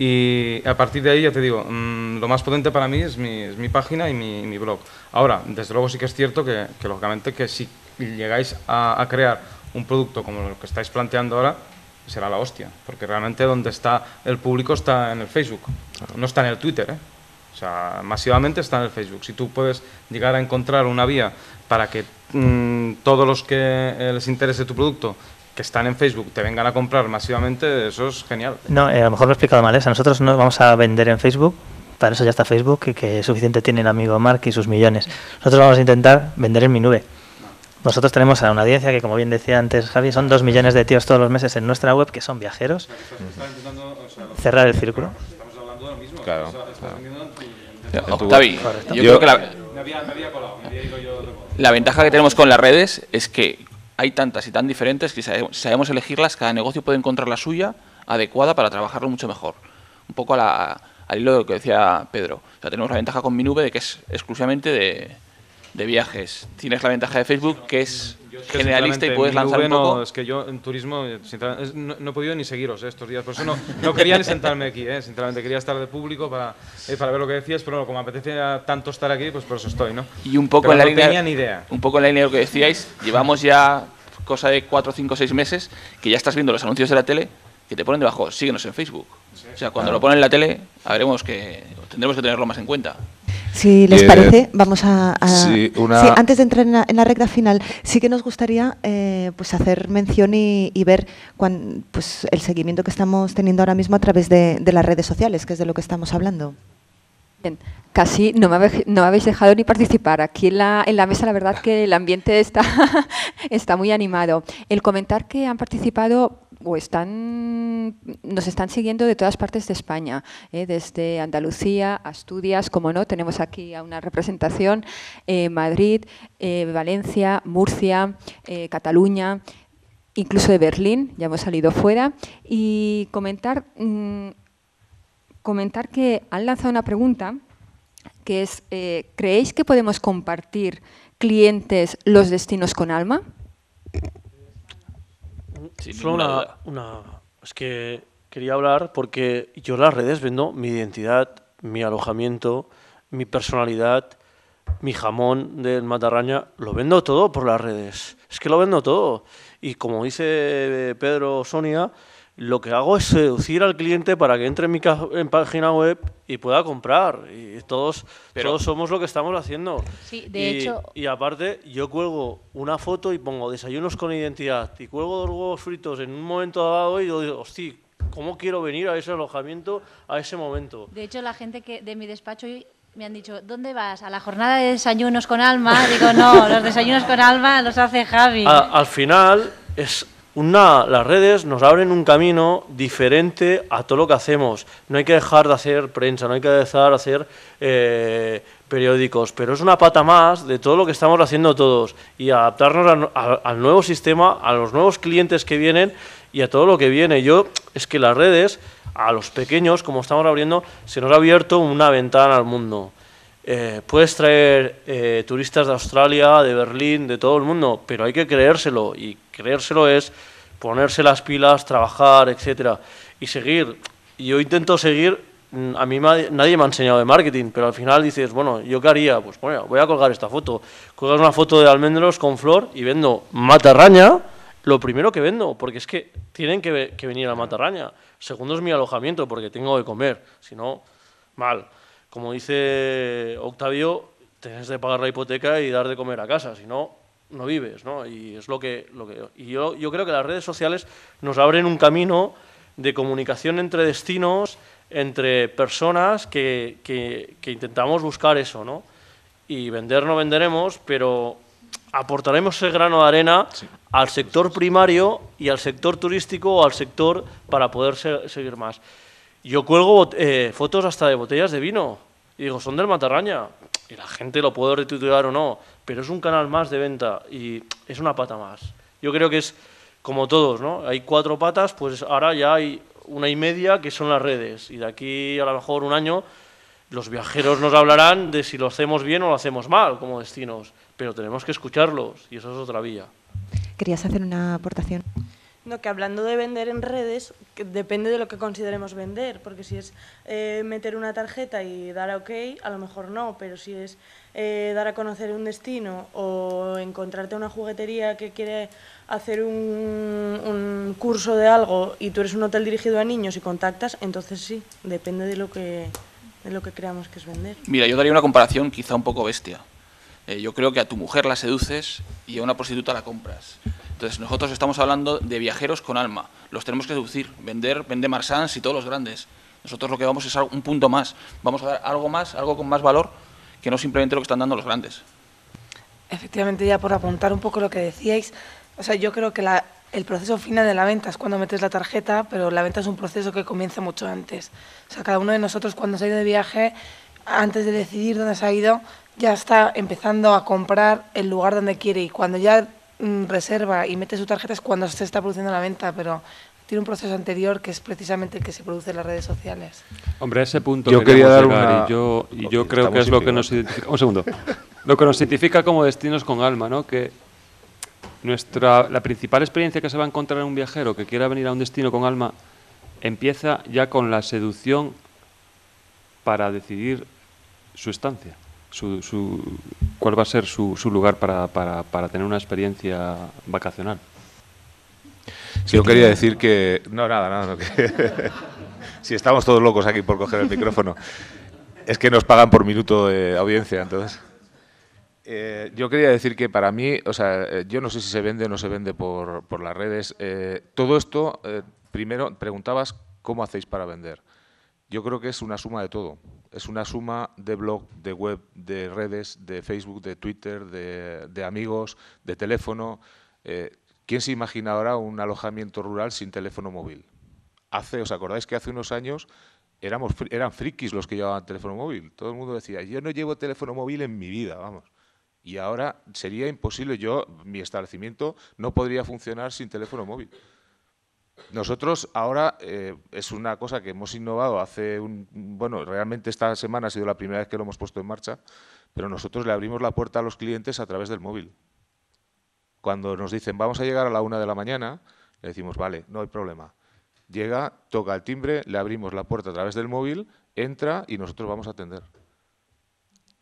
Y a partir de ahí, ya te digo, mm, lo más potente para mí es mi, página y mi, blog. Ahora, desde luego sí que es cierto que, lógicamente, que si llegáis a crear un producto como lo que estáis planteando ahora, será la hostia, porque realmente donde está el público está en el Facebook, no está en el Twitter, ¿eh? o sea, masivamente está en el Facebook. Si tú puedes llegar a encontrar una vía para que mm, todos los que eh, les interese tu producto que están en Facebook te vengan a comprar masivamente, eso es genial. No, eh, a lo mejor lo he explicado mal, ¿eh? nosotros no vamos a vender en Facebook, para eso ya está Facebook, que, que suficiente tiene el amigo Mark y sus millones. Nosotros vamos a intentar vender en mi nube. Nosotros tenemos a una audiencia que, como bien decía antes Javi, son dos millones de tíos todos los meses en nuestra web que son viajeros. Cerrar el círculo. Estamos hablando de lo mismo. Claro. yo creo que la, la ventaja que tenemos con las redes es que hay tantas y tan diferentes que sabemos elegirlas, cada negocio puede encontrar la suya adecuada para trabajarlo mucho mejor. Un poco a la, al hilo de lo que decía Pedro. O tenemos la ventaja con mi nube de que es exclusivamente de, de viajes. Tienes la ventaja de Facebook que es generalista y puedes lanzar un poco. es que yo en turismo no, no, he podido ni seguiros eh, estos días, por eso no, quería ni sentarme aquí, eh, sinceramente quería estar de público para, eh, para ver lo que decías, pero como apetece tanto estar aquí, pues por eso estoy, ¿no? Y un poco en la línea, tenía ni idea. Un poco en la línea de lo que decíais, llevamos ya cosa de 4, 5, 6 meses que ya estás viendo los anuncios de la tele que te ponen debajo, síguenos en Facebook. o sea, cuando lo ponen en la tele, habremos que tendremos que tenerlo más en cuenta. Si les eh, parece, vamos a... sí, antes de entrar en la, recta final, sí que nos gustaría eh, pues hacer mención y, ver cuán, pues el seguimiento que estamos teniendo ahora mismo a través de, las redes sociales, que es de lo que estamos hablando. casi no me, habéis, no habéis dejado ni participar. Aquí en la, en la, mesa la verdad que el ambiente está, está muy animado. El comentar que han participado o están, nos están siguiendo de todas partes de España, eh, desde Andalucía, Asturias, como no, tenemos aquí a una representación, eh, Madrid, eh, Valencia, Murcia, Cataluña, incluso de Berlín, ya hemos salido fuera, y comentar, mm, comentar que han lanzado una pregunta que es, ¿creéis que podemos compartir clientes los destinos con Alma? una, una, Es que quería hablar porque yo las redes vendo mi identidad, mi alojamiento, mi personalidad, mi jamón del Matarraña. Lo vendo todo por las redes. Es que lo vendo todo. Y como dice Pedro Sonia, lo que hago es seducir al cliente para que entre en mi en página web y pueda comprar. Y todos, todos somos lo que estamos haciendo. de y, hecho. Y aparte, yo cuelgo una foto y pongo desayunos con identidad. Y cuelgo dos huevos fritos en un momento dado y yo digo, hostia, ¿cómo quiero venir a ese alojamiento a ese momento? De hecho, la gente que de mi despacho me han dicho, ¿dónde vas? ¿A la jornada de desayunos con alma? Digo, no, los desayunos con alma los hace Javi. al final, es una, las redes nos abren un camino diferente a todo lo que hacemos. No hay que dejar de hacer prensa, no hay que dejar de hacer eh, periódicos, pero es una pata más de todo lo que estamos haciendo todos y adaptarnos al nuevo sistema, a los nuevos clientes que vienen y a todo lo que viene. Yo es que las redes, a los pequeños, como estamos abriendo, se nos ha abierto una ventana al mundo. Eh, puedes traer eh, turistas de Australia, de Berlín, de todo el mundo, pero hay que creérselo y creérselo es ponerse las pilas, trabajar, etcétera y seguir. Yo intento seguir. Mm, a mí nadie me ha enseñado de marketing, pero al final dices, bueno, ¿yo qué haría? Pues voy a colgar esta foto. Colgar una foto de almendros con flor y vendo matarraña, lo primero que vendo, porque es que tienen que, que venir a matarraña. Segundo es mi alojamiento, porque tengo que comer, si no, mal como dice Octavio, tienes que pagar la hipoteca y dar de comer a casa, si no, no vives, ¿no? Y es lo que, yo, creo que las redes sociales nos abren un camino de comunicación entre destinos, entre personas que, intentamos buscar eso, ¿no? Y vender no venderemos, pero aportaremos ese grano de arena al sector primario y al sector turístico o al sector para poder seguir más. Yo cuelgo eh, fotos hasta de botellas de vino y digo, son del Matarraña. Y la gente lo puede retitular o no, pero es un canal más de venta y es una pata más. Yo creo que es como todos, ¿no? Hay cuatro patas, pues ahora ya hay una y media que son las redes. Y de aquí a lo mejor un año los viajeros nos hablarán de si lo hacemos bien o lo hacemos mal como destinos, pero tenemos que escucharlos y eso es otra vía. Querías hacer una aportación. No, que hablando de vender en redes, depende de lo que consideremos vender, porque si es eh, meter una tarjeta y dar a OK, a lo mejor no, pero si es eh, dar a conocer un destino o encontrarte una juguetería que quiere hacer un, un curso de algo y tú eres un hotel dirigido a niños y contactas, entonces sí, depende de lo que, de lo que creamos que es vender. Mira, yo daría una comparación quizá un poco bestia. Eh, yo creo que a tu mujer la seduces y a una prostituta la compras. Entonces, nosotros estamos hablando de viajeros con alma. Los tenemos que seducir, vender, vende Marsans y todos los grandes. Nosotros lo que vamos es un punto más. Vamos a dar algo más, algo con más valor que no simplemente lo que están dando los grandes. Efectivamente, ya por apuntar un poco lo que decíais, o sea, yo creo que el proceso final de la venta es cuando metes la tarjeta, pero la venta es un proceso que comienza mucho antes. O sea, cada uno de nosotros cuando se ha ido de viaje, antes de decidir dónde se ha ido, ya está empezando a comprar el lugar donde quiere y cuando ya mm, reserva y mete su tarjeta es cuando se está produciendo la venta, pero tiene un proceso anterior que es precisamente el que se produce en las redes sociales. Hombre, a ese punto yo quería dar una... y yo, yo creo que es lo que nos identifica... segundo. lo que nos identifica como destinos con alma, ¿no? Que nuestra, la principal experiencia que se va a encontrar en un viajero que quiera venir a un destino con alma empieza ya con la seducción para decidir su estancia su, su, cuál va a ser su, lugar para, tener una experiencia vacacional. Si yo quería decir que... No, nada, nada. si estamos todos locos aquí por coger el micrófono. Es que nos pagan por minuto de audiencia, entonces. Eh, yo quería decir que para mí, o sea, eh, yo no sé si se vende o no se vende por, por las redes. Eh, todo esto, primero, preguntabas cómo hacéis para vender. Yo creo que es una suma de todo. Es una suma de blog, de web, de redes, de Facebook, de Twitter, de, amigos, de teléfono. Eh, ¿Quién se imagina ahora un alojamiento rural sin teléfono móvil? Hace, ¿Os acordáis que hace unos años éramos, eran frikis los que llevaban teléfono móvil? Todo el mundo decía, yo no llevo teléfono móvil en mi vida, vamos. Y ahora sería imposible, yo, mi establecimiento no podría funcionar sin teléfono móvil. Nosotros ahora eh, es una cosa que hemos innovado hace un... Bueno, realmente esta semana ha sido la primera vez que lo hemos puesto en marcha, pero nosotros le abrimos la puerta a los clientes a través del móvil. Cuando nos dicen vamos a llegar a la una de la mañana, le decimos vale, no hay problema. Llega, toca el timbre, le abrimos la puerta a través del móvil, entra y nosotros vamos a atender.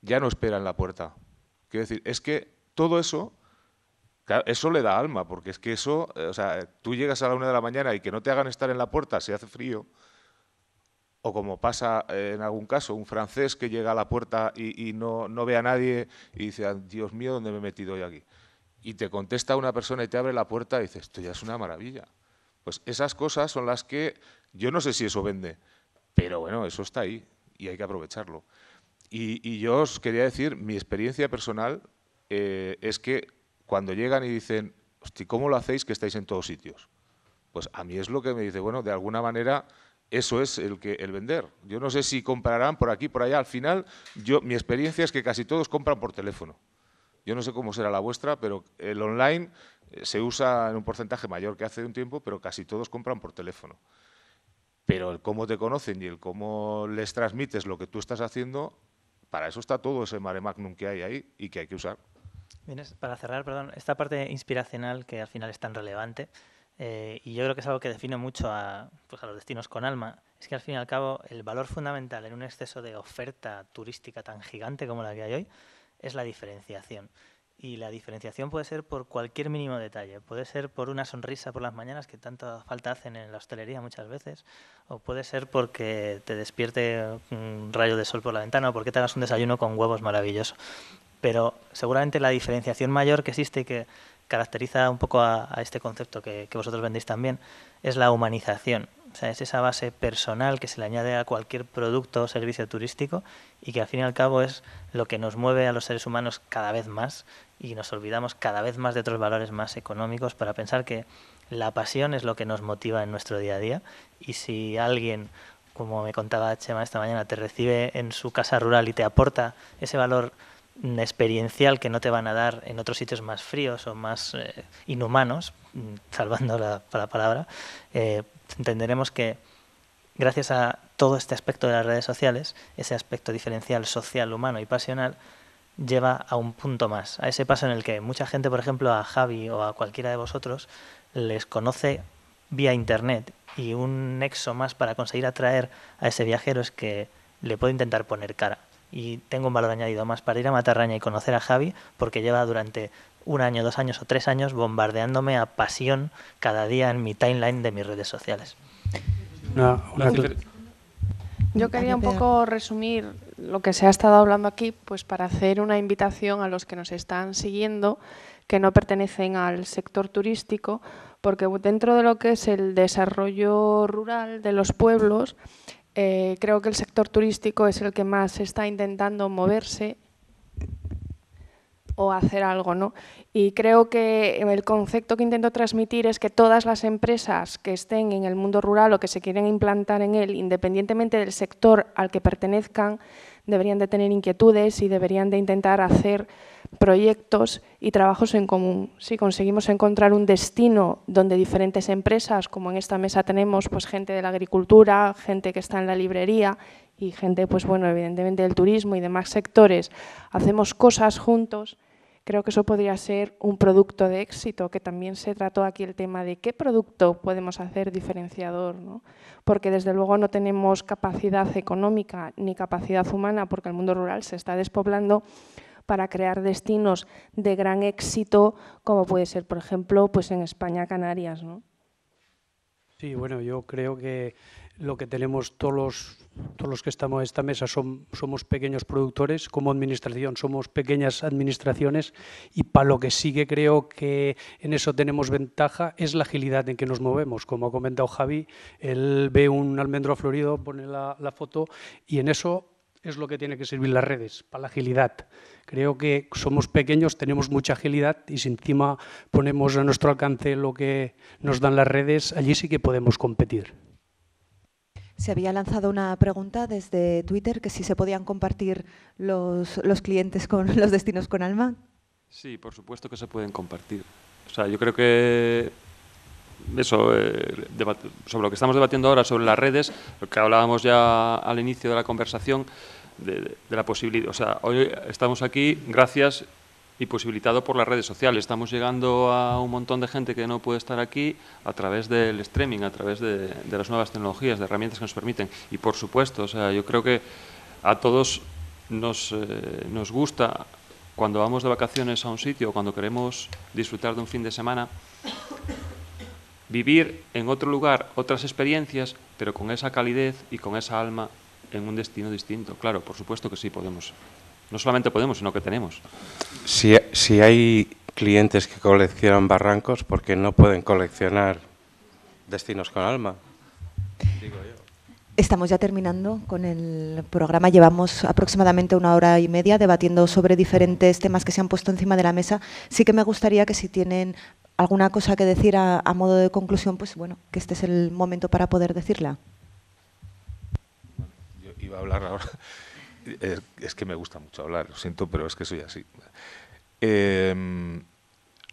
Ya no esperan la puerta. Quiero decir, es que todo eso eso le da alma, porque es que eso, eh, o sea, tú llegas a la una de la mañana y que no te hagan estar en la puerta si hace frío, o como pasa eh, en algún caso, un francés que llega a la puerta y, no, ve a nadie y dice, ah, Dios mío, ¿dónde me he metido hoy aquí? Y te contesta una persona y te abre la puerta y dices, esto ya es una maravilla. Pues esas cosas son las que yo no sé si eso vende, pero bueno, eso está ahí y hay que aprovecharlo. Y, yo os quería decir, mi experiencia personal eh, es que cuando llegan y dicen, ¿cómo lo hacéis que estáis en todos sitios? Pues a mí es lo que me dice, bueno, de alguna manera eso es el, que, el vender. Yo no sé si comprarán por aquí, por allá. Al final, yo, mi experiencia es que casi todos compran por teléfono. Yo no sé cómo será la vuestra, pero el online eh, se usa en un porcentaje mayor que hace un tiempo, pero casi todos compran por teléfono. Pero el cómo te conocen y el cómo les transmites lo que tú estás haciendo, para eso está todo ese mare magnum que hay ahí y que hay que usar para cerrar, perdón, esta parte inspiracional que al final es tan relevante, eh, y yo creo que es algo que define mucho a, pues a los destinos con alma, es que al fin y al cabo el valor fundamental en un exceso de oferta turística tan gigante como la que hay hoy es la diferenciación. Y la diferenciación puede ser por cualquier mínimo detalle. Puede ser por una sonrisa por las mañanas que tanta falta hacen en la hostelería muchas veces. O puede ser porque te despierte un rayo de sol por la ventana o porque te hagas un desayuno con huevos maravilloso pero seguramente la diferenciación mayor que existe y que caracteriza un poco a, este concepto que, vosotros vendéis también es la humanización. sea, es esa base personal que se le añade a cualquier producto o servicio turístico y que al fin y al cabo es lo que nos mueve a los seres humanos cada vez más y nos olvidamos cada vez más de otros valores más económicos para pensar que la pasión es lo que nos motiva en nuestro día a día y si alguien como me contaba Chema esta mañana, te recibe en su casa rural y te aporta ese valor experiencial que no te van a dar en otros sitios más fríos o más eh, inhumanos, mm, salvando la, palabra, eh, entenderemos que gracias a todo este aspecto de las redes sociales, ese aspecto diferencial social, humano y pasional, lleva a un punto más, a ese paso en el que mucha gente, por ejemplo, a Javi o a cualquiera de vosotros, les conoce vía Internet y un nexo más para conseguir atraer a ese viajero es que le puede intentar poner cara y tengo un valor añadido más para ir a Matarraña y conocer a Javi, porque lleva durante un año, dos años o tres años bombardeándome a pasión cada día en mi timeline de mis redes sociales. Yo quería un poco resumir lo que se ha estado hablando aquí, pues para hacer una invitación a los que nos están siguiendo, que no pertenecen al sector turístico, porque dentro de lo que es el desarrollo rural de los pueblos, eh, creo que el sector turístico es el que más está intentando moverse o hacer algo, ¿no? Y creo que el concepto que intento transmitir es que todas las empresas que estén en el mundo rural o que se quieren implantar en él, independientemente del sector al que pertenezcan, deberían de tener inquietudes y deberían de intentar hacer proyectos y trabajos en común. Si conseguimos encontrar un destino donde diferentes empresas, como en esta mesa tenemos pues, gente de la agricultura, gente que está en la librería y gente, pues bueno, evidentemente del turismo y demás sectores, hacemos cosas juntos, Creo que eso podría ser un producto de éxito, que también se trató aquí el tema de qué producto podemos hacer diferenciador, ¿no? porque desde luego no tenemos capacidad económica ni capacidad humana, porque el mundo rural se está despoblando, para crear destinos de gran éxito, como puede ser, por ejemplo, pues en España, Canarias. Sí, bueno, yo creo que lo que tenemos todos los, todos los que estamos en esta mesa somos pequeños productores, como administración somos pequeñas administraciones y para lo que sigue creo que en eso tenemos ventaja es la agilidad en que nos movemos. Como ha comentado Javi, él ve un almendro florido, pone la, foto y en eso es lo que tiene que servir las redes, para la agilidad. Creo que somos pequeños, tenemos mucha agilidad y si encima ponemos a nuestro alcance lo que nos dan las redes, allí sí que podemos competir se había lanzado una pregunta desde Twitter que si se podían compartir los, clientes con los destinos con alma. Sí, por supuesto que se pueden compartir. O sea, yo creo que eso, eh, sobre lo que estamos debatiendo ahora, sobre las redes, lo que hablábamos ya al inicio de la conversación, de, de, la posibilidad. O sea, hoy estamos aquí gracias y posibilitado por las redes sociales. Estamos llegando a un montón de gente que no puede estar aquí a través del streaming, a través de, las nuevas tecnologías, de herramientas que nos permiten. Y por supuesto, o sea, yo creo que a todos nos, eh, nos gusta cuando vamos de vacaciones a un sitio o cuando queremos disfrutar de un fin de semana, vivir en otro lugar otras experiencias, pero con esa calidez y con esa alma en un destino distinto. Claro, por supuesto que sí podemos no solamente podemos, sino que tenemos. Si, hay clientes que coleccionan barrancos, ¿por qué no pueden coleccionar destinos con alma? Digo Estamos ya terminando con el programa. Llevamos aproximadamente una hora y media debatiendo sobre diferentes temas que se han puesto encima de la mesa. Sí que me gustaría que si tienen alguna cosa que decir a, a modo de conclusión, pues bueno, que este es el momento para poder decirla. Yo iba a hablar ahora es, que me gusta mucho hablar, lo siento, pero es que soy así. Em,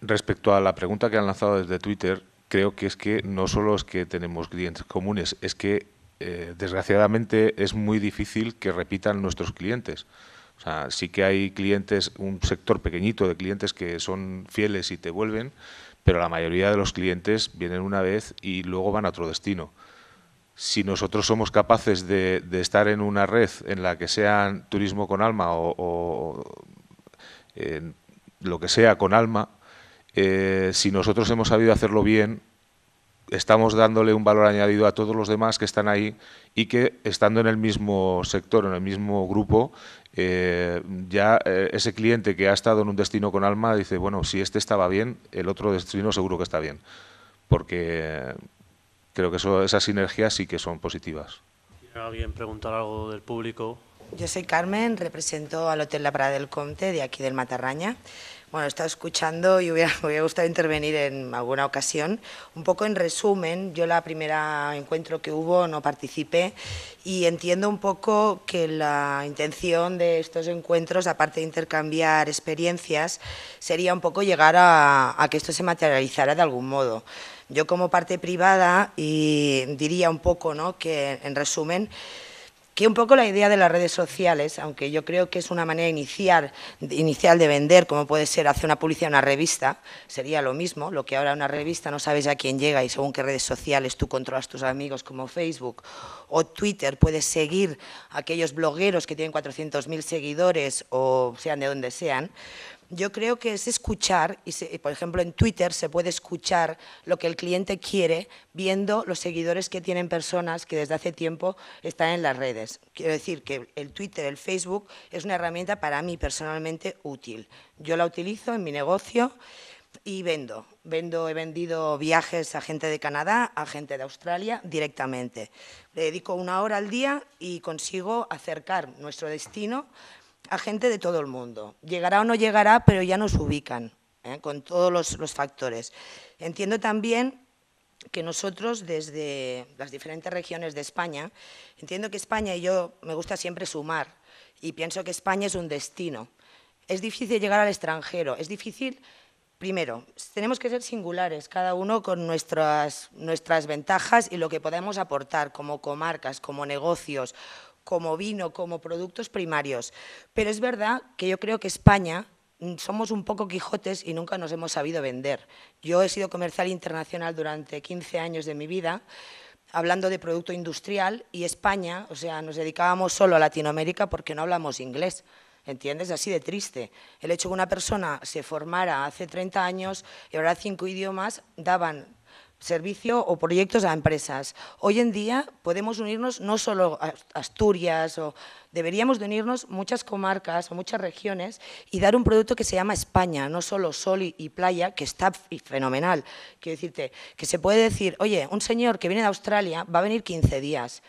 respecto a la pregunta que han lanzado desde Twitter, creo que es que no solo es que tenemos clientes comunes, es que eh, desgraciadamente es muy difícil que repitan nuestros clientes. O sea, sí que hay clientes, un sector pequeñito de clientes que son fieles y te vuelven, pero la mayoría de los clientes vienen una vez y luego van a otro destino si nosotros somos capaces de, estar en una red en la que sea turismo con alma o, lo que sea con alma, eh, si nosotros hemos sabido hacerlo bien, estamos dándole un valor añadido a todos los demás que están ahí y que estando en el mismo sector, en el mismo grupo, eh, ya eh, ese cliente que ha estado en un destino con alma dice, bueno, si este estaba bien, el otro destino seguro que está bien. Porque creo que eso, esas sinergias sí que son positivas. ¿Quiere alguien preguntar algo del público? Yo soy Carmen, represento al Hotel La Prada del Comte de aquí del Matarraña. Bueno, he estado escuchando y hubiera, me hubiera gustado intervenir en alguna ocasión. Un poco en resumen, yo la primera encuentro que hubo no participé y entiendo un poco que la intención de estos encuentros, aparte de intercambiar experiencias, sería un poco llegar a, a que esto se materializara de algún modo. Yo como parte privada y diría un poco, ¿no? que en resumen, que un poco la idea de las redes sociales, aunque yo creo que es una manera inicial, de vender, como puede ser hacer una publicidad en una revista, sería lo mismo, lo que ahora una revista no sabes a quién llega y según qué redes sociales tú controlas tus amigos como Facebook o Twitter, puedes seguir a aquellos blogueros que tienen 400.000 seguidores o sean de donde sean, yo creo que es escuchar, y por ejemplo en Twitter se puede escuchar lo que el cliente quiere viendo los seguidores que tienen personas que desde hace tiempo están en las redes. Quiero decir que el Twitter, el Facebook es una herramienta para mí personalmente útil. Yo la utilizo en mi negocio y vendo. Vendo, he vendido viajes a gente de Canadá, a gente de Australia directamente. Le dedico una hora al día y consigo acercar nuestro destino a gente de todo el mundo. Llegará o no llegará, pero ya nos ubican ¿eh? con todos los, factores. Entiendo también que nosotros desde las diferentes regiones de España, entiendo que España y yo me gusta siempre sumar y pienso que España es un destino. Es difícil llegar al extranjero, es difícil, primero, tenemos que ser singulares, cada uno con nuestras, nuestras ventajas y lo que podemos aportar como comarcas, como negocios, como vino, como productos primarios. Pero es verdad que yo creo que España mm, somos un poco Quijotes y nunca nos hemos sabido vender. Yo he sido comercial internacional durante 15 años de mi vida, hablando de producto industrial y España, o sea, nos dedicábamos solo a Latinoamérica porque no hablamos inglés. ¿Entiendes? Así de triste. El hecho de que una persona se formara hace 30 años y ahora cinco idiomas daban servicio o proyectos a empresas. Hoy en día podemos unirnos no solo a Asturias, o deberíamos unirnos muchas comarcas o muchas regiones y dar un producto que se llama España, no solo sol y, playa, que está fenomenal. Quiero decirte que se puede decir, oye, un señor que viene de Australia va a venir 15 días.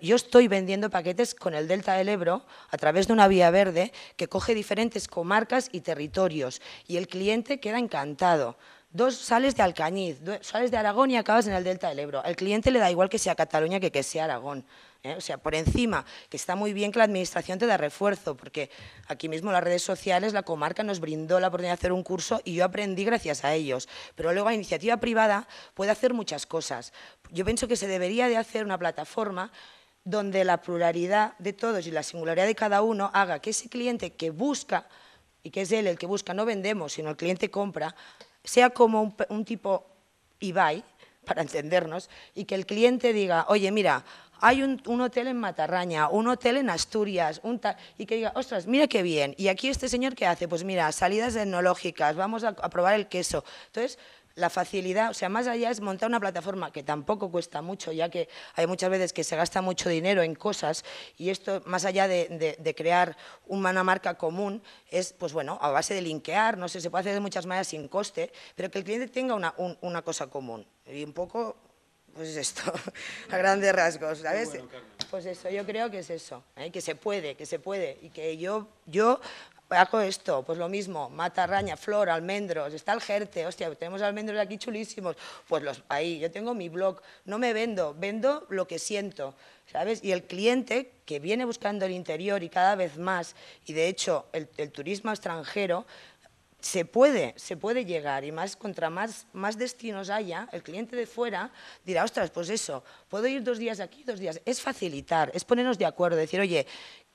yo estoy vendiendo paquetes con el Delta del Ebro a través de una vía verde que coge diferentes comarcas y territorios y el cliente queda encantado. Dos, sales de Alcañiz, sales de Aragón y acabas en el Delta del Ebro. Al cliente le da igual que sea Cataluña que que sea Aragón. ¿eh? O sea, por encima, que está muy bien que la administración te da refuerzo, porque aquí mismo las redes sociales, la comarca nos brindó la oportunidad de hacer un curso y yo aprendí gracias a ellos. Pero luego la iniciativa privada puede hacer muchas cosas. Yo pienso que se debería de hacer una plataforma donde la pluralidad de todos y la singularidad de cada uno haga que ese cliente que busca, y que es él el que busca, no vendemos, sino el cliente compra, sea como un, tipo Ibai, para entendernos, y que el cliente diga, oye, mira, hay un, hotel en Matarraña, un hotel en Asturias, y que diga, ostras, mira qué bien, y aquí este señor qué hace, pues mira, salidas etnológicas, vamos a, a probar el queso. Entonces, la facilidad, o sea, más allá es montar una plataforma que tampoco cuesta mucho, ya que hay muchas veces que se gasta mucho dinero en cosas y esto, más allá de, crear una marca común, es, pues bueno, a base de linkear, no sé, se puede hacer de muchas maneras sin coste, pero que el cliente tenga una, cosa común y un poco, pues es esto, a grandes rasgos, ¿sabes? pues eso, yo creo que es eso, ¿eh? que se puede, que se puede y que yo, yo hago esto, pues lo mismo, mata, raña, flor, almendros, está el jerte, hostia, tenemos almendros aquí chulísimos, pues los ahí, yo tengo mi blog, no me vendo, vendo lo que siento, ¿sabes? Y el cliente que viene buscando el interior y cada vez más, y de hecho el, turismo extranjero, se puede, se puede llegar y más contra más, más destinos haya, el cliente de fuera dirá, ostras, pues eso, puedo ir dos días aquí, dos días. Es facilitar, es ponernos de acuerdo, decir, oye,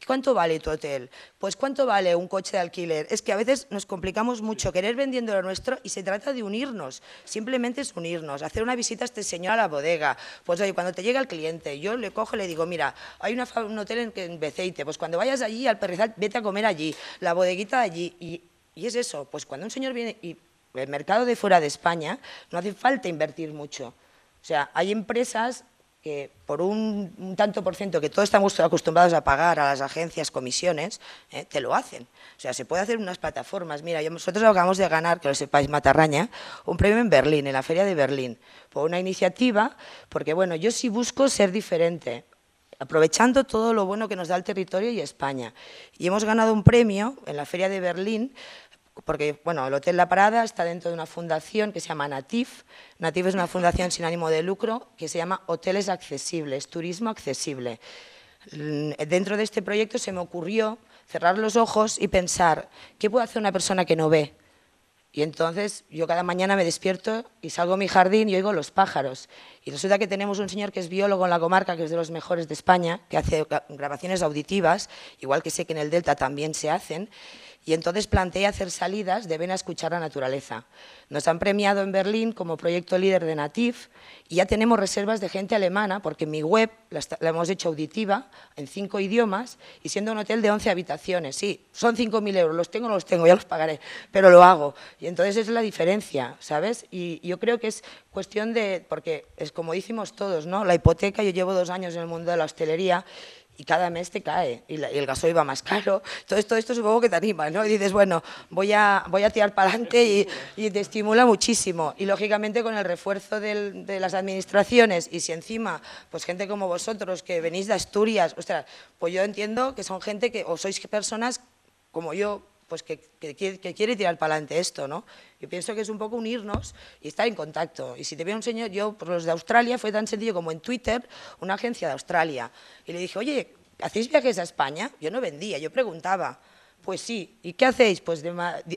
¿Cuánto vale tu hotel? Pues ¿cuánto vale un coche de alquiler? Es que a veces nos complicamos mucho querer vendiendo lo nuestro y se trata de unirnos, simplemente es unirnos, hacer una visita a este señor a la bodega. Pues oye, cuando te llega el cliente, yo le cojo y le digo, mira, hay un hotel en, Beceite, pues cuando vayas allí al Perrizal, vete a comer allí, la bodeguita allí. Y, y es eso, pues cuando un señor viene y el mercado de fuera de España, no hace falta invertir mucho. O sea, hay empresas que por un, tanto por ciento que todos estamos acostumbrados a pagar a las agencias comisiones, eh, te lo hacen. O sea, se puede hacer unas plataformas. Mira, nosotros acabamos de ganar, que lo sepáis, Matarraña, un premio en Berlín, en la Feria de Berlín, por una iniciativa, porque bueno, yo sí busco ser diferente, aprovechando todo lo bueno que nos da el territorio y España. Y hemos ganado un premio en la Feria de Berlín porque bueno, el Hotel La Parada está dentro de una fundación que se llama Natif. Natif es una fundación sin ánimo de lucro que se llama Hoteles Accesibles, Turismo Accesible. Mm, dentro de este proyecto se me ocurrió cerrar los ojos y pensar, ¿qué puede hacer una persona que no ve? Y entonces yo cada mañana me despierto y salgo a mi jardín y oigo los pájaros. Y resulta que tenemos un señor que es biólogo en la comarca, que es de los mejores de España, que hace grabaciones auditivas, igual que sé que en el Delta también se hacen y entonces planteé hacer salidas de Ven a escuchar la naturaleza. Nos han premiado en Berlín como proyecto líder de Natif y ya tenemos reservas de gente alemana porque mi web la, hemos hecho auditiva en cinco idiomas y siendo un hotel de 11 habitaciones. Sí, son 5.000 euros, los tengo, los tengo, ya los pagaré, pero lo hago. Y entonces es la diferencia, ¿sabes? Y yo creo que es cuestión de, porque es como decimos todos, ¿no? La hipoteca, yo llevo dos años en el mundo de la hostelería y cada mes te cae y, el gasoil iba más caro. Entonces todo esto supongo que te anima, ¿no? Y dices, bueno, voy a, voy a tirar para adelante y, te estimula muchísimo. Y lógicamente con el refuerzo de las administraciones y si encima, pues gente como vosotros que venís de Asturias, ostras, pues yo entiendo que son gente que, o sois personas como yo, pues que, quiere tirar para adelante esto, ¿no? Yo pienso que es un poco unirnos y estar en contacto. Y si te veo un señor, yo por los de Australia fue tan sencillo como en Twitter, una agencia de Australia, y le dije, oye, ¿hacéis viajes a España? Yo no vendía, yo preguntaba. Pues sí, ¿y qué hacéis? Pues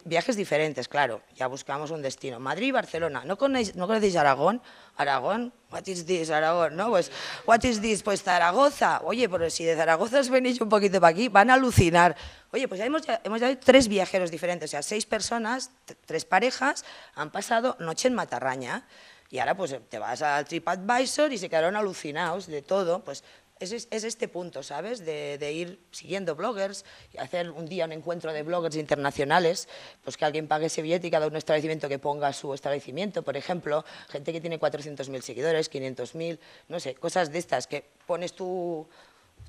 viajes diferentes, claro, ya buscamos un destino, Madrid Barcelona, ¿no, conocéis, ¿no Aragón? Aragón, what is this, Aragón, ¿no? Pues, what is this, pues Zaragoza, oye, pero si de Zaragoza os venís un poquito para aquí, van a alucinar. Oye, pues ya hemos, ya, hemos tres viajeros diferentes, o sea, seis personas, tres parejas, han pasado noche en Matarraña, y ahora pues te vas al TripAdvisor y se quedaron alucinados de todo, pues es, este punto, ¿sabes? De, ir siguiendo bloggers y hacer un día un encuentro de bloggers internacionales, pues que alguien pague ese billete y cada un establecimiento que ponga su establecimiento, por ejemplo, gente que tiene 400.000 seguidores, 500.000, no sé, cosas de estas, que pones tu,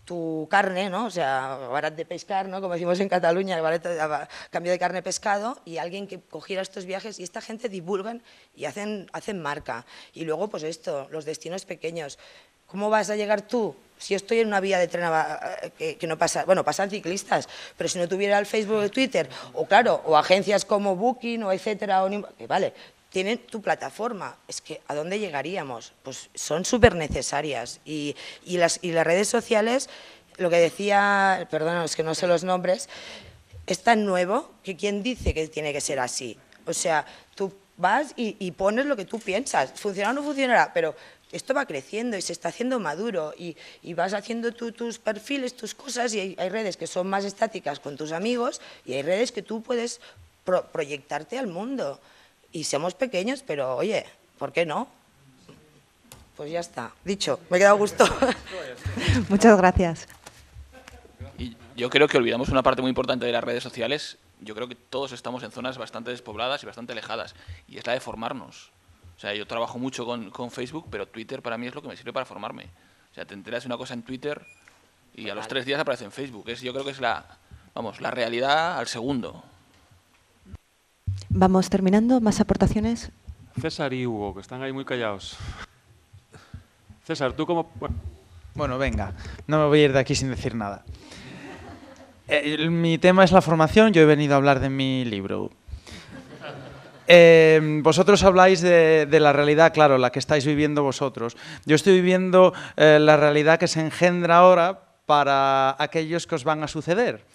tu carne, ¿no? o sea, barat de pescar, ¿no? como decimos en Cataluña, barat de, cambio de carne pescado, y alguien que cogiera estos viajes, y esta gente divulgan y hacen, hacen marca. Y luego, pues esto, los destinos pequeños. ¿Cómo vas a llegar tú? Si estoy en una vía de tren eh, que, no pasa, bueno, pasan ciclistas, pero si no tuviera el Facebook o Twitter, o claro, o agencias como Booking o etcétera, que vale, tienen tu plataforma. Es que, ¿a dónde llegaríamos? Pues son súper necesarias. Y, las, y las redes sociales, lo que decía, perdón, es que no sé los nombres, es tan nuevo que quién dice que tiene que ser así. O sea, tú vas y, y pones lo que tú piensas. Funcionará o no funcionará, pero esto va creciendo y se está haciendo maduro y, vas haciendo tus perfiles, tus cosas y hay, redes que son más estáticas con tus amigos y hay redes que tú puedes proyectarte al mundo. Y somos pequeños, pero oye, ¿por qué no? Pues ya está, dicho, me he quedado gusto. Muchas gracias. yo creo que olvidamos una parte muy importante de las redes sociales. Yo creo que todos estamos en zonas bastante despobladas y bastante alejadas, y es la de formarnos. O sea, yo trabajo mucho con, Facebook, pero Twitter para mí es lo que me sirve para formarme. O sea, te enteras de una cosa en Twitter y a los tres días aparece en Facebook. Es, yo creo que es la, vamos, la realidad al segundo. Vamos terminando. ¿Más aportaciones? César y Hugo, que están ahí muy callados. César, tú como... Bueno. venga, no me voy a ir de aquí sin decir nada. Eh, mi tema es la formación, yo he venido a hablar de mi libro. Eh, vosotros habláis de, la realidad, claro, la que estáis viviendo vosotros. Yo estoy viviendo eh, la realidad que se engendra ahora para aquellos que os van a suceder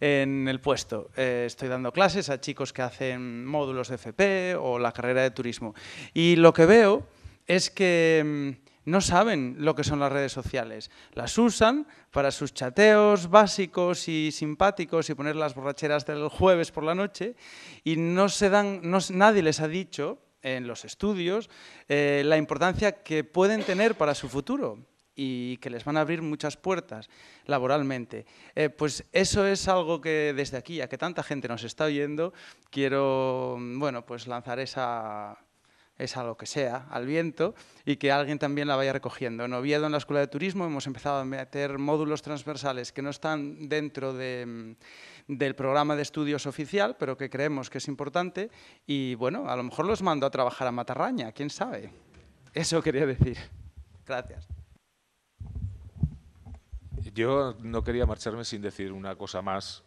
en el puesto. Eh, estoy dando clases a chicos que hacen módulos de FP o la carrera de turismo. Y lo que veo es que em, no saben lo que son las redes sociales. Las usan para sus chateos básicos y simpáticos y poner las borracheras del jueves por la noche y no se dan, nadie les ha dicho en los estudios eh, la importancia que pueden tener para su futuro y que les van a abrir muchas puertas laboralmente. Eh, pues eso es algo que desde aquí, a que tanta gente nos está oyendo, quiero mm, bueno, pues lanzar esa, es a lo que sea, al viento, y que alguien también la vaya recogiendo. En Oviedo, en la Escuela de Turismo, hemos empezado a meter módulos transversales que no están dentro mm, del programa de estudios oficial, pero que creemos que es importante, y bueno, a lo mejor los mando a trabajar a Matarraña, quién sabe. Eso quería decir. Gracias. Yo no quería marcharme sin decir una cosa más,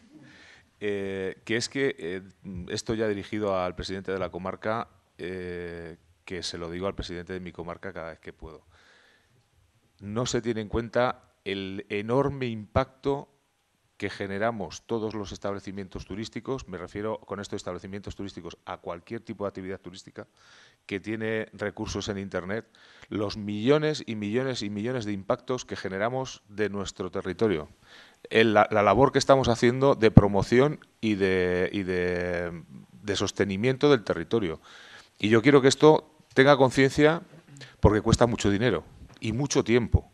eh, que es que eh, esto ya dirigido al presidente de la comarca, eh, que se lo digo al presidente de mi comarca cada vez que puedo. No se tiene en cuenta el enorme impacto que generamos todos los establecimientos turísticos, me refiero con estos establecimientos turísticos a cualquier tipo de actividad turística que tiene recursos en Internet, los millones y millones y millones de impactos que generamos de nuestro territorio. la, labor que estamos haciendo de promoción y de sostenimiento del territorio. Y yo quiero que esto tenga conciencia porque cuesta mucho dinero y mucho tiempo.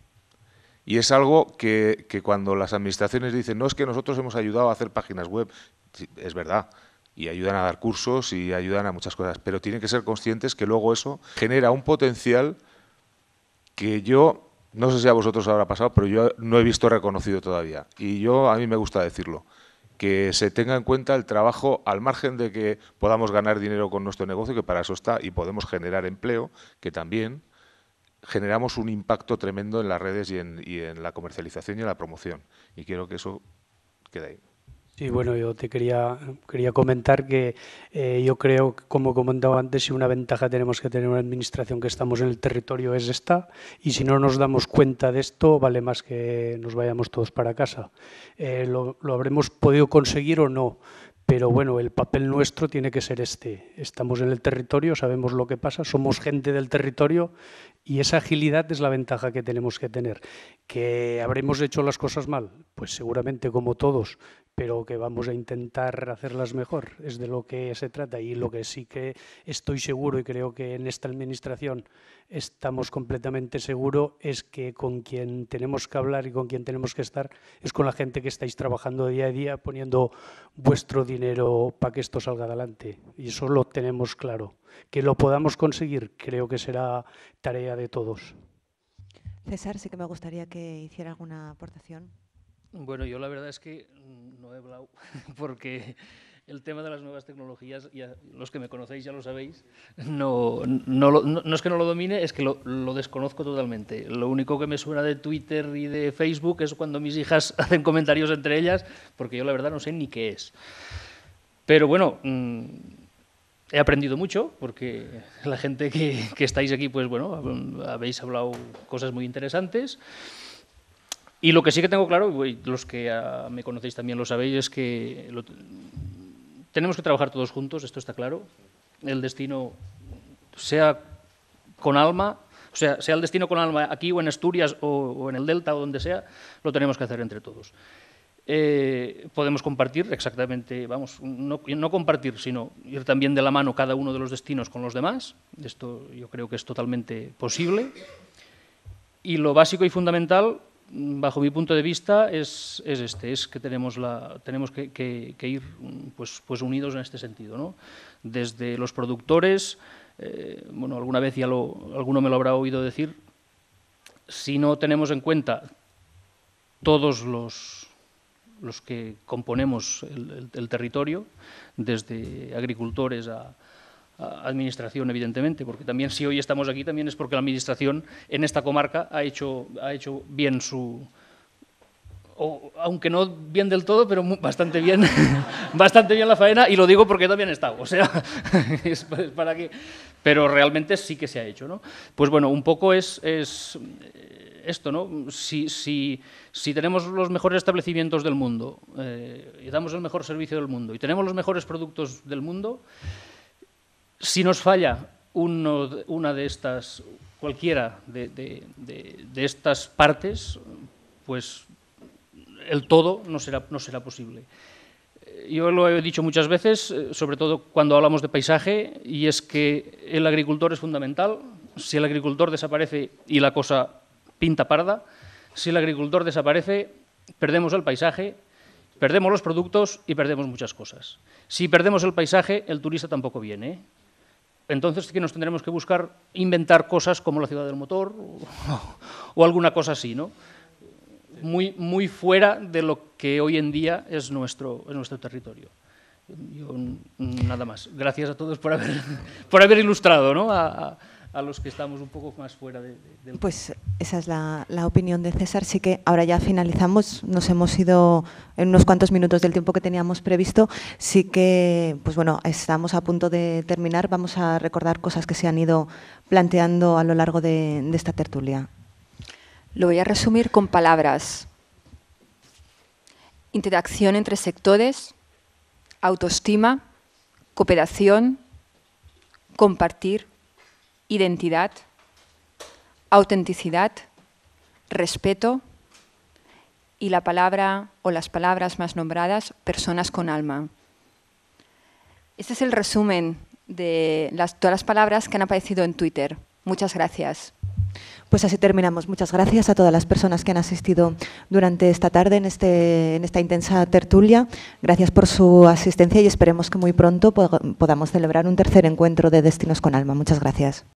Y es algo que, cuando las administraciones dicen, no es que nosotros hemos ayudado a hacer páginas web, es verdad, y ayudan a dar cursos y ayudan a muchas cosas, pero tienen que ser conscientes que luego eso genera un potencial que yo, no sé si a vosotros habrá pasado, pero yo no he visto reconocido todavía. Y yo, a mí me gusta decirlo que se tenga en cuenta el trabajo al margen de que podamos ganar dinero con nuestro negocio, que para eso está, y podemos generar empleo, que también generamos un impacto tremendo en las redes y en, la comercialización y en la promoción. Y quiero que eso quede ahí. Sí, bueno, yo te quería, quería comentar que eh, yo creo, como comentaba antes, si una ventaja tenemos que tener una administración que estamos en el territorio es esta, y si no nos damos cuenta de esto, vale más que nos vayamos todos para casa. Eh, lo, lo habremos podido conseguir o no, pero bueno, el papel nuestro tiene que ser este. Estamos en el territorio, sabemos lo que pasa, somos gente del territorio y esa agilidad es la ventaja que tenemos que tener. ¿Que habremos hecho las cosas mal? Pues seguramente como todos pero que vamos a intentar hacerlas mejor. Es de lo que se trata y lo que sí que estoy seguro y creo que en esta administración estamos completamente seguros es que con quien tenemos que hablar y con quien tenemos que estar es con la gente que estáis trabajando día a día poniendo vuestro dinero para que esto salga adelante. Y eso lo tenemos claro. Que lo podamos conseguir creo que será tarea de todos. César, sí que me gustaría que hiciera alguna aportación. Bueno, yo la verdad es que mm, no he hablado porque el tema de las nuevas tecnologías, ya, los que me conocéis ya lo sabéis, no, no, es que no lo domine, es que lo, desconozco totalmente. Lo único que me suena de Twitter y de Facebook es cuando mis hijas hacen comentarios entre ellas, porque yo la verdad no sé ni qué es. Pero bueno, mm, he aprendido mucho, porque la gente que estáis aquí, pues bueno, habéis hablado cosas muy interesantes. Y lo que sí que tengo claro, y los que ah, me conocéis también lo sabéis, es que tenemos que trabajar todos juntos, esto está claro. El destino, sea con alma, o sea, sea el destino con alma aquí o en Asturias o, en el Delta o donde sea, lo tenemos que hacer entre todos. Eh, podemos compartir exactamente, vamos, no, no, compartir, sino ir también de la mano cada uno de los destinos con los demás. Esto yo creo que es totalmente posible. Y lo básico y fundamental bajo mi punto de vista, es, este, es que tenemos, la, tenemos que, ir pues, pues unidos en este sentido. Desde los productores, eh, bueno, alguna vez ya lo, alguno me lo habrá oído decir, si no tenemos en cuenta todos los, los que componemos el, el territorio, desde agricultores a, administración, evidentemente, porque también si hoy estamos aquí también es porque la administración en esta comarca ha hecho, ha hecho bien su... aunque no bien del todo, pero bastante bien, bastante bien la faena, y lo digo porque también he estado, o sea, es para que... Pero realmente sí que se ha hecho, ¿no? Pues bueno, un poco es, es eh, esto, ¿no? Si, si, si, tenemos los mejores establecimientos del mundo, eh, y damos el mejor servicio del mundo, y tenemos los mejores productos del mundo, si nos falla una de estas, cualquiera de, estas partes, pues el todo no será, posible. Eh, yo lo he dicho muchas veces, eh, sobre todo cuando hablamos de paisaje, y es que el agricultor es fundamental. Si el agricultor desaparece y la cosa pinta parda, si el agricultor desaparece, perdemos el paisaje, perdemos los productos y perdemos muchas cosas. Si perdemos el paisaje, el turista tampoco viene entonces que nos tendremos que buscar inventar cosas como la ciudad del motor o, alguna cosa así, ¿no? Muy, muy fuera de lo que hoy en día es nuestro, nuestro territorio. nada más. Gracias a todos por haber, por haber ilustrado ¿no? a los que estamos un poco más fuera Pues esa es la, opinión de César. Sí que ahora ya finalizamos, nos hemos ido en unos cuantos minutos del tiempo que teníamos previsto. Sí que, pues bueno, estamos a punto de terminar. Vamos a recordar cosas que se han ido planteando a lo largo de, de esta tertulia. Lo voy a resumir con palabras. Interacción entre sectores, autoestima, cooperación, compartir, identidad, autenticidad, respeto y la palabra o las palabras más nombradas, personas con alma. Este es el resumen de todas las palabras que han aparecido en Twitter. Muchas gracias. Pues así terminamos. Muchas gracias a todas las personas que han asistido durante esta tarde en, este, esta intensa tertulia. Gracias por su asistencia y esperemos que muy pronto podamos celebrar un tercer encuentro de Destinos con Alma. Muchas gracias.